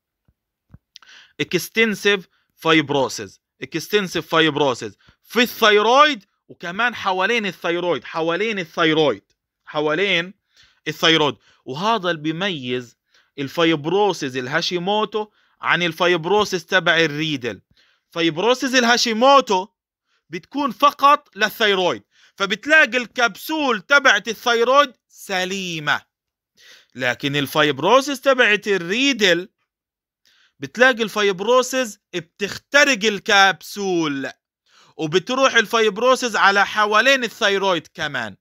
اكستنسيف فايبروسيس اكستنسيف فايبروسيس في الثيرويد وكمان حوالين الثيرويد حوالين الثيرويد حوالين الثيرويد وهذا اللي بيميز الفايبروسيس الهاشيموتو عن الفايبروسيس تبع الريدل فايبروسيس الهاشيموتو بتكون فقط للثيرويد فبتلاقي الكبسول تبعت الثيرويد سليمه لكن الفايبروسيس تبعت الريدل بتلاقي الفايبروسيس بتخترق الكبسول وبتروح الفايبروسيس على حوالين الثيرويد كمان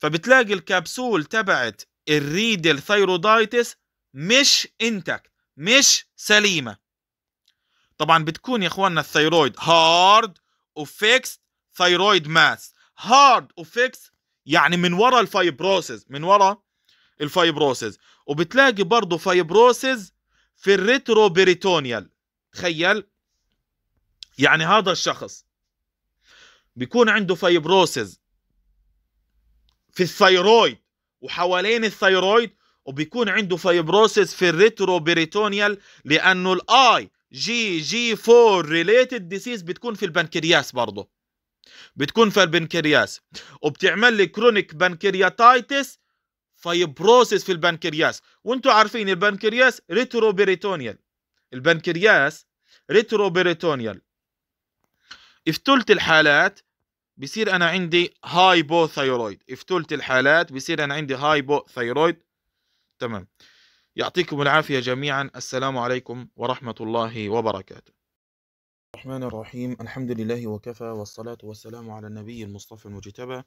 فبتلاقي الكبسول تبعت الريدل ثيرودايتس مش انتك مش سليمه طبعا بتكون يا اخواننا الثيرويد هارد وفيكس ثيرويد ماس هارد وفيكس يعني من ورا الفايبروسز من ورا الفايبروسز وبتلاقي برضه فايبروسز في بيريتونيال تخيل يعني هذا الشخص بيكون عنده فايبروسز في الثيرويد وحوالين الثيرويد وبيكون عنده فيبروسيس في الريترو بيريتونيال لانه الاي جي جي 4 ريليتد ديسيز بتكون في البنكرياس برضه بتكون في البنكرياس وبتعمل لي كرونيك بنكرياتايتس فيبروسيس في البنكرياس وانتم عارفين البنكرياس ريترو بيريتونيال البنكرياس ريترو بيريتونيال في ثلث الحالات بصير انا عندي هايبوثايرويد في ثلث الحالات بصير انا عندي هايبوثايرويد تمام يعطيكم العافية جميعا السلام عليكم ورحمة الله وبركاته الرحمن الرحيم الحمد لله وكفى والصلاة والسلام على النبي المصطفى المجتبى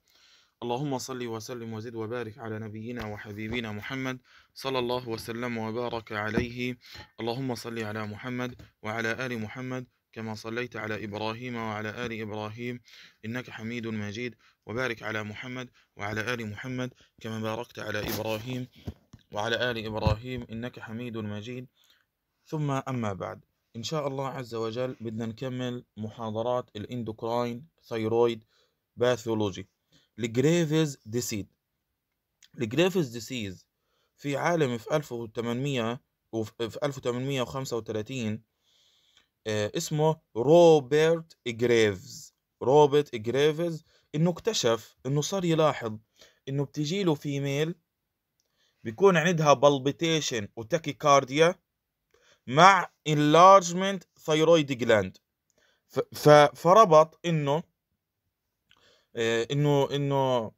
اللهم صل وسلم وزد وبارك على نبينا وحبيبنا محمد صلى الله وسلم وبارك عليه اللهم صل على محمد وعلى آل محمد كما صليت على إبراهيم وعلى آل إبراهيم إنك حميد مجيد وبارك على محمد وعلى آل محمد كما باركت على إبراهيم وعلى آل إبراهيم إنك حميد مجيد ثم أما بعد إن شاء الله عز وجل بدنا نكمل محاضرات الإندوكراين ثيرويد باثولوجي الجريفز ديسيد الجريفز ديسيز في عالم في 1800 وفي 1835 اسمه روبرت جريفز روبرت جريفز انه اكتشف انه صار يلاحظ انه بتجيله في ميل بيكون عندها بالبيتيشن كارديا مع انلارجمنت ثيرويد جلاند فربط آه، انه انه انه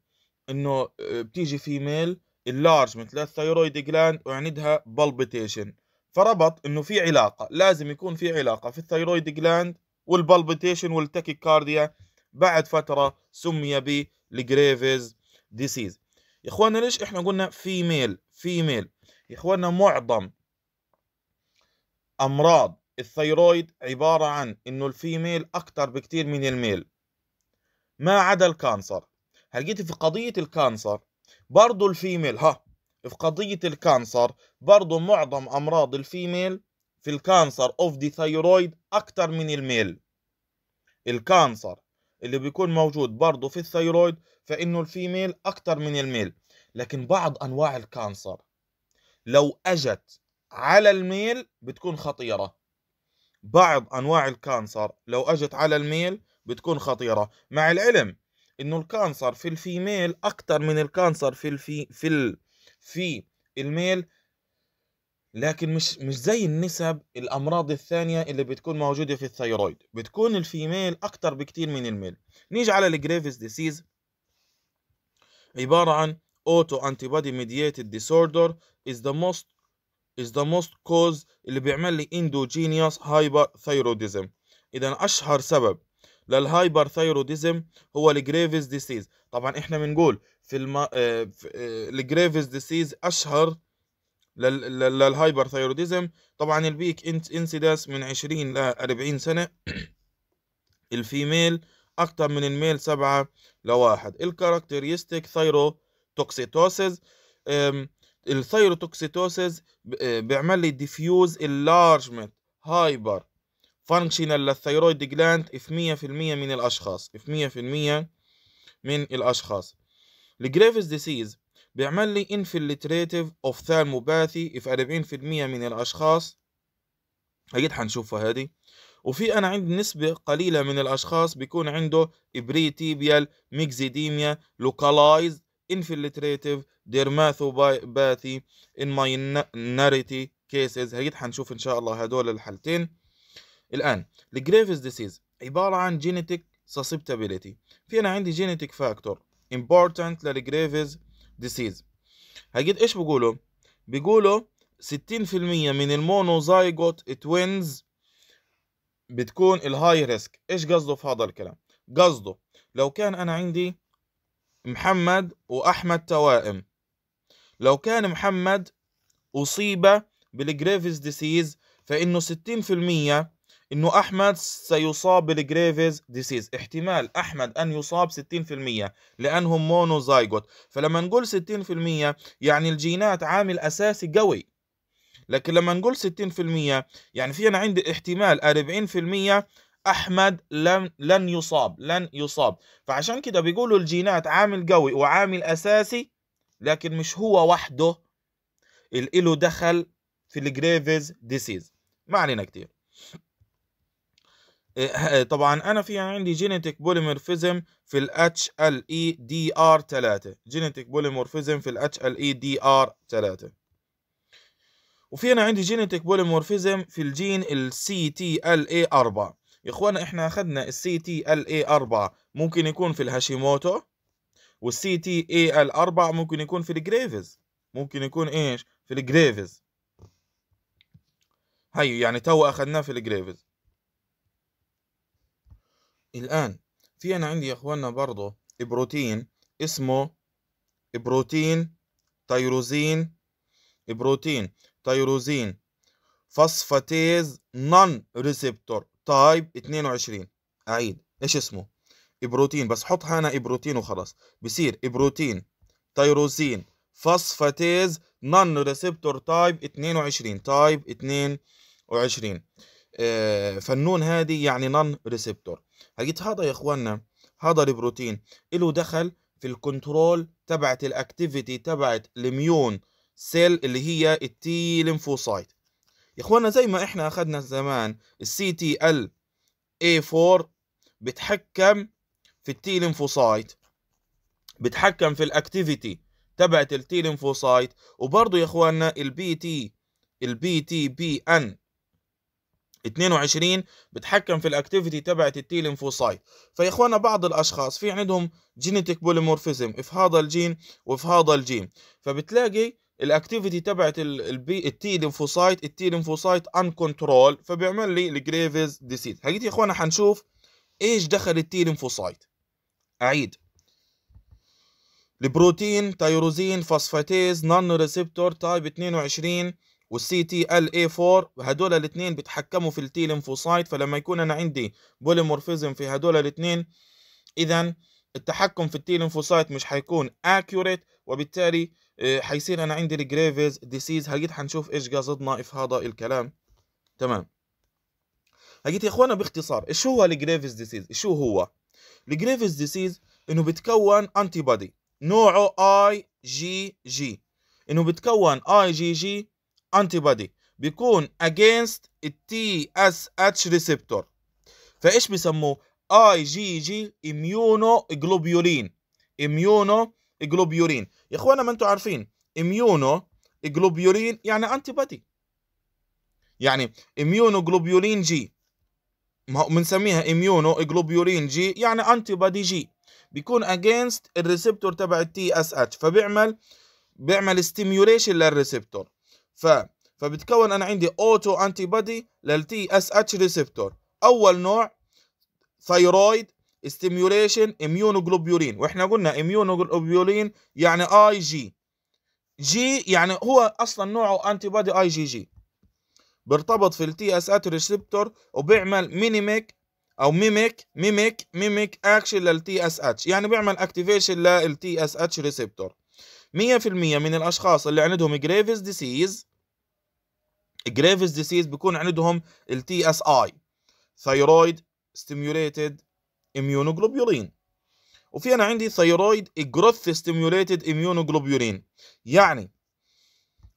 انه بتيجي فيميل انلارجمنت للثيرويد جلاند وعندها بالبيتيشن فربط انه في علاقه لازم يكون في علاقه في الثيرويد جلاند والبالبيتيشن كارديا بعد فتره سمي ب لجريفز ديسيز يا اخوانا ليش احنا قلنا فيميل فيميل يا اخوانا معظم امراض الثيرويد عبارة عن انه الفيميل اكتر بكتير من الميل ما عدا الكانسر هجيتي في قضية الكانسر برضو الفيميل ها في قضية الكانسر برضو معظم امراض الفيميل في الكانسر اوف دي ثيرويد اكتر من الميل الكانسر اللي بيكون موجود برضو في الثيرويد فإنه الفيميل أكثر من الميل لكن بعض أنواع الكانسر لو أجت على الميل بتكون خطيرة بعض أنواع الكانسر لو أجت على الميل بتكون خطيرة مع العلم إنه الكانسر في الفيميل أكثر من الكانسر في الفي في ال في الميل لكن مش مش زي النسب الامراض الثانيه اللي بتكون موجوده في الثيرويد بتكون الفيميل اكتر بكتير من الميل نيجي على الجريفز ديسيز عبارة عن auto antibody mediated disorder is the most is the most cause اللي بيعمل لي endogenous hyperthyroidism اذا اشهر سبب للهايبرثايروديزم هو الجريفز ديسيز طبعا احنا بنقول في الما... الجريفز ديسيز اشهر لل... للهايبرثايروديزم طبعا البيك انسيدنس من 20 ل 40 سنه الفيميل أكتر من الميل سبعة لواحد الكاركتريستيك ثيروتوكسيتوسيز الثيروتوكسيتوسيز آه، بيعمل لي ديفيوز اللارجمنت هايبر فانكشنال للثيرويد جلاند في 100% من الأشخاص في 100% من الأشخاص الجريفز ديسيز بيعمل لي انفلتريتيف اوفثالموباثي في 40% من الأشخاص أكيد حنشوفها هذه وفي أنا عندي نسبة قليلة من الأشخاص بيكون عنده إبريتيبيال ميكزيديميا لوكالايز انفلتريتيف ان in minority cases هيد حنشوف إن شاء الله هدول الحالتين الآن الجريفز ديسيز عبارة عن جينيتيك susceptibility في أنا عندي جينيتيك فاكتور important للجريفز ديسيز هيد إيش بيقولوا بيقولوا 60% من المونوزايجوت توينز بتكون الهاي ريسك ايش قصده في هذا الكلام قصده لو كان انا عندي محمد واحمد توائم لو كان محمد اصيب بالجريفز ديسيز فانه 60% انه احمد سيصاب بالجريفز ديسيز احتمال احمد ان يصاب 60% لانهم مونوزايجوت فلما نقول 60% يعني الجينات عامل اساسي قوي لكن لما نقول 60% يعني في أنا عندي احتمال 40% احمد لن لن يصاب لن يصاب فعشان كده بيقولوا الجينات عامل قوي وعامل اساسي لكن مش هو وحده اللي له دخل في الجريفز ديسيز ما علينا كتير إيه، إيه، طبعا انا في عندي جينيتك بوليمورفيزم في ال اي دي ار 3 جينيتك بوليمورفيزم في ال اي دي ار 3 وفي انا عندي جينيتك بوليمورفيزم في الجين السي تي ال اي 4 يا اخوانا احنا اخذنا السي تي ال اي 4 ممكن يكون في الهاشيموتو والسي تي اي ال 4 ممكن يكون في الجريفز ممكن يكون ايش في الجريفز هي يعني تو اخذناه في الجريفز الان في انا عندي يا اخوانا برضه بروتين اسمه بروتين تيروزين بروتين تيروزين فاسفاتيز نون ريسبتور تايب 22 اعيد ايش اسمه ابروتين بس حط هنا ابروتين وخلاص بصير ابروتين تيروزين فاسفاتيز نون ريسبتور تايب 22 تايب 22 آه فنون هذه يعني نون ريسبتور لقيت هذا يا اخواننا هذا البروتين له دخل في الكنترول تبعت الاكتيفيتي تبعت الميون سيل اللي هي التي ليمفوسايت يا اخوانا زي ما احنا اخدنا زمان السي تي ال اي 4 بتحكم في التي ليمفوسايت بتحكم في الاكتيفيتي تبعت التي ليمفوسايت وبرضه يا اخوانا البي تي البي تي بي ان 22 بتحكم في الاكتيفيتي تبعت التي ليمفوسايت فيا اخوانا بعض الاشخاص في عندهم جينيتيك بوليمورفيزم في هذا الجين وفي هذا الجين فبتلاقي الاكتيفيتي تبعت البي التي ليمفوسايت التي ليمفوسايت ان كنترول فبيعمل لي الجريفز ديسيز حقيقة يا اخوانا حنشوف ايش دخل التي ليمفوسايت اعيد البروتين تايروزين فوسفاتيز نون ريسبتور تايب 22 والسي تي ال اي 4 هدول الاثنين بيتحكموا في التي ليمفوسايت فلما يكون انا عندي بوليمورفيزم في هدول الاثنين اذا التحكم في التي ليمفوسايت مش حيكون اكيوريت وبالتالي آه، حيصير انا عندي الجريفز ديسيز هجيت حنشوف ايش قصدنا في هذا الكلام تمام هجيت يا اخوانا باختصار ايش هو الجريفز ديسيز شو هو الجريفز ديسيز انه بتكون انتي بودي نوعه اي جي جي انه بتكون اي جي جي انتي بودي بيكون اجينست التي اس اتش ريسبتور فايش بسموه اي جي جي اميونو جلوبيولين اميونو جلوبيولين يا اخوانا ما انتم عارفين اميونو جلوبيولين يعني انتي بادي يعني اميونو جلوبيولين جي ما هو بنسميها اميونو جلوبيولين جي يعني انتي بادي جي بيكون اجينست الريسبتور تبع التي اس اتش فبيعمل بيعمل ستيميوليشن للريسبتور ف فبتكون انا عندي اوتو انتي بادي للتي اس اتش ريسبتور اول نوع ثايرويد ستيميوليشن اميونوجلوبيولين واحنا قلنا اميونوجلوبيولين يعني اي جي جي يعني هو اصلا نوعه انتي بادي اي جي جي بيرتبط في التي اس ات ريسبتور وبيعمل مينيميك او ميميك ميميك ميميك اكشن للتي اس اتش يعني بيعمل اكتيفيشن للتي اس اتش ريسبتور 100% من الاشخاص اللي عندهم جريفز ديسيز جريفز ديسيز بيكون عندهم التي اس اي ثايرويد ستيميوليتد immunoglobulin وفي انا عندي ثيرويد جروث ستيميوليتد اميونوجلوبيولين يعني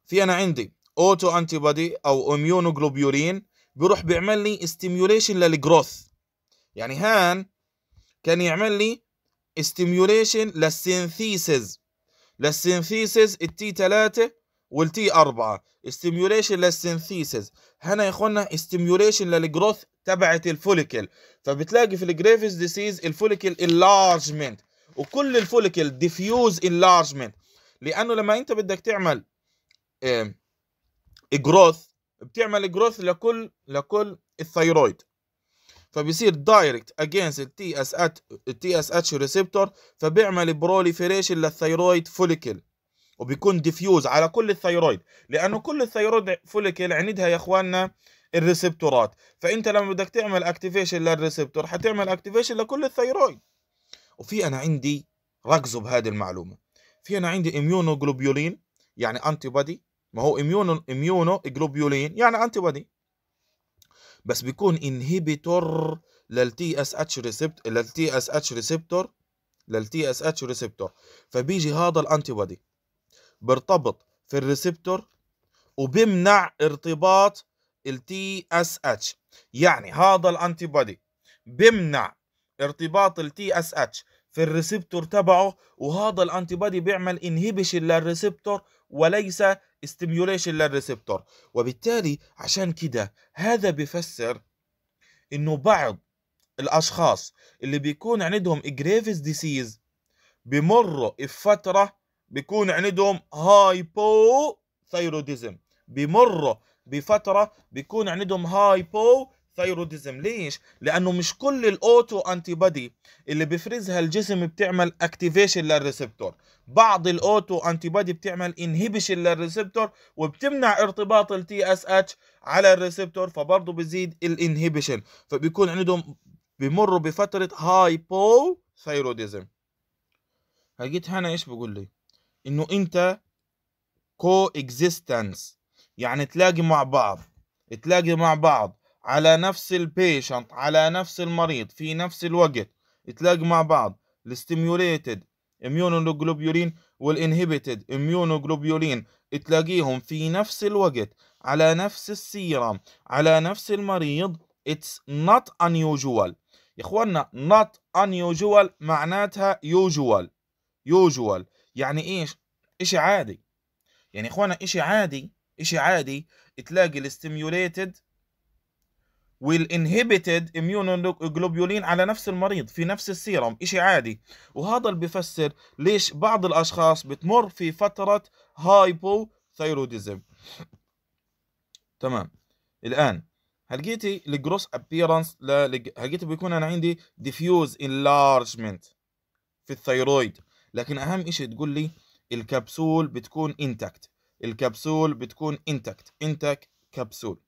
في انا عندي اوتو انتيبادي او اميونوجلوبيولين بيروح بيعمل لي ستيميوليشن للجروث يعني هان كان يعمل لي ستيميوليشن للسينثيسز للسينثيسز التي 3 والتي 4 ستيميوليشن للسينثيسز هنا يا اخوانا استيميوليشن للجروث تبعت الفوليكل فبتلاقي في الجريفز ديسيز الفوليكل انلارجمنت وكل الفوليكل ديفيوز انلارجمنت لانه لما انت بدك تعمل جروث بتعمل جروث لكل لكل الثيرويد فبيصير دايركت اجينست التي اس ات التي اس اتش ريسبتور فبيعمل بروليفريشن للثيرويد فوليكل وبيكون ديفيوز على كل الثيرويد لانه كل الثيرويد فوليكل عندها يا اخواننا الريسبتورات فانت لما بدك تعمل اكتيفيشن للريسبتور حتعمل اكتيفيشن لكل الثيرويد وفي انا عندي ركزوا بهذه المعلومه في انا عندي اميونوجلوبيولين يعني انتي بودي ما هو اميونو اميونو جلوبيولين يعني انتي بودي بس بيكون انهبيتور للتي اس اتش ريسبت للتي اس اتش ريسبتور للتي اس اتش ريسبتور فبيجي هذا الانتي بودي بيرتبط في الريسبتور وبيمنع ارتباط التي اس اتش يعني هذا الانتي بودي بيمنع ارتباط التي اس اتش في الريسبتور تبعه وهذا الانتي بودي بيعمل انهبيشن للريسبتور وليس استيميوليشن للريسبتور وبالتالي عشان كده هذا بفسر انه بعض الاشخاص اللي بيكون عندهم جريفز ديسيز بمروا بفتره بيكون عندهم هايبو ثيروديزم بفتره بيكون عندهم هايبو ثيروديزم ليش؟ لأنه مش كل الأوتو أنتي بادي اللي بيفرزها الجسم بتعمل اكتيفيشن للريسبتور بعض الأوتو أنتي بادي بتعمل انهبيشن للريسبتور وبتمنع ارتباط التي اس اتش على الريسبتور فبرضه بزيد الانهبيشن فبيكون عندهم بمروا بفترة هايبو ثيروديزم هجيت هنا ايش بقول لي؟ انه انت كو اكزيستنس يعني تلاقي مع بعض تلاقي مع بعض على نفس البيشنت على نفس المريض في نفس الوقت تلاقي مع بعض الاستيميوليتد اميونوجلوبيولين والانهبيتد اميونوجلوبيولين تلاقيهم في نفس الوقت على نفس السيرم على نفس المريض اتس نوت unusual يا اخوانا not unusual معناتها usual usual يعني ايش اشي عادي يعني اخوانا اشي عادي اشي عادي تلاقي الاستيميوليتد والانهبيتد اميونوجلوبيولين على نفس المريض في نفس السيرم اشي عادي وهذا اللي بفسر ليش بعض الاشخاص بتمر في فترة هايبو ثيروديزم تمام الان هلقيتي الجروس ابييرنس هلقيتي بيكون انا عندي ديفيوز انلارجمنت في الثيرويد لكن اهم شيء تقول لي الكبسول بتكون انتكت الكبسول بتكون انتكت انتك كبسول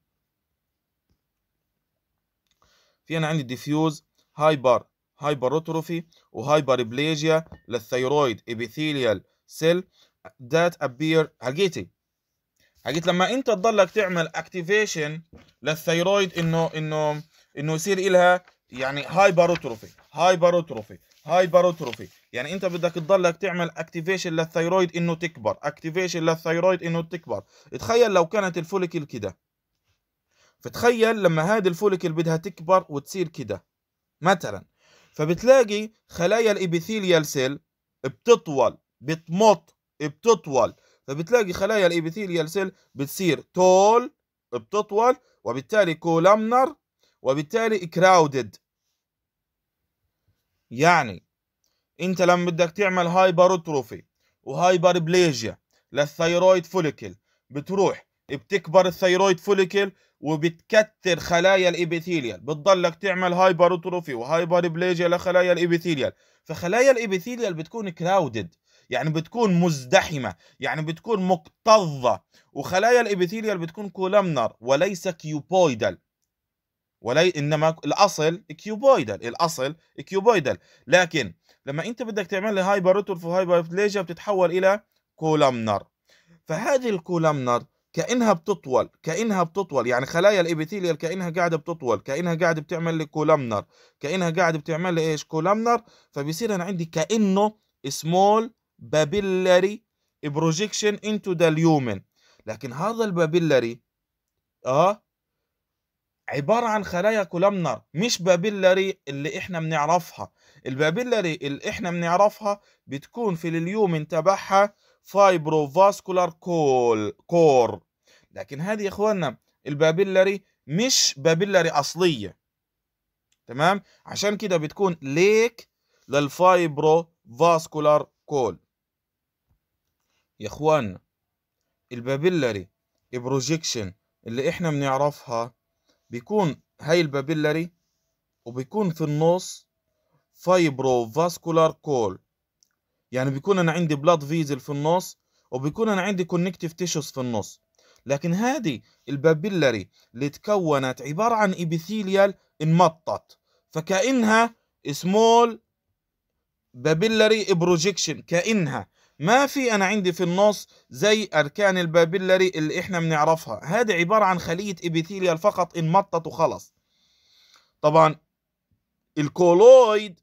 في انا عندي ديفيوز هايبر هايبروتروفي وهايبر بليجيا للثيرويد ابيثيليال سيل ذات ابير حقيتي حقيت لما انت تضلك تعمل اكتيفيشن للثيرويد انه انه انه يصير إلها يعني هايبروتروفي هايبروتروفي هايبروتروفي يعني انت بدك تضلك تعمل اكتيفيشن للثيرويد انه تكبر اكتيفيشن للثيرويد انه تكبر تخيل لو كانت الفوليكل كده فتخيل لما هذه الفوليكل بدها تكبر وتصير كده مثلا فبتلاقي خلايا الابيثيليال سيل بتطول بتمط بتطول فبتلاقي خلايا الابيثيليال سيل بتصير تول بتطول وبالتالي كولامنر وبالتالي كراودد يعني انت لما بدك تعمل هايبروتروفي وهايبر بليجيا للثيرويد فوليكل بتروح بتكبر الثيرويد فوليكل وبتكتر خلايا الابيثيليال بتضلك تعمل هايبروتروفي وهايبر بليجيا لخلايا الابيثيليال فخلايا الابيثيليال بتكون كراودد يعني بتكون مزدحمة يعني بتكون مكتظة وخلايا الإبيثيليال بتكون كولمنر وليس كيوبويدال ولي إنما الأصل كيوبويدال الأصل كيوبويدال لكن لما انت بدك تعمل لي هايبر رتف وهايبر بليجيا بتتحول الى كولمنر فهذه الكولمنر كانها بتطول كانها بتطول يعني خلايا الابيثيليال كانها قاعده بتطول كانها قاعده بتعمل لي كولمنر كانها قاعده بتعمل لي ايش كولمنر فبيصير انا عندي كانه سمول بابيلاري بروجيكشن انتو ذا اليومن لكن هذا البابيلاري اه عبارة عن خلايا كولمنر مش بابيلاري اللي احنا بنعرفها البابيلاري اللي احنا بنعرفها بتكون في اليوم تبعها فايبروفاسكولار كول كور لكن هذه يا اخوانا البابيلاري مش بابيلاري اصلية تمام عشان كده بتكون ليك للفايبروفاسكولار كول يا اخوانا البابيلاري بروجيكشن اللي احنا بنعرفها بيكون هاي البابيلاري وبيكون في النص فاسكولار كول يعني بيكون انا عندي بلاد فيزل في النص وبيكون انا عندي كونكتيف تيشوز في النص لكن هذه البابيلاري اللي تكونت عباره عن ابيثيليال انمطت فكانها سمول بابيلاري بروجكشن كانها ما في انا عندي في النص زي اركان البابلري اللي احنا بنعرفها هذه عباره عن خليه ابيثيليال فقط انمطت وخلص طبعا الكولويد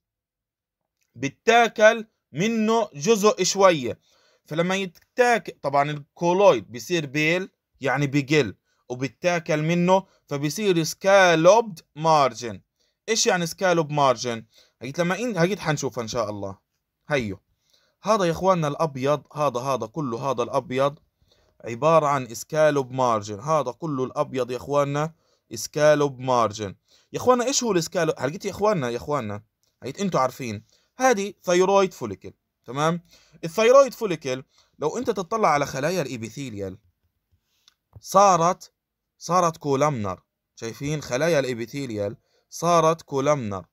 بتاكل منه جزء شويه فلما يتاكل طبعا الكولويد بيصير بيل يعني بيقل وبتاكل منه فبيصير سكالوبد مارجن ايش يعني سكالوب مارجن هجيت لما هجيت حنشوفها ان شاء الله هيو هذا يا اخواننا الابيض هذا هذا كله هذا الابيض عبارة عن اسكالوب مارجن هذا كله الابيض يا اخواننا اسكالوب مارجن يا اخواننا ايش هو الاسكالوب هلقيت يا اخواننا يا اخواننا هلقيت انتم عارفين هذه ثيرويد فوليكل تمام الثيرويد فوليكل لو انت تطلع على خلايا الابيثيليال صارت صارت كولمنر شايفين خلايا الابيثيليال صارت كولمنر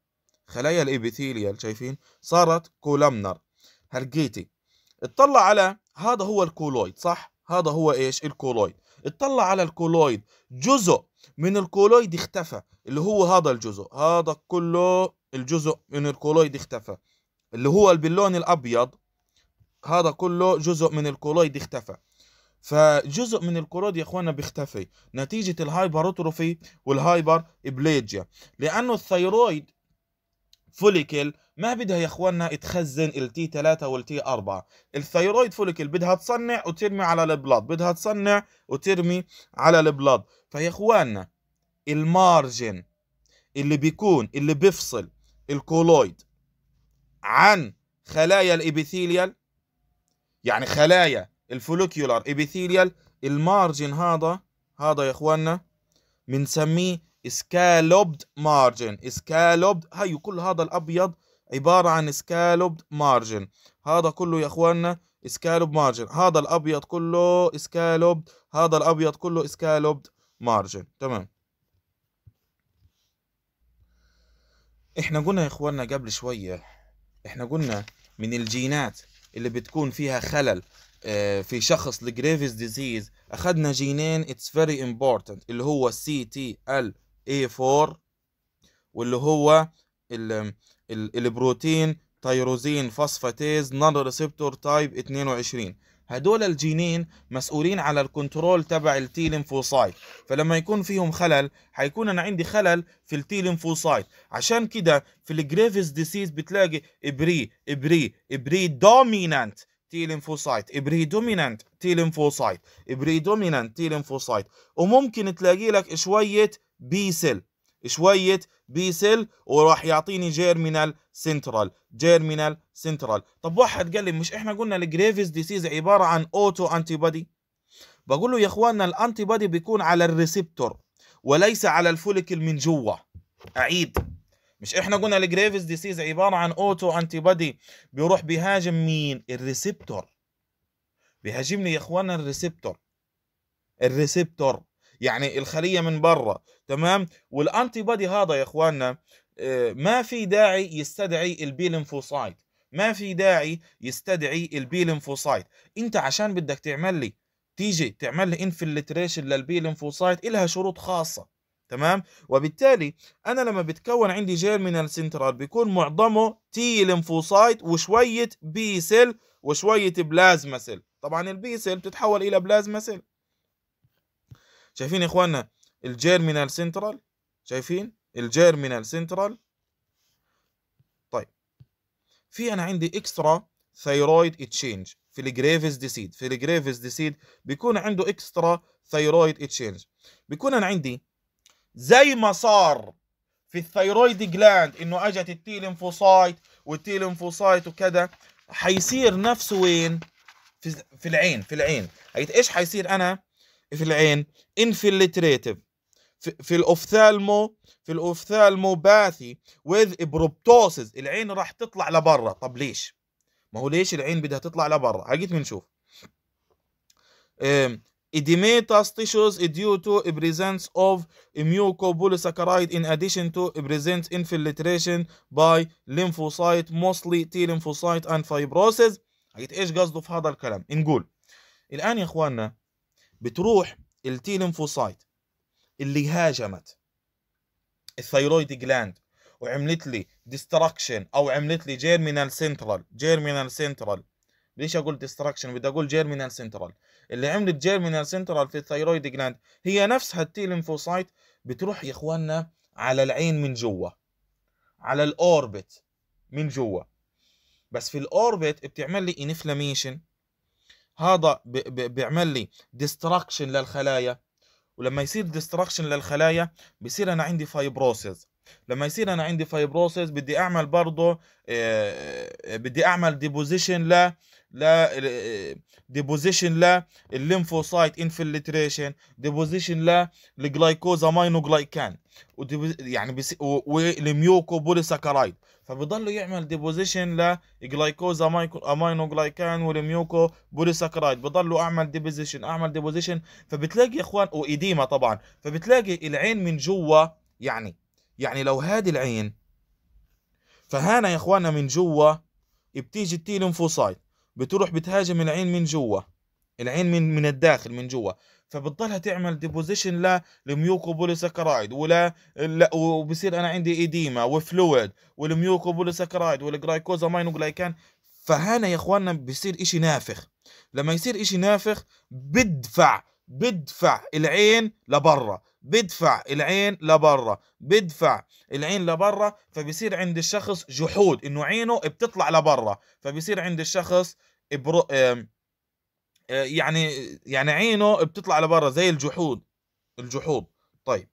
خلايا الابيثيليال شايفين صارت كولمنر هرجيتي اطلع على هذا هو الكولويد صح هذا هو ايش الكولويد اطلع على الكولويد جزء من الكولويد اختفى اللي هو هذا الجزء هذا كله الجزء من الكولويد اختفى اللي هو باللون الابيض هذا كله جزء من الكولويد اختفى فجزء من الكولويد يا اخوانا بيختفي نتيجه الهايبروتروفي والهايبر ابليجيا لانه الثيرويد فوليكل ما بدها يا اخواننا تخزن التي 3 والتي 4 الثيرويد فوليكل بدها تصنع وترمي على البلاد بدها تصنع وترمي على البلاد فيا اخواننا المارجن اللي بيكون اللي بيفصل الكولويد عن خلايا الابيثيليال يعني خلايا الفوليكيولار ابيثيليال المارجن هذا هذا يا اخواننا بنسميه سكالوبد مارجن سكالوبد هاي كل هذا الابيض عبارة عن سكالوبد مارجن هذا كله يا اخواننا سكالوب مارجن هذا الابيض كله سكالوبد هذا الابيض كله سكالوبد مارجن تمام احنا قلنا يا اخواننا قبل شوية احنا قلنا من الجينات اللي بتكون فيها خلل آه، في شخص لجريفز ديزيز اخذنا جينين اتس فيري امبورتنت اللي هو سي تي ال A4 واللي هو الـ الـ البروتين تيروزين فوسفاتيز نون ريسبتور تايب 22 هدول الجينين مسؤولين على الكنترول تبع التي ليمفوسايت فلما يكون فيهم خلل حيكون انا عندي خلل في التي ليمفوسايت عشان كده في الجريفز ديسيز بتلاقي ابري ابري ابري دومينانت تي ليمفوسايت ابري دومينانت تي ليمفوسايت ابري دومينانت تي ليمفوسايت وممكن تلاقي لك شويه بي سيل شويه بي سيل وراح يعطيني جيرمينال سنترال جيرمينال سنترال طب واحد قال لي مش احنا قلنا الجريفز ديسيز عباره عن اوتو انتي بادي بقول له يا اخواننا الانتي بادي بيكون على الريسبتور وليس على الفوليكل من جوا اعيد مش احنا قلنا الجريفز ديسيز عباره عن اوتو انتي بادي بيروح بيهاجم مين الريسبتور بيهاجمني يا اخوانا الريسبتور الريسبتور يعني الخليه من برا تمام والانتي بودي هذا يا اخواننا آه، ما في داعي يستدعي البي ليمفوسايت ما في داعي يستدعي البي ليمفوسايت انت عشان بدك تعمل لي تيجي تعمل لي انفلتريشن للبي ليمفوسايت لها شروط خاصه تمام وبالتالي انا لما بتكون عندي جيرمينال سنترال بيكون معظمه تي ليمفوسايت وشويه بي سيل وشويه بلازما سيل طبعا البي سيل بتتحول الى بلازما سيل شايفين يا اخواننا الجيرمينال سنترال شايفين الجيرمينال سنترال طيب في انا عندي اكسترا ثيرويد اتشينج في الجريفز ديسيد في الجريفز ديسيد بيكون عنده اكسترا ثيرويد اتشينج بيكون انا عندي زي ما صار في الثيرويد جلاند انه اجت التي لنفوسايت والتي لنفوسايت وكذا حيصير نفسه وين في العين في العين ايش حيصير انا في العين انفلتريتف في الاوفثالمو في الاوفثالموباثي وذ ابروبتوسز العين راح تطلع لبرا طب ليش ما هو ليش العين بدها تطلع لبرا هاجيت بنشوف Edematous tissues due to a presence of mucopolysaccharide in addition to a present infiltration by lymphocyte mostly T lymphocyte and fibrosis. ايش قصده في هذا الكلام؟ نقول الآن يا إخواننا بتروح التي ليمفوسايت اللي هاجمت الثيرويد جلاند وعملت لي ديستراكشن او عملت لي جيرمينال سنترال جيرمينال سنترال ليش اقول ديستراكشن بدي اقول جيرمينال سنترال اللي عملت جيرمينال سنترال في الثيرويد جلاند هي نفسها التي ليمفوسايت بتروح يا اخواننا على العين من جوا على الاوربت من جوا بس في الاوربت بتعمل لي انفلاميشن هذا بيعمل لي ديستراكشن للخلايا ولما يصير ديستراكشن للخلايا بصير انا عندي فايبروسيس لما يصير انا عندي فايبروسيس بدي اعمل برضه آه، آه، بدي اعمل ديبوزيشن ديبوزيشن لا الليمفوسايت انفلتريشن ديبوزيشن لا الجلايكوز جلايكان يعني بس... والميوكو بوليساكرايد فبيضلوا يعمل ديبوزيشن لجلايكوز جلايكان والميوكو بوليساكرايد بضلوا اعمل ديبوزيشن اعمل ديبوزيشن فبتلاقي يا اخوان واديما طبعا فبتلاقي العين من جوا يعني يعني لو هذه العين فهنا يا اخوانا من جوا بتيجي التي لمفوسايت بتروح بتهاجم العين من جوا العين من من الداخل من جوا فبتضلها تعمل ديبوزيشن لا لميوكوبوليسكرايد ولا لا وبصير انا عندي ايديما وفلويد والميوكوبوليسكرايد والجلايكوزا ماينوجلايكان فهنا يا اخواننا بصير اشي نافخ لما يصير اشي نافخ بدفع بدفع العين لبرا بدفع العين لبرا بدفع العين لبرا فبيصير عند الشخص جحود انه عينه بتطلع لبرا فبيصير عند الشخص إبرو... آه، يعني يعني عينه بتطلع لبرا زي الجحود الجحود طيب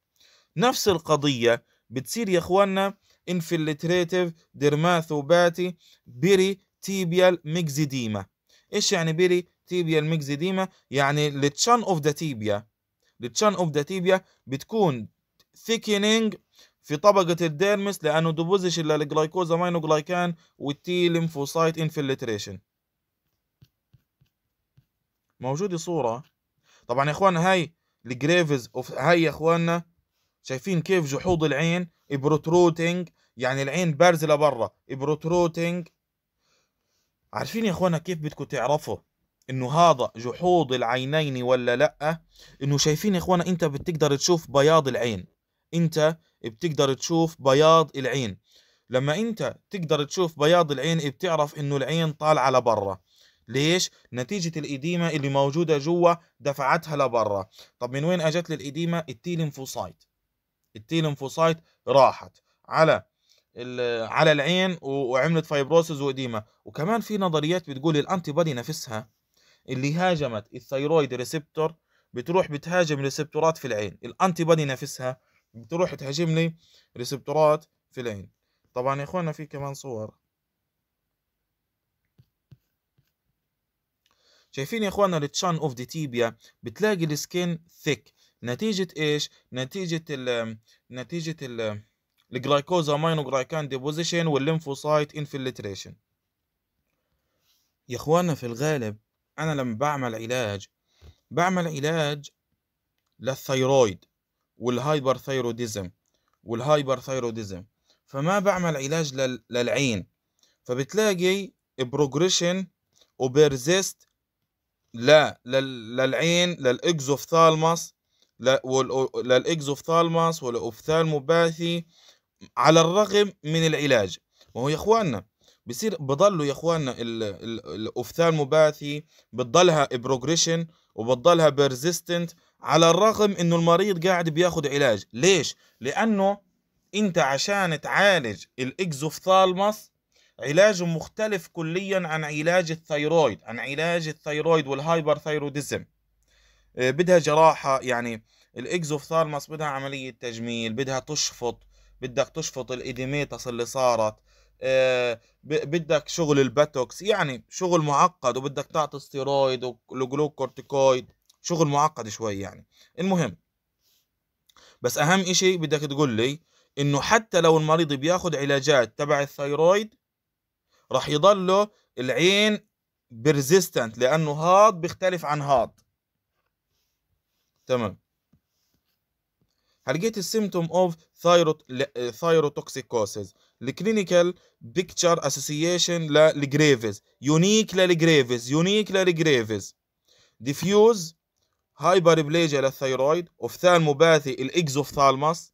نفس القضيه بتصير يا اخواننا انفلتريتيف درماثوباتي بيري تيبيال ميكزيديما ايش يعني بيري تيبيال ميكزيديما يعني التشان اوف ذا تيبيا للتشان اوف ذا تيبيا بتكون thickening في طبقة الديرمس لأنه ديبوزيشن ماينو جلايكان والتي لمفوسايت انفلتريشن موجودة صورة طبعا يا اخوانا هاي الجريفز اوف هاي يا اخوانا شايفين كيف جحوض العين بروتروتنج يعني العين بارزة لبرا بروتروتنج عارفين يا اخوانا كيف بدكم تعرفوا انه هذا جحوض العينين ولا لا انه شايفين يا اخوانا انت بتقدر تشوف بياض العين انت بتقدر تشوف بياض العين لما انت تقدر تشوف بياض العين بتعرف انه العين طالعه لبرا ليش نتيجة الإديمة اللي موجودة جوا دفعتها لبرا طب من وين أجت للإديمة التي التيلينفوسايت راحت على على العين وعملت فايبروسز وإديمة وكمان في نظريات بتقول الأنتي بادي نفسها اللي هاجمت الثيرويد ريسبتور بتروح بتهاجم ريسبتورات في العين الانتي بادي نفسها بتروح تهاجم لي ريسبتورات في العين طبعا يا اخوانا في كمان صور شايفين يا اخوانا التشان اوف دي تيبيا بتلاقي السكين ثيك نتيجة ايش؟ نتيجة ال نتيجة ال الجلايكوزا جلايكان ديبوزيشن والليمفوسايت انفلتريشن يا اخوانا في الغالب أنا لما بعمل علاج بعمل علاج للثيرويد والهايبر ثيروديزم والهايبر ثيروديزم فما بعمل علاج للعين فبتلاقي بروجريشن وبيرزيست لا للعين للاكزوفثالماس للاكزوفثالماس والاوفثالموباثي على الرغم من العلاج ما هو يا اخواننا بصير بضلوا يا اخواننا مباثي بتضلها بروجريشن وبتضلها بيرزيستنت على الرغم انه المريض قاعد بياخد علاج ليش لانه انت عشان تعالج الاكزوفثالمس علاجه مختلف كليا عن علاج الثيرويد عن علاج الثيرويد والهايبر آه، ثيرويدزم بدها جراحه يعني الاكزوفثالمس بدها عمليه تجميل بدها تشفط بدك تشفط الاديميتس اللي صارت آه، بدك شغل الباتوكس يعني شغل معقد وبدك تعطي ستيرويد وجلوكورتيكويد شغل معقد شوي يعني المهم بس اهم اشي بدك تقول لي انه حتى لو المريض بياخد علاجات تبع الثيرويد راح يضله العين بيرزيستنت لانه هاض بيختلف عن هاض تمام هل جيت السيمتوم اوف ثايروتوكسيكوسيس الكلينيكال بيكتشر اسوسيشن للجريفز يونيك للجريفز يونيك للجريفز ديفيوز بليجيا للثيرويد اوفثالموباثي الاكزوفثالماس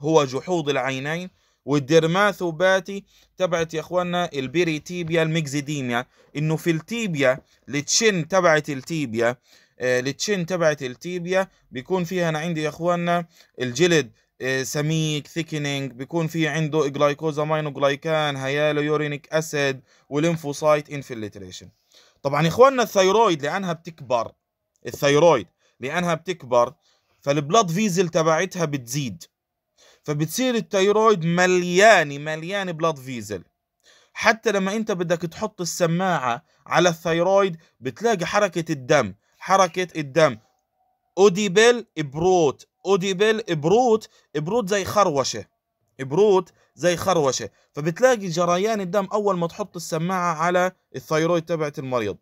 هو جحوض العينين والديرماثوباتي تبعت يا اخواننا البيريتيبيا المكزيديميا انه في التيبيا التشن تبعت التيبيا التشن تبعت التيبيا بيكون فيها انا عندي يا اخواننا الجلد آه، سميك ثيكنينج بيكون في عنده ماينو جلايكان هيالو يورينيك اسيد وليمفوسايت انفلتريشن طبعا اخواننا الثيرويد لانها بتكبر الثيرويد لانها بتكبر فالبلاد فيزل تبعتها بتزيد فبتصير الثيرويد مليانه مليانه بلاد فيزل حتى لما انت بدك تحط السماعه على الثيرويد بتلاقي حركه الدم حركه الدم اوديبل بروت اوديبل بروت بروت زي خروشه بروت زي خروشه فبتلاقي جريان الدم اول ما تحط السماعه على الثيرويد تبعت المريض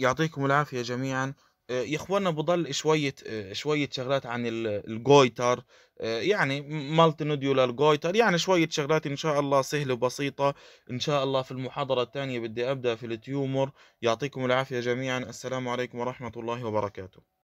يعطيكم العافيه جميعا يا آه، اخواننا بضل شويه آه، شويه شغلات عن الجويتر آه، يعني مالتي نوديولار جويتر يعني شويه شغلات ان شاء الله سهله وبسيطه ان شاء الله في المحاضره الثانيه بدي ابدا في التيومر يعطيكم العافيه جميعا السلام عليكم ورحمه الله وبركاته